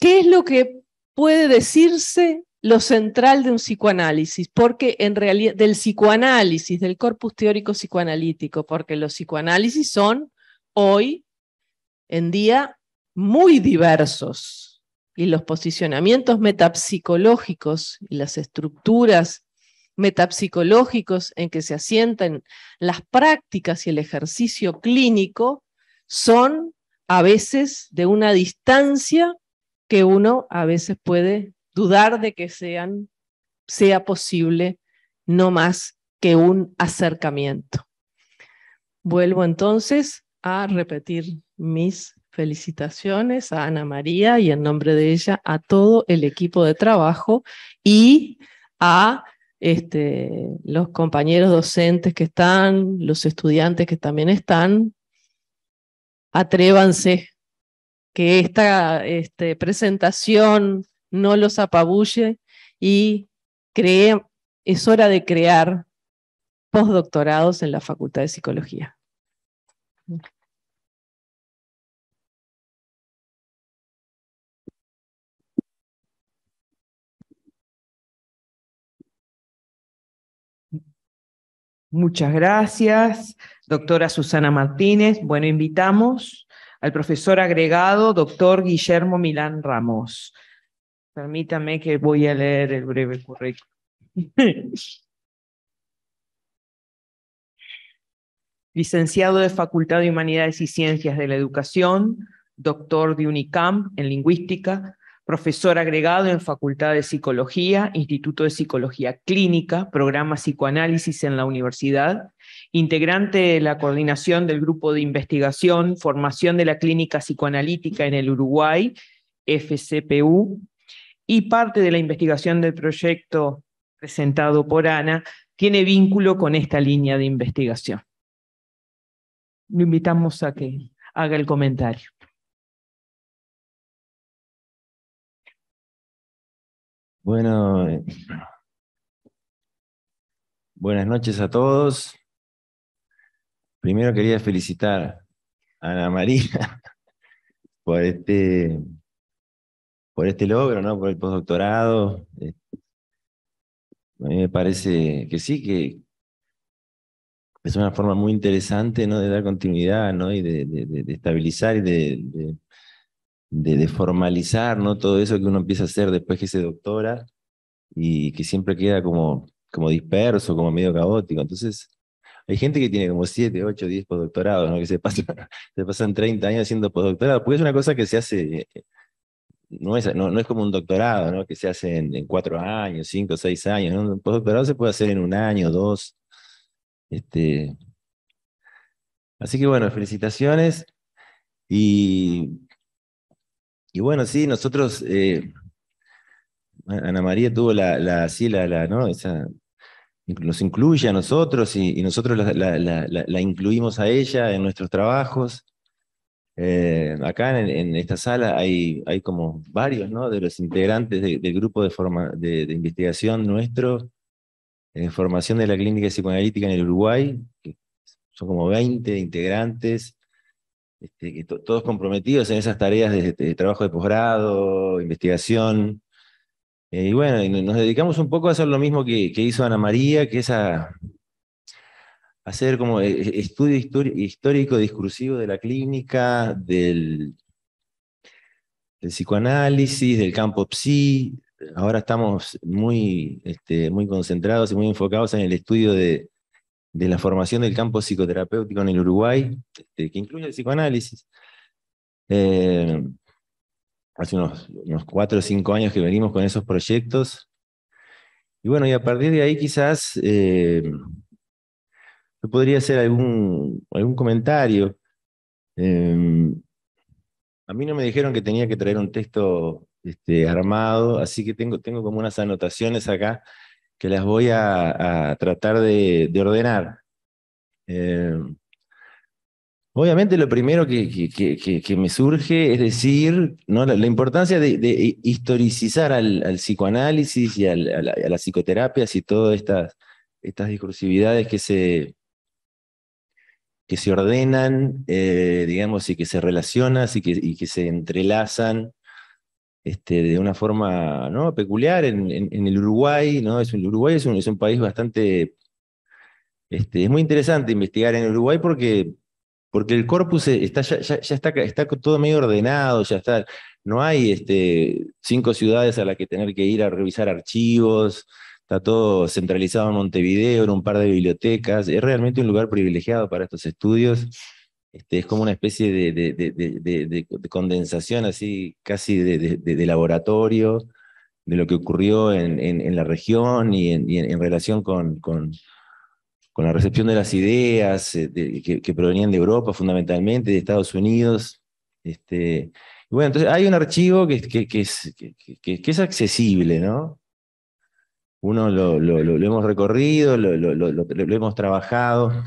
¿Qué es lo que puede decirse lo central de un psicoanálisis? Porque en realidad, del psicoanálisis, del corpus teórico psicoanalítico, porque los psicoanálisis son hoy en día muy diversos y los posicionamientos metapsicológicos y las estructuras metapsicológicos en que se asientan las prácticas y el ejercicio clínico son a veces de una distancia que uno a veces puede dudar de que sean, sea posible no más que un acercamiento. Vuelvo entonces a repetir mis felicitaciones a Ana María y en nombre de ella a todo el equipo de trabajo y a este, los compañeros docentes que están, los estudiantes que también están, atrévanse, que esta este, presentación no los apabulle y es hora de crear postdoctorados en la Facultad de Psicología. Muchas gracias doctora Susana Martínez. Bueno, invitamos al profesor agregado, doctor Guillermo Milán Ramos. Permítame que voy a leer el breve currículum. Licenciado de Facultad de Humanidades y Ciencias de la Educación, doctor de UNICAMP en Lingüística, profesor agregado en Facultad de Psicología, Instituto de Psicología Clínica, programa Psicoanálisis en la Universidad, integrante de la coordinación del grupo de investigación, formación de la clínica psicoanalítica en el Uruguay, FCPU, y parte de la investigación del proyecto presentado por Ana tiene vínculo con esta línea de investigación. Lo invitamos a que haga el comentario. Bueno, buenas noches a todos. Primero quería felicitar a Ana María por este, por este logro, ¿no? por el postdoctorado. A mí me parece que sí, que es una forma muy interesante ¿no? de dar continuidad ¿no? y de, estabilizar y de, de, formalizar ¿no? todo eso que uno empieza a hacer después que se doctora y que siempre queda como, como disperso, como medio caótico. Entonces, hay gente que tiene como 7, 8, 10 postdoctorados, ¿no? que se pasan, se 30 años haciendo postdoctorado, porque es una cosa que se hace, no es, no, es como un doctorado, ¿no? que se hace en, cuatro 4 años, 5, 6 años. Un postdoctorado se puede hacer en un año, dos. Este... Así que bueno, felicitaciones. Y, y bueno, sí, nosotros... Eh, Ana María tuvo la, la, sí, la, la ¿no? Esa nos incluye a nosotros y, nosotros la, incluimos a ella en nuestros trabajos. Eh, acá en, esta sala hay, hay como varios ¿no? de los integrantes del grupo de, de, investigación nuestro, en eh, formación de la Clínica Psicoanalítica en el Uruguay, que son como 20 integrantes, este, que todos comprometidos en esas tareas de trabajo de posgrado, investigación, eh, y bueno, nos dedicamos un poco a hacer lo mismo que, hizo Ana María, que es a, hacer como eh, eh, estudio histórico discursivo de la clínica, del, psicoanálisis, del campo psi. Ahora estamos muy, este, muy concentrados y muy enfocados en el estudio de, la formación del campo psicoterapéutico en el Uruguay, este, que incluye el psicoanálisis hace unos, cuatro o cinco años que venimos con esos proyectos. Y bueno, y a partir de ahí quizás eh, yo podría hacer algún, algún comentario. Em, a mí no me dijeron que tenía que traer un texto este, armado, así que tengo, tengo como unas anotaciones acá que las voy a, tratar de, ordenar. Em, Obviamente lo primero que, que, me surge es decir ¿no? la, importancia de, historicizar al, psicoanálisis y a, la, las psicoterapias y todas estas, estas discursividades que se, que se ordenan, eh, digamos, y que se relacionan y que, y que se entrelazan este, de una forma ¿no? peculiar en, en, el Uruguay. ¿no? Es, el Uruguay es un, país bastante... Este, es muy interesante investigar en Uruguay porque porque el corpus está, ya, está, está, todo medio ordenado, ya está, no hay este, cinco ciudades a las que tener que ir a revisar archivos, está todo centralizado en Montevideo, en un par de bibliotecas, es realmente un lugar privilegiado para estos estudios. Este, es como una especie de, condensación así, casi de, laboratorio, de lo que ocurrió en, la región y en, relación con, con la recepción de las ideas eh, que, provenían de Europa fundamentalmente, de Estados Unidos. Este, bueno, entonces hay un archivo que, que es, accesible, ¿no? Uno lo, lo hemos recorrido, lo, hemos trabajado.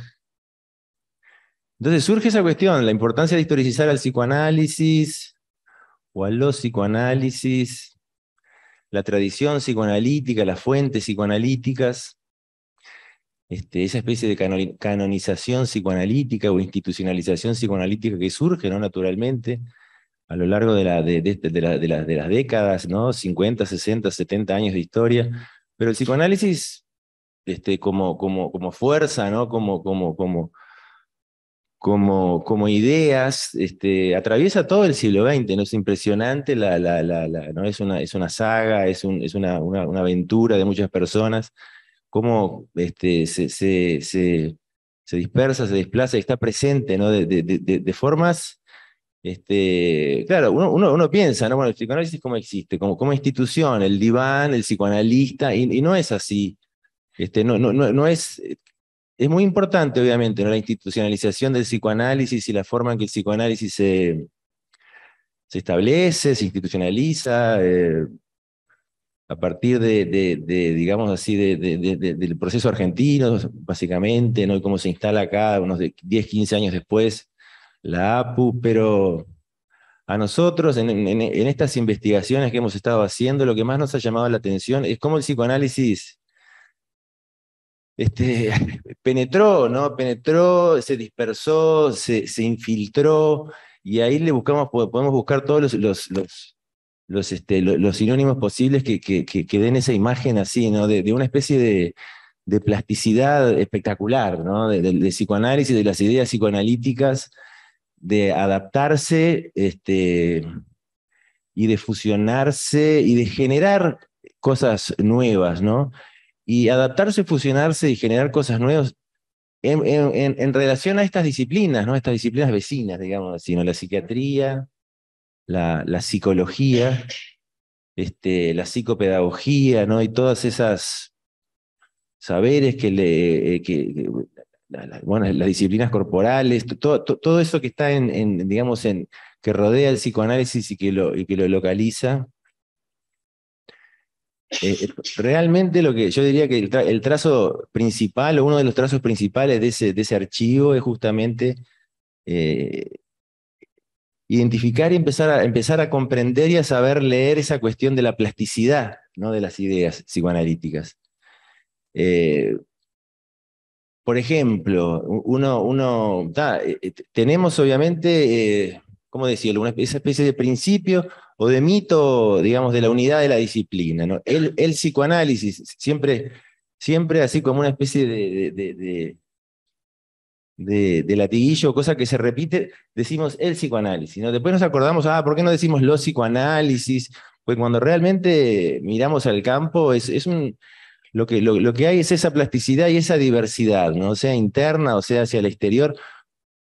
Entonces surge esa cuestión, la importancia de historicizar al psicoanálisis o a los psicoanálisis, la tradición psicoanalítica, las fuentes psicoanalíticas. Este, esa especie de canonización psicoanalítica o institucionalización psicoanalítica que surge ¿no? naturalmente a lo largo de, este, las décadas, ¿no? 50, 60, 70 años de historia, pero el psicoanálisis este, como, como, fuerza, ¿no? como, como, como, como, como ideas, este, atraviesa todo el siglo XX, ¿no? es impresionante, ¿no? es, una, es una saga, es, es una aventura de muchas personas cómo este, se, se, dispersa, se desplaza, está presente ¿no? de, de, formas. Este, claro, uno, uno, piensa, ¿no? Bueno, el psicoanálisis cómo existe, como, como institución, el diván, el psicoanalista, y, no es así. Este, no, no, no, es es muy importante, obviamente, la institucionalización del psicoanálisis y la forma en que el psicoanálisis se, se establece, se institucionaliza, eh, a partir de, digamos así, del proceso argentino, básicamente, ¿no? Y cómo se instala acá unos 10, 15 años después la APU, pero a nosotros, en, estas investigaciones que hemos estado haciendo, lo que más nos ha llamado la atención es cómo el psicoanálisis este, penetró, ¿no? Penetró, se dispersó, se, se infiltró, y ahí le buscamos, podemos buscar todos los, los los, este, los, sinónimos posibles que, que, den esa imagen así, ¿no? De, una especie de, plasticidad espectacular, ¿no? de, psicoanálisis, de las ideas psicoanalíticas, de adaptarse este, y de fusionarse y de generar cosas nuevas, ¿no? Y adaptarse, fusionarse y generar cosas nuevas en, relación a estas disciplinas, ¿no? Estas disciplinas vecinas, digamos así, La psiquiatría, la, psicología, este, la psicopedagogía, ¿no? Y todas esas saberes que le... Eh, las disciplinas corporales, todo, eso que está en, en, digamos, en, que rodea el psicoanálisis y que lo, que lo localiza, eh, eh, realmente lo que yo diría que el, trazo principal o uno de los trazos principales de ese, archivo es justamente identificar y empezar a, empezar a comprender y a saber leer esa cuestión de la plasticidad ¿no? de las ideas psicoanalíticas. Eh, por ejemplo, uno, uno eh, eh, tenemos obviamente, como ¿cómo decirlo?, una especie, esa especie de principio o de mito, digamos, de la unidad de la disciplina. ¿no? El, el, psicoanálisis, siempre, siempre así como una especie de de, latiguillo, cosa que se repite, decimos el psicoanálisis, ¿no? Después nos acordamos, ah, ¿por qué no decimos los psicoanálisis? Pues cuando realmente miramos al campo, es, es un, lo, que, lo, que hay es esa plasticidad y esa diversidad, ¿no? sea interna o sea hacia el exterior,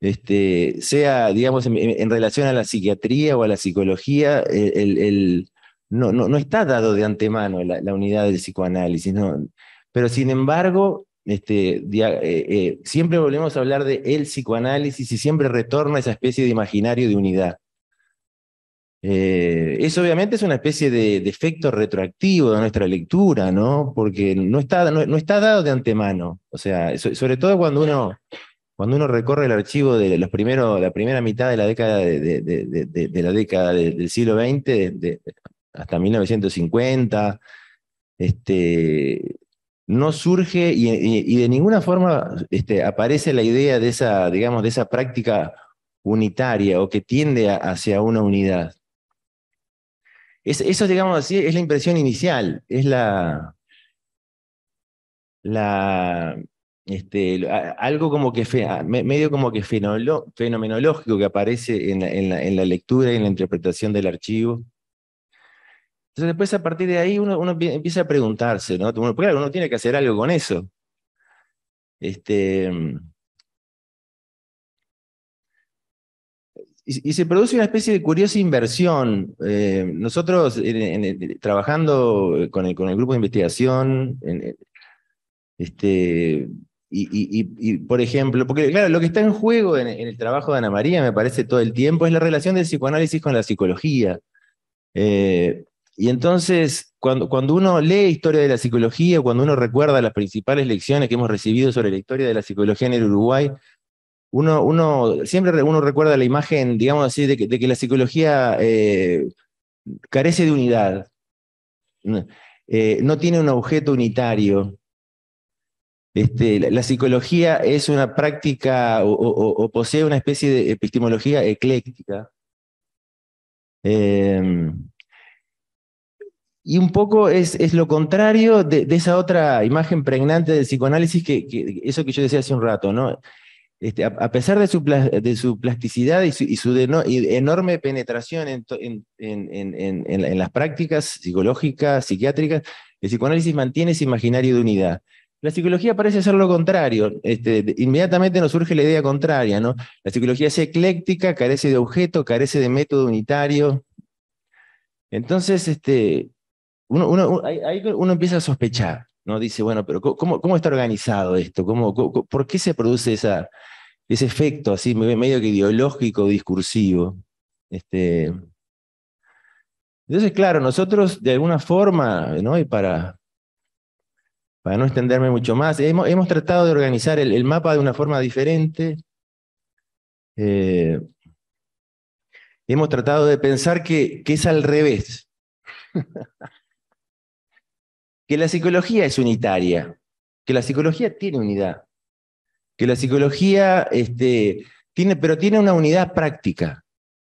este, sea, digamos, en, relación a la psiquiatría o a la psicología, el, no, no, no, está dado de antemano la, la unidad del psicoanálisis, ¿no? Pero sin embargo, este, eh, eh, siempre volvemos a hablar de el psicoanálisis y siempre retorna esa especie de imaginario de unidad. Eh, eso obviamente es una especie de, efecto retroactivo de nuestra lectura, ¿no? Porque no está, no, está dado de antemano. O sea, sobre todo cuando uno, cuando uno recorre el archivo de los la primera mitad de la década, de, de la década del siglo XX, hasta 1950, este, no surge y, de ninguna forma este, aparece la idea de esa, digamos, de esa práctica unitaria o que tiende hacia una unidad. eso, digamos así, es la impresión inicial, es la, este, algo como que medio como que fenomenológico que aparece en la, lectura y en la interpretación del archivo. Entonces después a partir de ahí uno, uno empieza a preguntarse, ¿no? Bueno, claro, uno tiene que hacer algo con eso. Este, y, se produce una especie de curiosa inversión. Eh, nosotros, trabajando con el, con el, grupo de investigación, este, y, por ejemplo, porque claro, lo que está en juego en, el trabajo de Ana María, me parece todo el tiempo, es la relación del psicoanálisis con la psicología. Eh, y entonces, cuando, cuando uno lee historia de la psicología, cuando uno recuerda las principales lecciones que hemos recibido sobre la historia de la psicología en el Uruguay, uno, uno siempre uno recuerda la imagen, digamos así, de que, la psicología eh, carece de unidad, eh, no tiene un objeto unitario. Este, la, psicología es una práctica o, posee una especie de epistemología ecléctica. Em, y un poco es, es lo contrario de, esa otra imagen pregnante del psicoanálisis, que, eso que yo decía hace un rato, ¿no? Este, a, pesar de su, de su plasticidad y su, enorme penetración en, en, las prácticas psicológicas, psiquiátricas, el psicoanálisis mantiene ese imaginario de unidad. La psicología parece ser lo contrario. Este, inmediatamente nos surge la idea contraria, ¿no? La psicología es ecléctica, carece de objeto, carece de método unitario. Entonces, este, uno, uno, ahí uno empieza a sospechar, ¿no? Dice, bueno, pero ¿cómo, cómo está organizado esto? ¿Cómo, por qué se produce esa, ese efecto así medio que ideológico, discursivo? Este, entonces, claro, nosotros de alguna forma, ¿no? Y para, para no extenderme mucho más, hemos, hemos tratado de organizar el, mapa de una forma diferente. Eh, hemos tratado de pensar que, que es al revés. que la psicología es unitaria, que la psicología tiene unidad, que la psicología este, tiene, pero tiene una unidad práctica,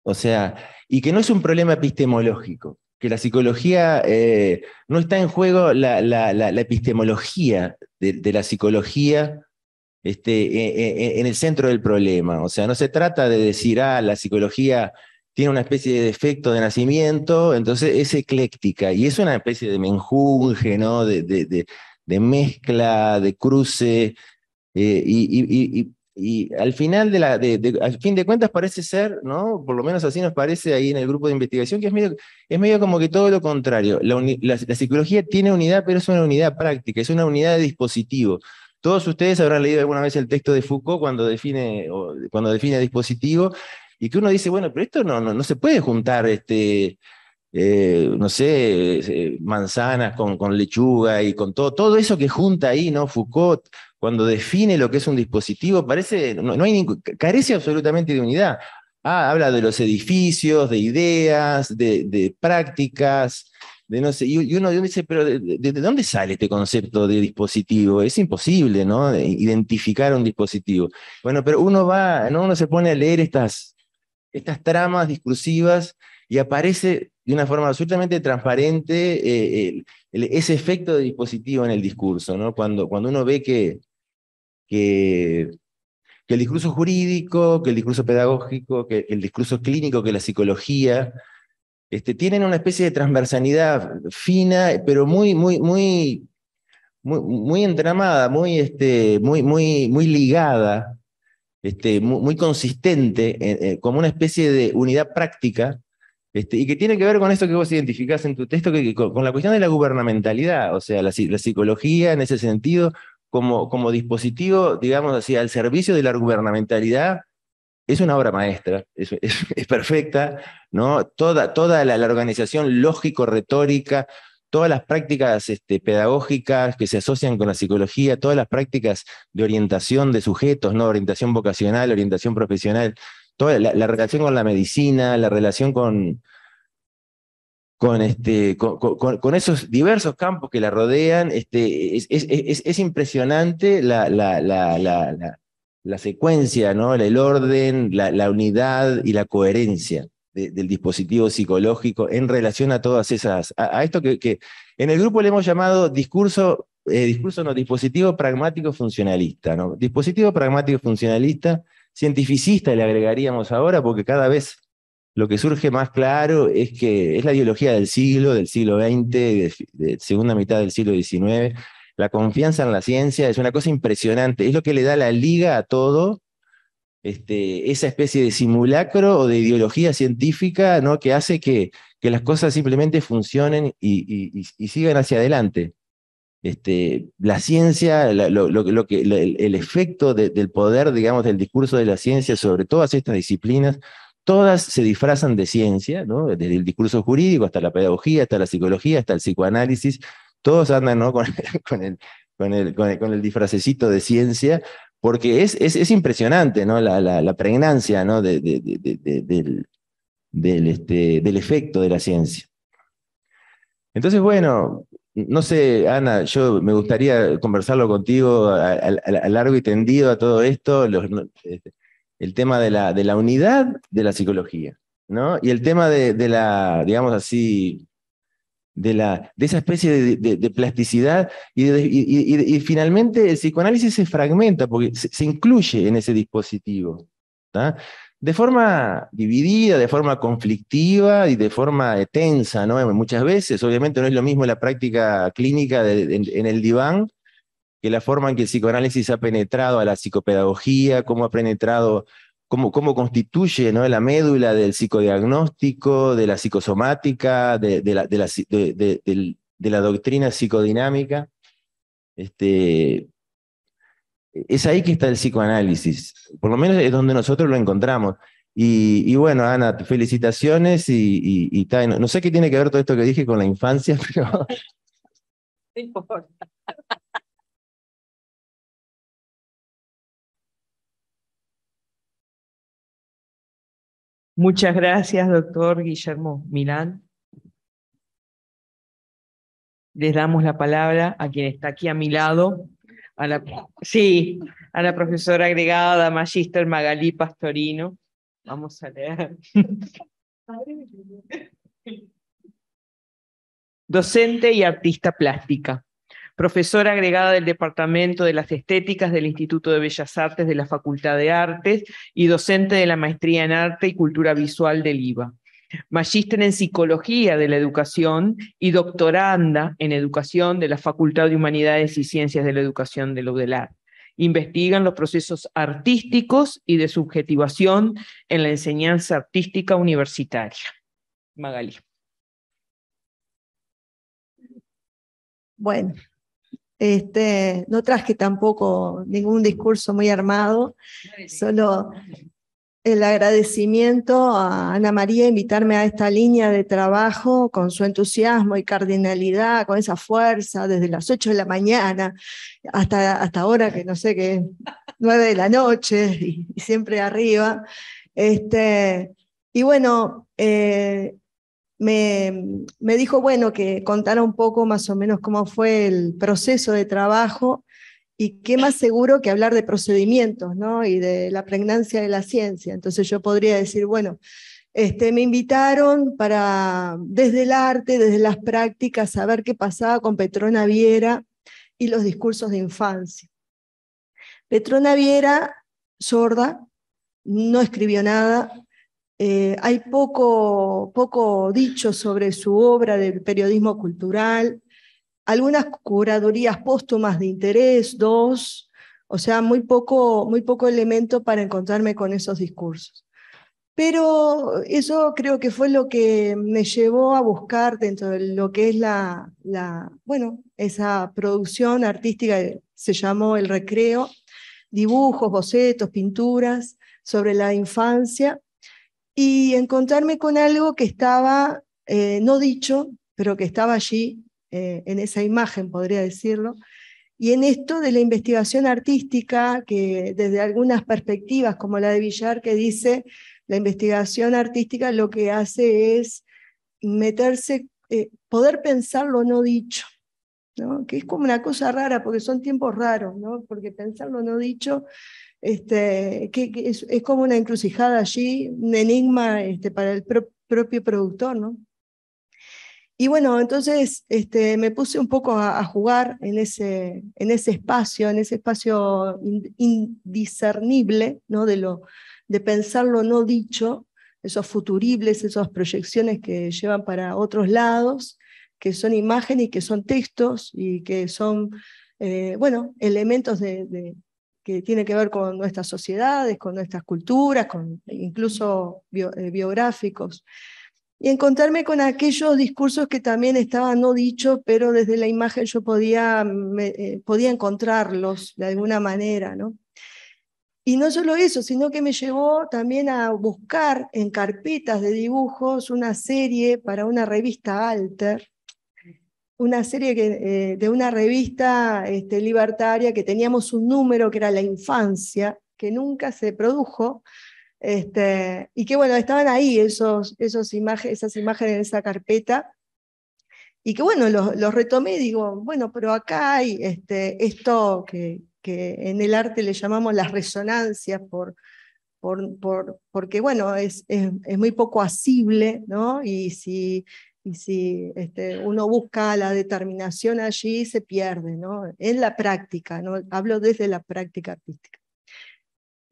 o sea, y que no es un problema epistemológico, que la psicología eh, no está en juego la, epistemología de, la psicología este, e, e, e, en el centro del problema, o sea, no se trata de decir, ah, la psicología tiene una especie de defecto de nacimiento, entonces es ecléctica y es una especie de menjunje, ¿no? De, de, mezcla, de cruce, eh, y, al final de la, al fin de cuentas parece ser, ¿no? Por lo menos así nos parece ahí en el grupo de investigación, que es medio, es medio como que todo lo contrario. La, psicología tiene unidad, pero es una unidad práctica, es una unidad de dispositivo. Todos ustedes habrán leído alguna vez el texto de Foucault cuando define, cuando define dispositivo, y que uno dice, bueno, pero esto no, no, no se puede juntar, este, eh, no sé, eh, manzanas con, lechuga y con todo, todo eso que junta ahí, ¿no? Foucault, cuando define lo que es un dispositivo, parece, no, no hay carece absolutamente de unidad. Ah, habla de los edificios, de ideas, de, prácticas, de no sé, y, uno, dice, pero de, dónde sale este concepto de dispositivo? Es imposible, ¿no? Identificar un dispositivo. Bueno, pero uno va, ¿no? Uno se pone a leer estas, estas tramas discursivas y aparece de una forma absolutamente transparente eh, ese efecto de dispositivo en el discurso, ¿no? Cuando, cuando uno ve que, que, el discurso jurídico, que el discurso pedagógico, que, el discurso clínico, que la psicología, este, tienen una especie de transversalidad fina, pero muy, muy, muy, muy, muy entramada, muy, este, muy, muy, muy ligada este, muy, consistente, eh, eh, como una especie de unidad práctica, este, y que tiene que ver con esto que vos identificás en tu texto, que, con, la cuestión de la gubernamentalidad, o sea, la, psicología en ese sentido, como, como dispositivo, digamos así, al servicio de la gubernamentalidad es una obra maestra, es, perfecta, ¿no? Toda, toda la organización lógico-retórica, todas las prácticas este, pedagógicas que se asocian con la psicología, todas las prácticas de orientación de sujetos, ¿no? orientación vocacional, orientación profesional, toda la, relación con la medicina, la relación este, con, con, esos diversos campos que la rodean, este, es, impresionante la, la, la, la secuencia, ¿no? el orden, la, unidad y la coherencia del dispositivo psicológico en relación a todas esas, a, esto que, en el grupo le hemos llamado discurso, eh, discurso no, dispositivo pragmático funcionalista, ¿no? Dispositivo pragmático funcionalista, cientificista le agregaríamos ahora, porque cada vez lo que surge más claro es que es la ideología del siglo, del siglo XX, de segunda mitad del siglo XIX, la confianza en la ciencia es una cosa impresionante, es lo que le da la liga a todo este, esa especie de simulacro o de ideología científica ¿no? que hace que, que las cosas simplemente funcionen y, sigan hacia adelante. Este, la ciencia, lo, lo que, el, efecto del poder, digamos, del discurso de la ciencia sobre todas estas disciplinas, todas se disfrazan de ciencia, ¿no? desde el discurso jurídico hasta la pedagogía, hasta la psicología, hasta el psicoanálisis, todos andan ¿no? con, el, con, el, con, el, con el disfracecito de ciencia porque es, es, impresionante ¿no? la, la, pregnancia ¿no? del, del, este, del efecto de la ciencia. Entonces, bueno, no sé, Ana, yo me gustaría conversarlo contigo a, largo y tendido a todo esto, este, el tema de la, de la, unidad de la psicología, ¿no? Y el tema de, de la, digamos así, de, la, de esa especie de, plasticidad y, finalmente el psicoanálisis se fragmenta porque se, incluye en ese dispositivo. De forma dividida, de forma conflictiva y de forma tensa, ¿no? Muchas veces, obviamente no es lo mismo la práctica clínica en el diván que la forma en que el psicoanálisis ha penetrado a la psicopedagogía, cómo ha penetrado cómo, constituye ¿no? la médula del psicodiagnóstico, de la psicosomática, de, la, de, la, de la, doctrina psicodinámica. Este, es ahí que está el psicoanálisis, por lo menos es donde nosotros lo encontramos. Y, bueno, Ana, felicitaciones y, y, no, sé qué tiene que ver todo esto que dije con la infancia, pero... No importa. Muchas gracias, doctor Guillermo Milán. Les damos la palabra a quien está aquí a mi lado, a la, sí, a la profesora agregada, Magister Magalí Pastorino. Vamos a leer. Docente y artista plástica profesora agregada del Departamento de las Estéticas del Instituto de Bellas Artes de la Facultad de Artes y docente de la Maestría en Arte y Cultura Visual del IVA. Magíster en Psicología de la Educación y doctoranda en Educación de la Facultad de Humanidades y Ciencias de la Educación de la UDELAR. Investigan los procesos artísticos y de subjetivación en la enseñanza artística universitaria. Magali. Bueno, este, no traje tampoco ningún discurso muy armado, solo el agradecimiento a Ana María invitarme a esta línea de trabajo con su entusiasmo y cardinalidad, con esa fuerza, desde las 8 de la mañana hasta, hasta ahora que no sé qué, 9 de la noche y, siempre arriba. Este, y bueno, eh, me, dijo, bueno, que contara un poco más o menos cómo fue el proceso de trabajo y qué más seguro que hablar de procedimientos, ¿no? Y de la pregnancia de la ciencia. Entonces yo podría decir, bueno, este, me invitaron para, desde el arte, desde las prácticas, saber qué pasaba con Petrona Viera y los discursos de infancia. Petrona Viera, sorda, no escribió nada, eh, hay poco, poco dicho sobre su obra del periodismo cultural, algunas curadurías póstumas de interés, dos, o sea, muy poco, muy poco elemento para encontrarme con esos discursos. Pero eso creo que fue lo que me llevó a buscar dentro de lo que es la, la bueno, esa producción artística se llamó El Recreo, dibujos, bocetos, pinturas sobre la infancia y encontrarme con algo que estaba eh, no dicho, pero que estaba allí eh, en esa imagen, podría decirlo. Y en esto de la investigación artística, que desde algunas perspectivas, como la de Villar, que dice, la investigación artística lo que hace es meterse, eh, poder pensar lo no dicho, que es como una cosa rara, porque son tiempos raros, ¿no? porque pensar lo no dicho este, que, es, como una encrucijada allí, un enigma este, para el propio productor, ¿no? Y bueno, entonces este, me puse un poco a, jugar en ese, en ese espacio, en ese espacio indiscernible, ¿no? De, lo, de pensar lo no dicho, esos futuribles, esas proyecciones que llevan para otros lados, que son imágenes y que son textos y que son, eh, bueno, elementos de, que tiene que ver con nuestras sociedades, con nuestras culturas, con incluso eh, biográficos. Y encontrarme con aquellos discursos que también estaban no dichos, pero desde la imagen yo podía, eh, podía encontrarlos de alguna manera, ¿no? Y no solo eso, sino que me llevó también a buscar en carpetas de dibujos una serie para una revista Alter, una serie eh, de una revista este, libertaria que teníamos un número que era La Infancia, que nunca se produjo, este, y que bueno, estaban ahí esos, imágenes, esas imágenes en esa carpeta, y que bueno, los, retomé y digo, bueno, pero acá hay este, esto que, que, en el arte le llamamos las resonancias, por, por, por porque bueno, es, es, muy poco asible, ¿no? Y si y si este, uno busca la determinación allí, se pierde, ¿no? En la práctica, ¿no? Hablo desde la práctica artística.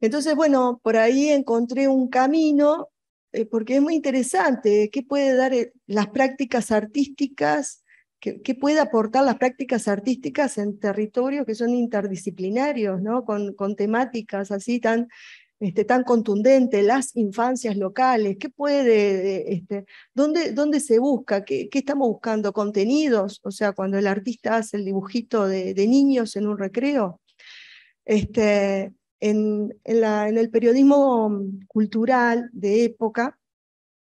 Entonces, bueno, por ahí encontré un camino, eh, porque es muy interesante, ¿qué puede dar eh, las prácticas artísticas? ¿Qué, puede aportar las prácticas artísticas en territorios que son interdisciplinarios, ¿no? Con, con temáticas así tan este, tan contundente, las infancias locales, qué puede, eh, este, dónde, se busca, ¿Qué, estamos buscando, contenidos, o sea, cuando el artista hace el dibujito de, niños en un recreo. Este, en, la, en el periodismo cultural de época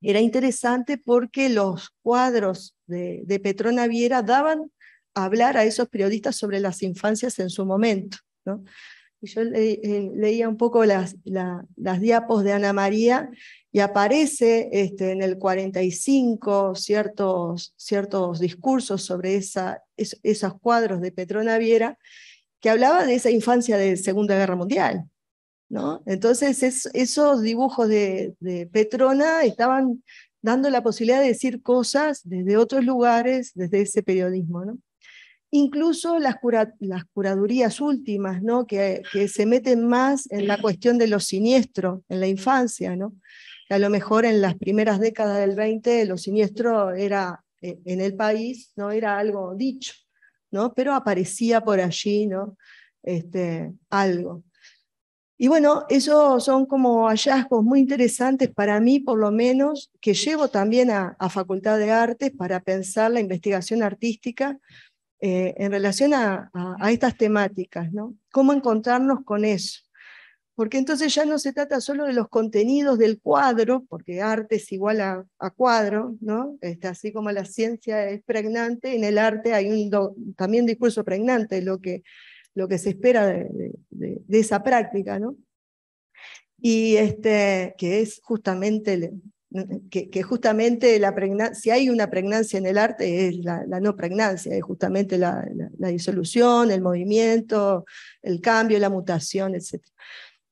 era interesante porque los cuadros de, de Petrona Viera daban a hablar a esos periodistas sobre las infancias en su momento. ¿no? yo eh, leía un poco las, las, diapos de Ana María y aparece este, en el 45 ciertos, ciertos discursos sobre esa, esos cuadros de Petrona Viera que hablaba de esa infancia de Segunda Guerra Mundial. ¿no? Entonces esos dibujos de, de Petrona estaban dando la posibilidad de decir cosas desde otros lugares, desde ese periodismo. ¿no? incluso las, curadurías últimas, ¿no? que, se meten más en la cuestión de lo siniestro, en la infancia, ¿no? a lo mejor en las primeras décadas del 20 lo siniestro era eh, en el país, no era algo dicho, ¿no? pero aparecía por allí ¿no? este, algo. Y bueno, esos son como hallazgos muy interesantes para mí, por lo menos, que llevo también a, a Facultad de Artes para pensar la investigación artística eh, en relación a, estas temáticas, ¿no? ¿Cómo encontrarnos con eso? Porque entonces ya no se trata solo de los contenidos del cuadro, porque arte es igual a, cuadro, ¿no? Está así como la ciencia es pregnante, en el arte hay un también discurso pregnante, lo que, lo que se espera de, de esa práctica, ¿no? Y este, que es justamente Mm, que, justamente la si hay una pregnancia en el arte es la, no pregnancia, es justamente la, disolución, el movimiento, el cambio, la mutación, etc.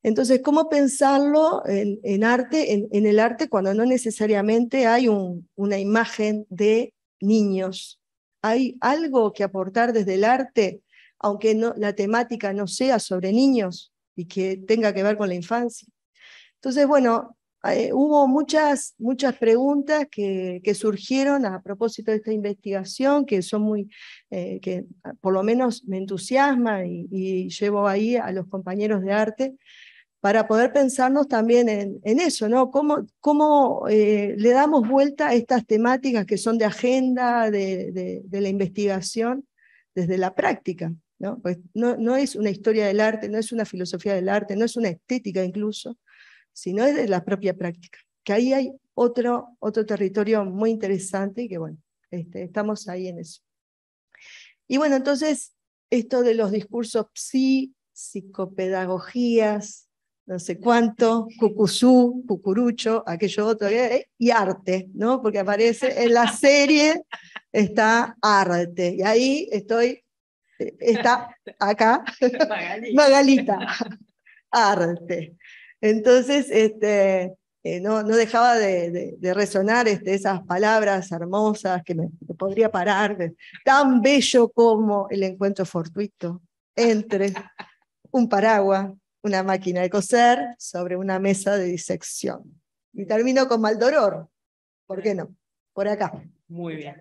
Entonces, ¿cómo pensarlo en, arte, en, el arte cuando no necesariamente hay un, una imagen de niños? ¿Hay algo que aportar desde el arte, aunque no, la temática no sea sobre niños y que tenga que ver con la infancia? Entonces, bueno, eh, hubo muchas, muchas preguntas que, surgieron a propósito de esta investigación, que son muy, eh, que ah, por lo menos me entusiasma y, llevo ahí a los compañeros de arte para poder pensarnos también en, eso, ¿no? ¿Cómo, cómo eh, le damos vuelta a estas temáticas que son de agenda, de, la investigación, desde la práctica? ¿no? Pues no es una historia del arte, no es una filosofía del arte, no es una estética incluso, sino de la propia práctica. Que ahí hay otro, otro territorio muy interesante y que bueno, este, estamos ahí en eso. Y bueno, entonces, esto de los discursos psicopedagogías, no sé cuánto, cucuzú, cucurucho, aquello otro, eh, eh, y arte, ¿no? Porque aparece en la serie, está arte. Y ahí estoy, eh, está acá, Magalita, arte. Entonces, este, eh, no, dejaba de, resonar este, esas palabras hermosas que me, podría parar, tan bello como el encuentro fortuito entre un paraguas, una máquina de coser sobre una mesa de disección. Y termino con Maldoror, ¿por qué no? Por acá. Muy bien.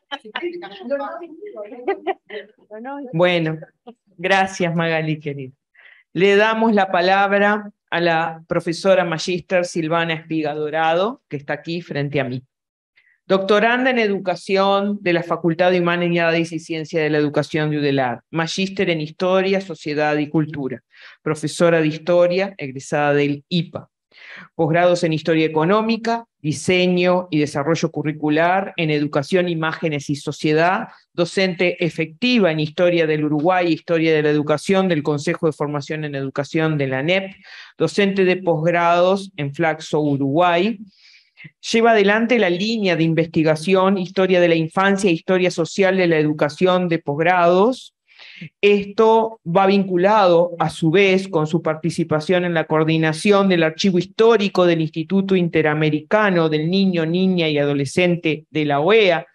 ¿eh? Bueno, gracias Magali, querida. Le damos la palabra a la profesora magíster Silvana Espiga Dorado, que está aquí frente a mí. Doctoranda en Educación de la Facultad de Humanidades y Ciencia de la Educación de UDELAR, magíster en Historia, Sociedad y Cultura, profesora de Historia, egresada del IPA, Posgrados en Historia Económica, Diseño y Desarrollo Curricular, en Educación, Imágenes y Sociedad, docente efectiva en Historia del Uruguay, Historia de la Educación del Consejo de Formación en Educación de la ANEP, docente de posgrados en Flaxo, Uruguay, Lleva adelante la línea de investigación Historia de la Infancia e Historia Social de la Educación de posgrados esto va vinculado a su vez con su participación en la coordinación del archivo histórico del Instituto Interamericano del Niño, Niña y Adolescente de la OEA,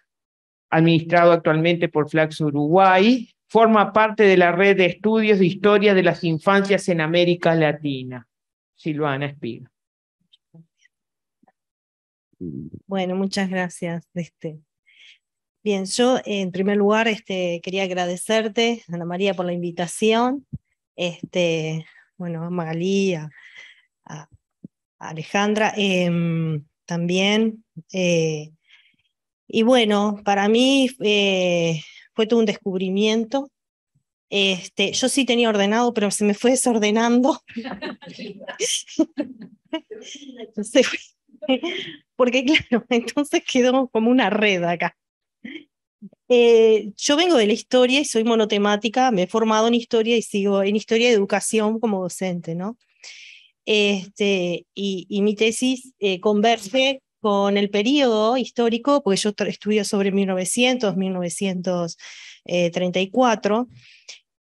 administrado actualmente por Flax Uruguay, forma parte de la red de estudios de historia de las infancias en América Latina. Silvana Espiga. Bueno, muchas gracias. Este, Bien, yo en primer lugar este, quería agradecerte, Ana María, por la invitación. Este, bueno, a Magalí, a, Alejandra, em, también. Eh, y bueno, para mí eh, fue todo un descubrimiento. Este, yo sí tenía ordenado, pero se me fue desordenando. porque claro, entonces quedó como una red acá. Eh, yo vengo de la historia y soy monotemática, me he formado en historia y sigo en historia de educación como docente, ¿no? Este, y, mi tesis eh, converge con el periodo histórico, porque yo estudio sobre 1900, 1934.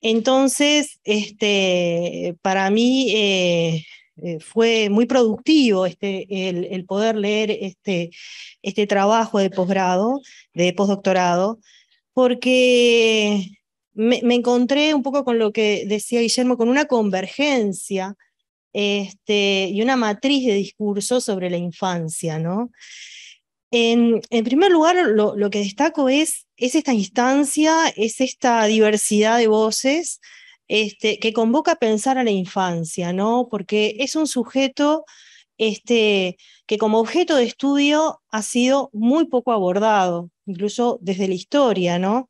Entonces, este, para mí, eh, eh, fue muy productivo este, el, poder leer este, este, trabajo de posgrado, de postdoctorado, porque me, encontré un poco con lo que decía Guillermo, con una convergencia este, y una matriz de discurso sobre la infancia, En, primer lugar, lo, que destaco es esta instancia, es esta diversidad de voces, este, que convoca a pensar a la infancia, ¿no? Porque es un sujeto este, que como objeto de estudio ha sido muy poco abordado, incluso desde la historia, ¿no?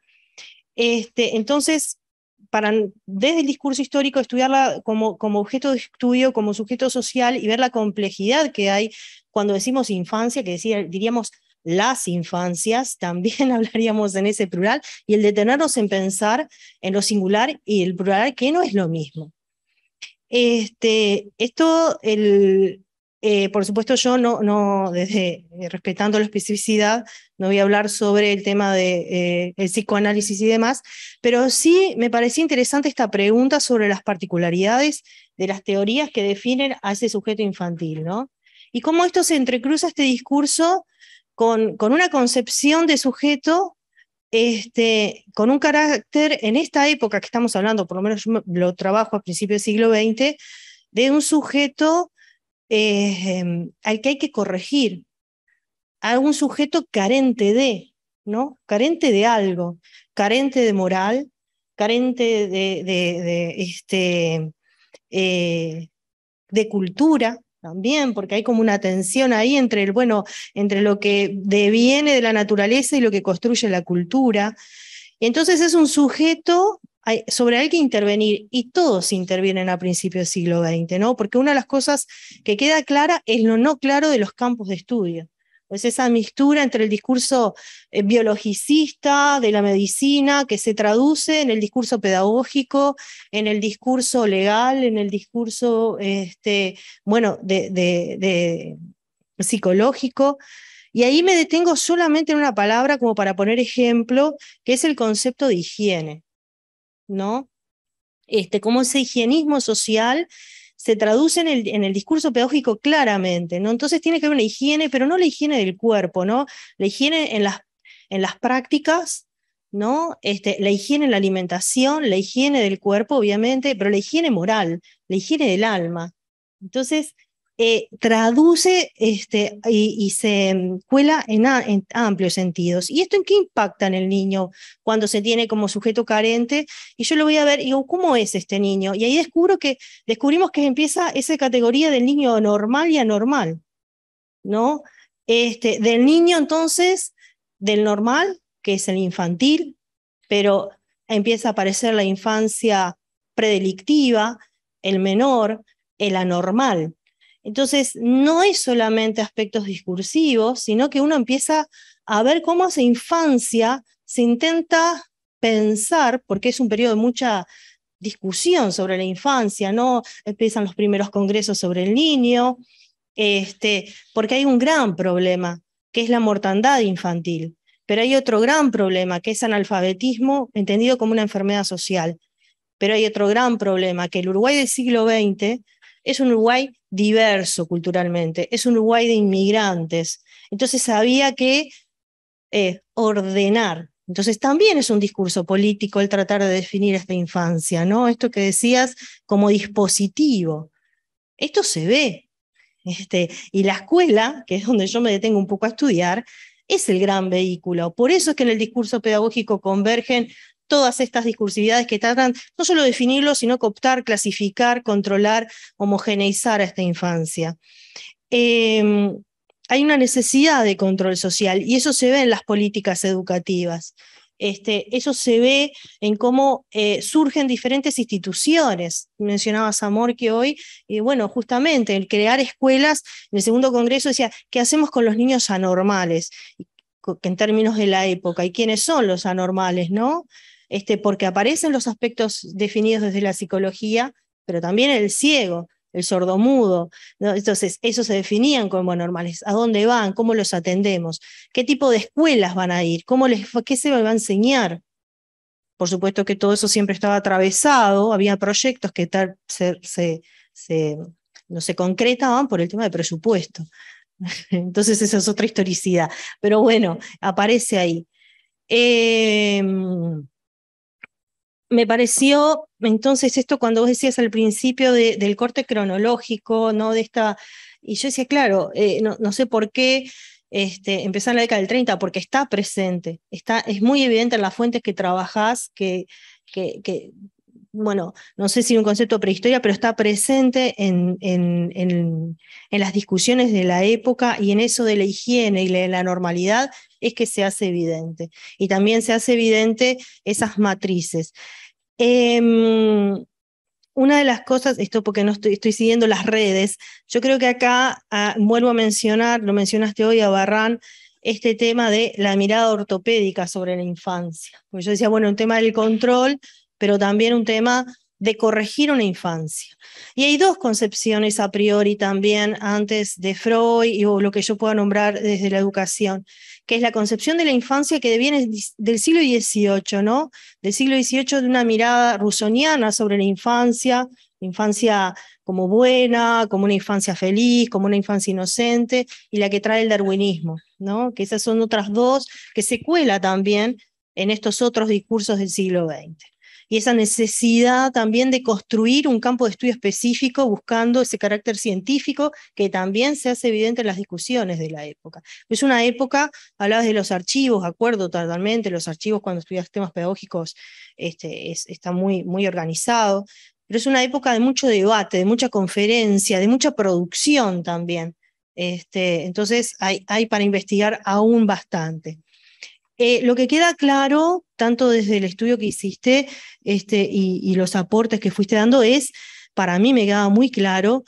Este, entonces, para, desde el discurso histórico, estudiarla como, objeto de estudio, como sujeto social y ver la complejidad que hay cuando decimos infancia, que decir, diríamos las infancias, también hablaríamos en ese plural, y el detenernos en pensar en lo singular y el plural, que no es lo mismo. Este, esto, eh, por supuesto, yo no, no desde, eh, respetando la especificidad, no voy a hablar sobre el tema del de, eh, psicoanálisis y demás, pero sí me parecía interesante esta pregunta sobre las particularidades de las teorías que definen a ese sujeto infantil, ¿no? Y cómo esto se entrecruza este discurso con, una concepción de sujeto este, con un carácter en esta época que estamos hablando, por lo menos yo lo trabajo a principios del siglo XX, de un sujeto eh, al que hay que corregir, a un sujeto carente de, ¿no? Carente de algo, carente de moral, carente de, este, eh, de cultura, también, porque hay como una tensión ahí entre el, bueno, entre lo que deviene de la naturaleza y lo que construye la cultura. Entonces es un sujeto sobre el que intervenir y todos intervienen a principios del siglo XX, Porque una de las cosas que queda clara es lo no claro de los campos de estudio pues esa mixtura entre el discurso eh, biologicista de la medicina que se traduce en el discurso pedagógico, en el discurso legal, en el discurso este, bueno, de, de, psicológico. Y ahí me detengo solamente en una palabra como para poner ejemplo, que es el concepto de higiene, ¿no? Este, como ese higienismo social se traduce en el, discurso pedagógico claramente, ¿no? Entonces tiene que haber una higiene, pero no la higiene del cuerpo, ¿no? La higiene en las, en las prácticas, ¿no? Este, la higiene en la alimentación, la higiene del cuerpo, obviamente, pero la higiene moral, la higiene del alma. Entonces, eh, traduce este, y, se cuela en, amplios sentidos. ¿Y esto en qué impacta en el niño cuando se tiene como sujeto carente? Y yo lo voy a ver digo, ¿cómo es este niño? Y ahí descubro que, descubrimos que empieza esa categoría del niño normal y anormal, ¿no? Este, del niño entonces, del normal, que es el infantil, pero empieza a aparecer la infancia predelictiva, el menor, el anormal. Entonces, no es solamente aspectos discursivos, sino que uno empieza a ver cómo hace infancia se intenta pensar, porque es un periodo de mucha discusión sobre la infancia, ¿no? Empiezan los primeros congresos sobre el niño, este, porque hay un gran problema, que es la mortandad infantil, pero hay otro gran problema, que es analfabetismo, entendido como una enfermedad social. Pero hay otro gran problema, que el Uruguay del siglo XX es un Uruguay diverso culturalmente, es un Uruguay de inmigrantes. Entonces había que eh, ordenar. Entonces también es un discurso político el tratar de definir esta infancia, ¿no? Esto que decías como dispositivo. Esto se ve. Este, y la escuela, que es donde yo me detengo un poco a estudiar, es el gran vehículo. Por eso es que en el discurso pedagógico convergen todas estas discursividades que tratan no solo de definirlo, sino cooptar, clasificar, controlar, homogeneizar a esta infancia. Em, hay una necesidad de control social y eso se ve en las políticas educativas. Este, eso se ve en cómo eh, surgen diferentes instituciones. Mencionabas amor que hoy, y bueno, justamente el crear escuelas, en el segundo congreso decía, ¿qué hacemos con los niños anormales? en términos de la época, ¿y quiénes son los anormales, no? Este, porque aparecen los aspectos definidos desde la psicología, pero también el ciego, el sordomudo. Entonces, eso se definían como normales. ¿A dónde van? ¿Cómo los atendemos? ¿Qué tipo de escuelas van a ir? ¿Cómo les, ¿Qué se va a enseñar? Por supuesto que todo eso siempre estaba atravesado, había proyectos que tal, se, no se concretaban por el tema de presupuesto. Entonces esa es otra historicidad. Pero bueno, aparece ahí. Em, me pareció entonces esto cuando vos decías al principio del corte cronológico, ¿no? De esta, y yo decía, claro, eh, no, sé por qué este, empezar en la década del 30, porque está presente, está, es muy evidente en las fuentes que trabajás, que, bueno, no sé si un concepto prehistoria, pero está presente en, en, las discusiones de la época y en eso de la higiene y la normalidad es que se hace evidente. Y también se hace evidente esas matrices. Em, una de las cosas, esto porque no estoy, siguiendo las redes, yo creo que acá ah, vuelvo a mencionar, lo mencionaste hoy a Barran, este tema de la mirada ortopédica sobre la infancia. Porque yo decía, bueno, un tema del control, pero también un tema de corregir una infancia. Y hay dos concepciones a priori también antes de Freud y, lo que yo pueda nombrar desde la educación que es la concepción de la infancia que viene del siglo XVIII, ¿no? Del siglo XVIII de una mirada rusoniana sobre la infancia, infancia como buena, como una infancia feliz, como una infancia inocente, y la que trae el darwinismo, ¿no? Que esas son otras dos que se cuela también en estos otros discursos del siglo XX y esa necesidad también de construir un campo de estudio específico buscando ese carácter científico que también se hace evidente en las discusiones de la época. Es una época, hablabas de los archivos, acuerdo totalmente, los archivos cuando estudias temas pedagógicos este, está muy, muy organizado, pero es una época de mucho debate, de mucha conferencia, de mucha producción también. Este, entonces hay para investigar aún bastante. Eh, lo que queda claro, tanto desde el estudio que hiciste este, y, los aportes que fuiste dando, es, para mí me queda muy claro,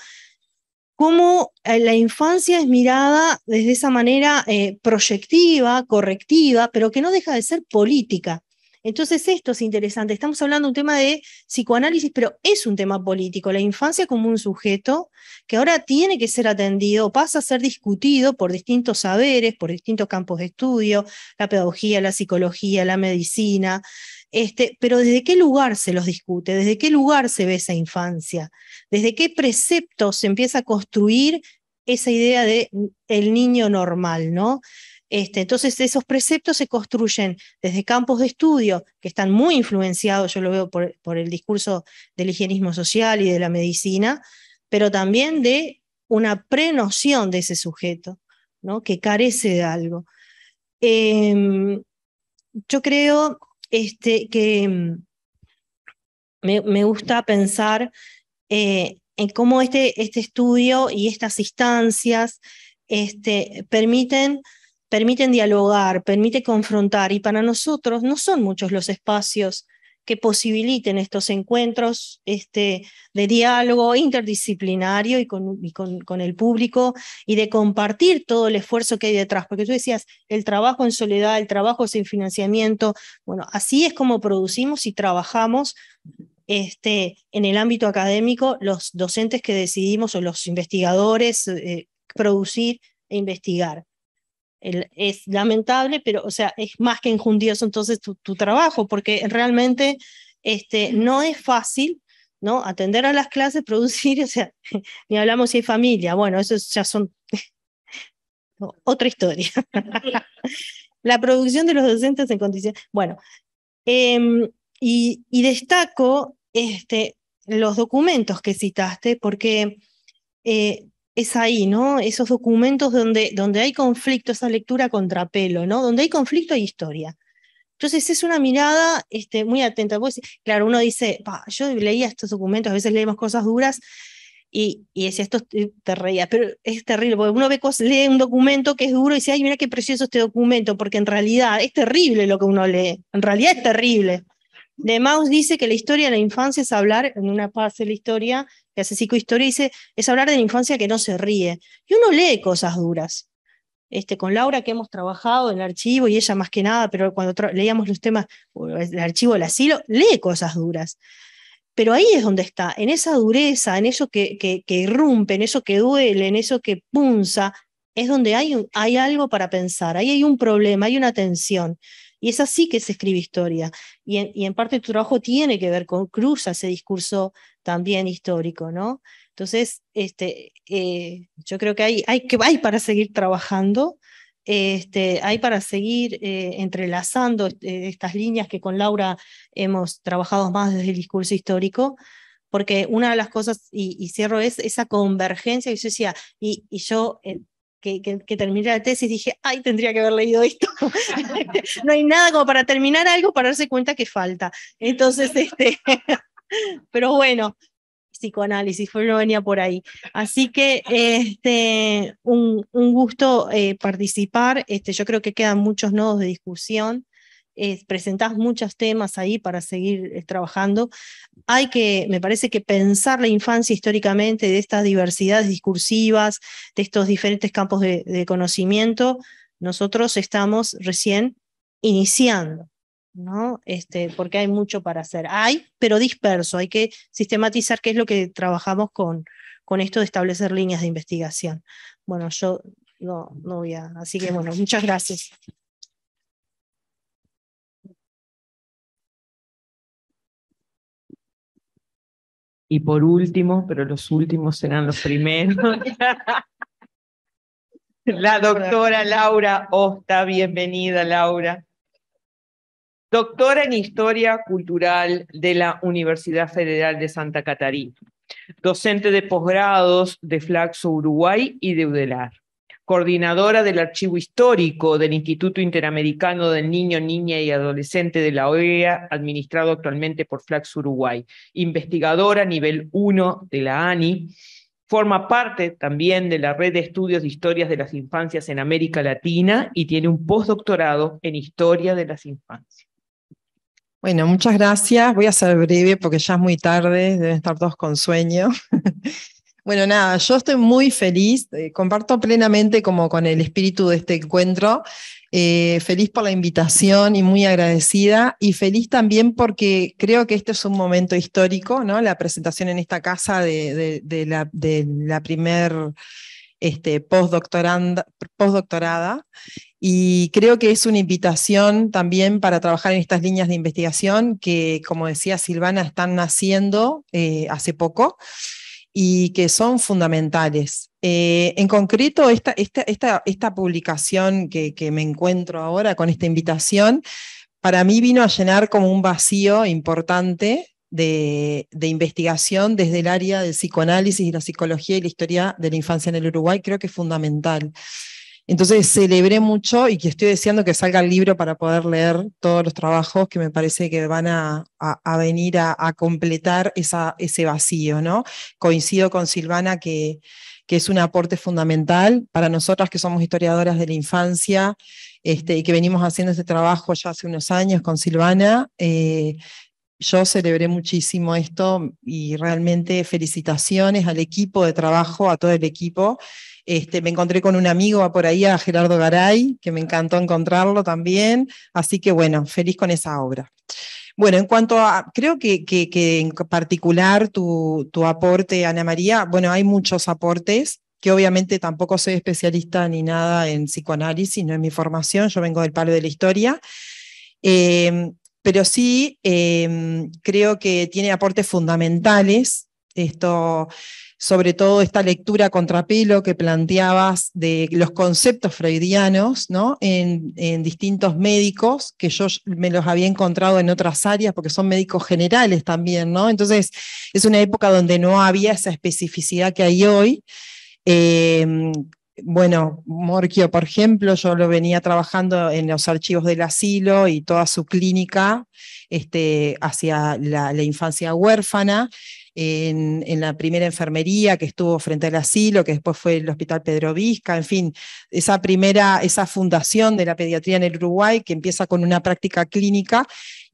cómo eh, la infancia es mirada desde esa manera eh, proyectiva, correctiva, pero que no deja de ser política. Entonces esto es interesante, estamos hablando de un tema de psicoanálisis, pero es un tema político, la infancia como un sujeto que ahora tiene que ser atendido, pasa a ser discutido por distintos saberes, por distintos campos de estudio, la pedagogía, la psicología, la medicina, este, pero desde qué lugar se los discute, desde qué lugar se ve esa infancia, desde qué preceptos se empieza a construir esa idea de el niño normal, ¿no? Este, entonces, esos preceptos se construyen desde campos de estudio que están muy influenciados, yo lo veo por, el discurso del higienismo social y de la medicina, pero también de una prenoción de ese sujeto, ¿no? que carece de algo. Em, yo creo este, que em, me, gusta pensar eh, en cómo este, este, estudio y estas instancias este, permiten permiten dialogar, permite confrontar y para nosotros no son muchos los espacios que posibiliten estos encuentros este, de diálogo interdisciplinario y, con, el público y de compartir todo el esfuerzo que hay detrás. Porque tú decías, el trabajo en soledad, el trabajo sin financiamiento, bueno, así es como producimos y trabajamos este, en el ámbito académico los docentes que decidimos o los investigadores eh, producir e investigar es lamentable, pero o sea, es más que enjundioso entonces tu, trabajo, porque realmente este, no es fácil ¿no? Atender a las clases, producir, o sea, ni hablamos si hay familia, bueno, eso ya son otra historia. la producción de los docentes en condiciones, bueno, em, y, destaco este, los documentos que citaste, porque eh, es ahí, ¿no? Esos documentos donde, donde hay conflicto, esa lectura contrapelo, ¿no? Donde hay conflicto hay historia. Entonces es una mirada este, muy atenta. claro, uno dice, yo leía estos documentos, a veces leemos cosas duras y, y decía, esto te reía, pero es terrible, porque uno ve cosas, lee un documento que es duro y dice, ay, mira qué precioso este documento, porque en realidad es terrible lo que uno lee, en realidad es terrible. De Maus dice que la historia de la infancia es hablar, en una parte de la historia, que hace psicohistoria, dice, es hablar de la infancia que no se ríe. Y uno lee cosas duras. Este, con Laura que hemos trabajado en el archivo y ella más que nada, pero cuando leíamos los temas, el archivo del asilo, lee cosas duras. Pero ahí es donde está, en esa dureza, en eso que, irrumpe, en eso que duele, en eso que punza, es donde hay, hay algo para pensar, ahí hay un problema, hay una tensión. Y es así que se escribe historia. Y en, parte tu trabajo tiene que ver con, cruza ese discurso también histórico, ¿no? Entonces, este, eh, yo creo que hay, hay, que hay para seguir trabajando, este, hay para seguir eh, entrelazando eh, estas líneas que con Laura hemos trabajado más desde el discurso histórico, porque una de las cosas, y, cierro, es esa convergencia, y yo decía, y yo que, terminé la tesis, dije, ay, tendría que haber leído esto. no hay nada como para terminar algo, para darse cuenta que falta. Entonces, este, pero bueno, psicoanálisis, no venía por ahí. Así que este, un, gusto eh, participar. Este, yo creo que quedan muchos nodos de discusión presentás muchos temas ahí para seguir eh, trabajando. Hay que, me parece que pensar la infancia históricamente de estas diversidades discursivas, de estos diferentes campos de, conocimiento, nosotros estamos recién iniciando. ¿no? Este, porque hay mucho para hacer. Hay, pero disperso, hay que sistematizar qué es lo que trabajamos con, con esto de establecer líneas de investigación. Bueno, yo no, no voy a, así que bueno, muchas gracias. y por último, pero los últimos serán los primeros, la doctora Laura Osta. Bienvenida, Laura. Doctora en Historia Cultural de la Universidad Federal de Santa Catarina, docente de posgrados de Flaxo Uruguay y de UDELAR coordinadora del Archivo Histórico del Instituto Interamericano del Niño, Niña y Adolescente de la OEA, administrado actualmente por Flax Uruguay, investigadora nivel 1 de la ANI. Forma parte también de la Red de Estudios de Historias de las Infancias en América Latina y tiene un postdoctorado en Historia de las Infancias. Bueno, muchas gracias. Voy a ser breve porque ya es muy tarde, deben estar todos con sueño. Bueno, nada, yo estoy muy feliz, eh, comparto plenamente como con el espíritu de este encuentro, eh, feliz por la invitación y muy agradecida y feliz también porque creo que este es un momento histórico, ¿no? La presentación en esta casa de, la, de primer este, postdoctorada y creo que es una invitación también para trabajar en estas líneas de investigación que, como decía Silvana, están naciendo eh, hace poco y que son fundamentales. Eh, en concreto, esta, esta, esta, publicación que, que me encuentro ahora con esta invitación, para mí vino a llenar como un vacío importante de, de, investigación desde el área del psicoanálisis y la psicología y la historia de la infancia en el Uruguay, creo que es fundamental. Entonces celebré mucho y que estoy deseando que salga el libro para poder leer todos los trabajos que me parece que van a, venir a, completar ese vacío, ¿no? Coincido con Silvana que, es un aporte fundamental para nosotras que somos historiadoras de la infancia este, y que venimos haciendo este trabajo ya hace unos años con Silvana. Eh, yo celebré muchísimo esto y realmente felicitaciones al equipo de trabajo, a todo el equipo. Este, me encontré con un amigo por ahí, a Gerardo Garay, que me encantó encontrarlo también. Así que bueno, feliz con esa obra. Bueno, en cuanto a, creo que, en particular tu, aporte, Ana María, bueno, hay muchos aportes que obviamente tampoco soy especialista ni nada en psicoanálisis, no en mi formación, yo vengo del palo de la historia. Eh, pero sí em, creo que tiene aportes fundamentales. Esto, sobre todo esta lectura contrapelo que planteabas de los conceptos freudianos ¿no? en, distintos médicos, que yo me los había encontrado en otras áreas, porque son médicos generales también, ¿no? Entonces, es una época donde no había esa especificidad que hay hoy. Em, bueno, Morquio, por ejemplo, yo lo venía trabajando en los archivos del asilo y toda su clínica este, hacia la, infancia huérfana. En, en, la primera enfermería que estuvo frente al asilo, que después fue el Hospital Pedro Vizca, en fin, esa primera, esa fundación de la pediatría en el Uruguay que empieza con una práctica clínica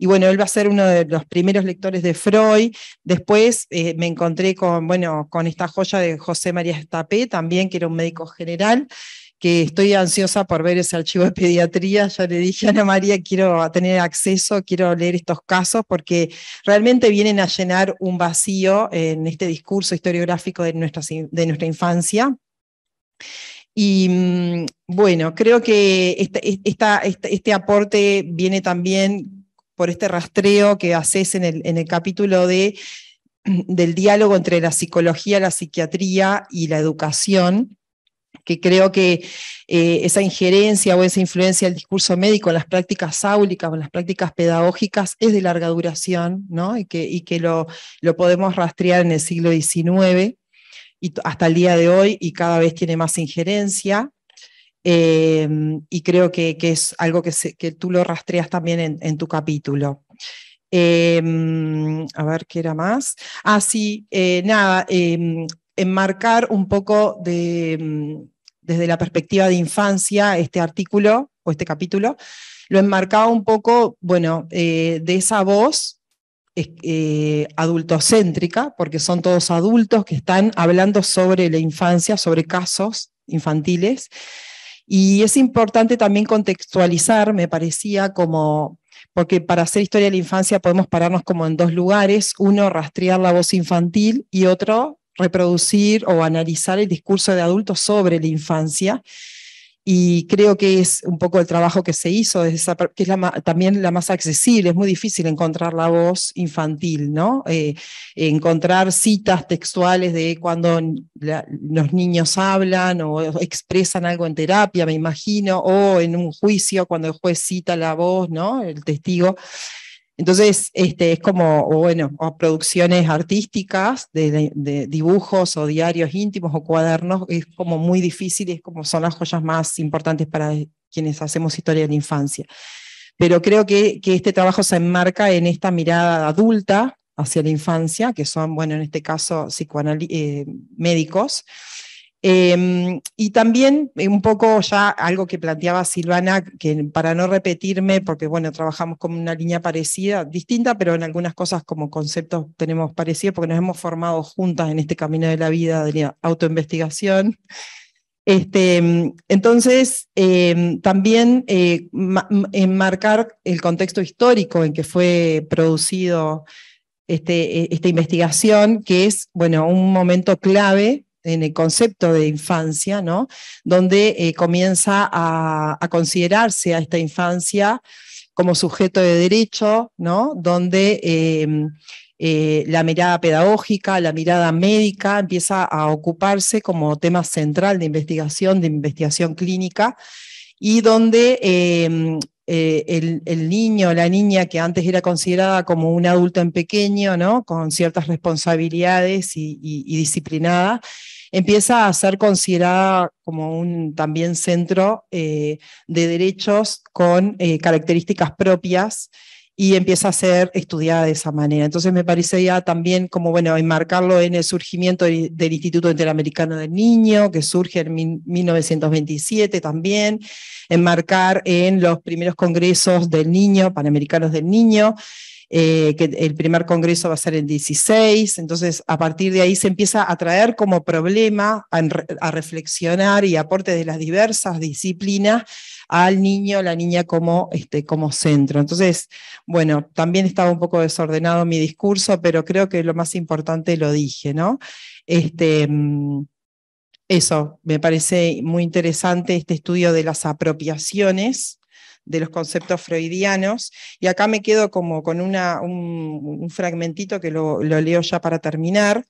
y bueno, él va a ser uno de los primeros lectores de Freud. Después eh, me encontré con, bueno, con esta joya de José María Estapé, también, que era un médico general que estoy ansiosa por ver ese archivo de pediatría. Ya le dije a Ana María, quiero tener acceso, quiero leer estos casos, porque realmente vienen a llenar un vacío en este discurso historiográfico de nuestra, de nuestra infancia. Y mm, bueno, creo que este, este, este, este aporte viene también por este rastreo que haces en el, capítulo de, del diálogo entre la psicología, la psiquiatría y la educación, que creo que eh, esa injerencia o esa influencia del discurso médico en las prácticas áulicas o en las prácticas pedagógicas es de larga duración, ¿no? Y que, lo, podemos rastrear en el siglo XIX y hasta el día de hoy y cada vez tiene más injerencia. Em, y creo que, es algo que, tú lo rastreas también en, tu capítulo. Em, a ver, ¿qué era más? Ah, sí, eh, nada, em, enmarcar un poco de, mm, desde la perspectiva de infancia este artículo o este capítulo, lo he enmarcado un poco, bueno, eh, de esa voz eh, adultocéntrica, porque son todos adultos que están hablando sobre la infancia, sobre casos infantiles, y es importante también contextualizar, me parecía, como, porque para hacer historia de la infancia podemos pararnos como en dos lugares, uno rastrear la voz infantil y otro reproducir o analizar el discurso de adultos sobre la infancia y creo que es un poco el trabajo que se hizo, que es también la más accesible, es muy difícil encontrar la voz infantil, ¿no? Eh, encontrar citas textuales de cuando los niños hablan o expresan algo en terapia, me imagino, o en un juicio cuando el juez cita la voz, ¿no? El testigo. Entonces, este, es como, bueno, producciones artísticas de, dibujos o diarios íntimos o cuadernos, es como muy difícil, es como son las joyas más importantes para quienes hacemos historia de la infancia. Pero creo que, este trabajo se enmarca en esta mirada adulta hacia la infancia, que son, bueno, en este caso, eh, médicos, Em, y también eh, un poco ya algo que planteaba Silvana, que para no repetirme, porque bueno, trabajamos con una línea parecida, distinta, pero en algunas cosas como conceptos tenemos parecido, porque nos hemos formado juntas en este camino de la vida, de la autoinvestigación. Este, em, entonces, em, también eh, enmarcar el contexto histórico en que fue producido este, e-, esta investigación, que es, bueno, un momento clave en el concepto de infancia, ¿no? Donde eh, comienza a, considerarse a esta infancia como sujeto de derecho, ¿no? donde em, eh, la mirada pedagógica, la mirada médica empieza a ocuparse como tema central de investigación, de investigación clínica, y donde em, eh, el, niño niño, la niña que antes era considerada como un adulto en pequeño, ¿no? con ciertas responsabilidades y, disciplinada, empieza a ser considerada como un también centro eh, de derechos con eh, características propias y empieza a ser estudiada de esa manera. Entonces me parece ya también como, bueno, enmarcarlo en el surgimiento del, Instituto Interamericano del Niño, que surge en 1927 también, enmarcar en los primeros congresos del niño, panamericanos del niño. Eh, que el primer congreso va a ser en 16, entonces a partir de ahí se empieza a traer como problema, a, a reflexionar y aporte de las diversas disciplinas al niño la niña como, este, como centro. Entonces, bueno, también estaba un poco desordenado mi discurso, pero creo que lo más importante lo dije, ¿no? Este, mm, eso, me parece muy interesante este estudio de las apropiaciones de los conceptos freudianos. Y acá me quedo como con una, un, fragmentito que lo, leo ya para terminar,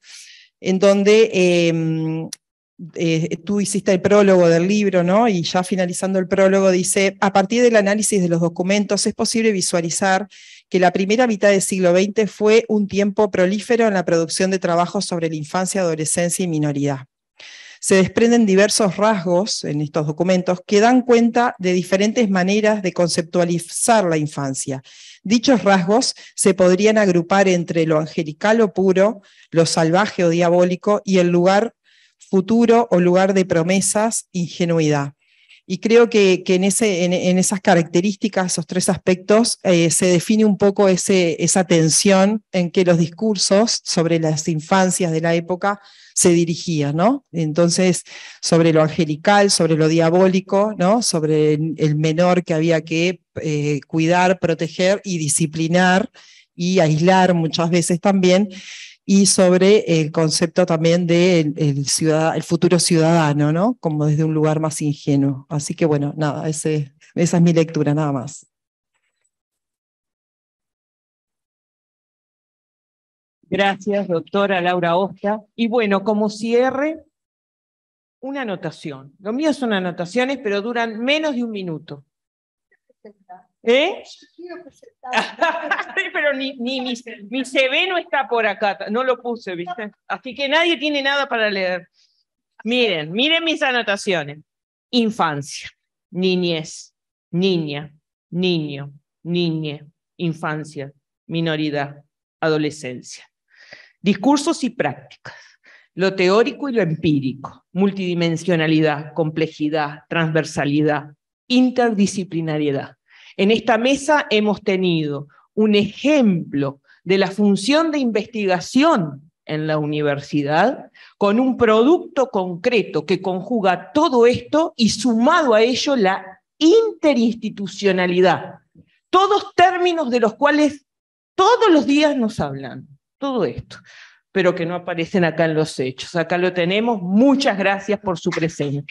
en donde em, eh, tú hiciste el prólogo del libro, ¿no? Y ya finalizando el prólogo dice, a partir del análisis de los documentos es posible visualizar que la primera mitad del siglo XX fue un tiempo prolífero en la producción de trabajos sobre la infancia, adolescencia y minoridad. Se desprenden diversos rasgos en estos documentos que dan cuenta de diferentes maneras de conceptualizar la infancia. Dichos rasgos se podrían agrupar entre lo angelical o puro, lo salvaje o diabólico y el lugar futuro o lugar de promesas, ingenuidad. Y creo que, que en, ese, en, en, esas características, esos tres aspectos, eh, se define un poco ese, esa tensión en que los discursos sobre las infancias de la época se dirigían, ¿no? Entonces, sobre lo angelical, sobre lo diabólico, ¿no? Sobre el menor que había que eh, cuidar, proteger y disciplinar y aislar muchas veces también, y sobre el concepto también del ciudad, el futuro ciudadano, ¿no? Como desde un lugar más ingenuo. Así que bueno, nada, ese, esa es mi lectura, nada más. Gracias, doctora Laura Osta. Y bueno, como cierre, una anotación. Lo mío son anotaciones, pero duran menos de un minuto. ¿Eh? Pero ni, mi, mi, CV no está por acá, no lo puse, ¿viste? Así que nadie tiene nada para leer. Miren, miren mis anotaciones. Infancia, niñez, niña, niño, Niña infancia, minoridad, adolescencia. Discursos y prácticas, lo teórico y lo empírico, multidimensionalidad, complejidad, transversalidad, interdisciplinariedad en esta mesa hemos tenido un ejemplo de la función de investigación en la universidad con un producto concreto que conjuga todo esto y sumado a ello la interinstitucionalidad. Todos términos de los cuales todos los días nos hablan, todo esto, pero que no aparecen acá en los hechos. Acá lo tenemos. Muchas gracias por su presencia.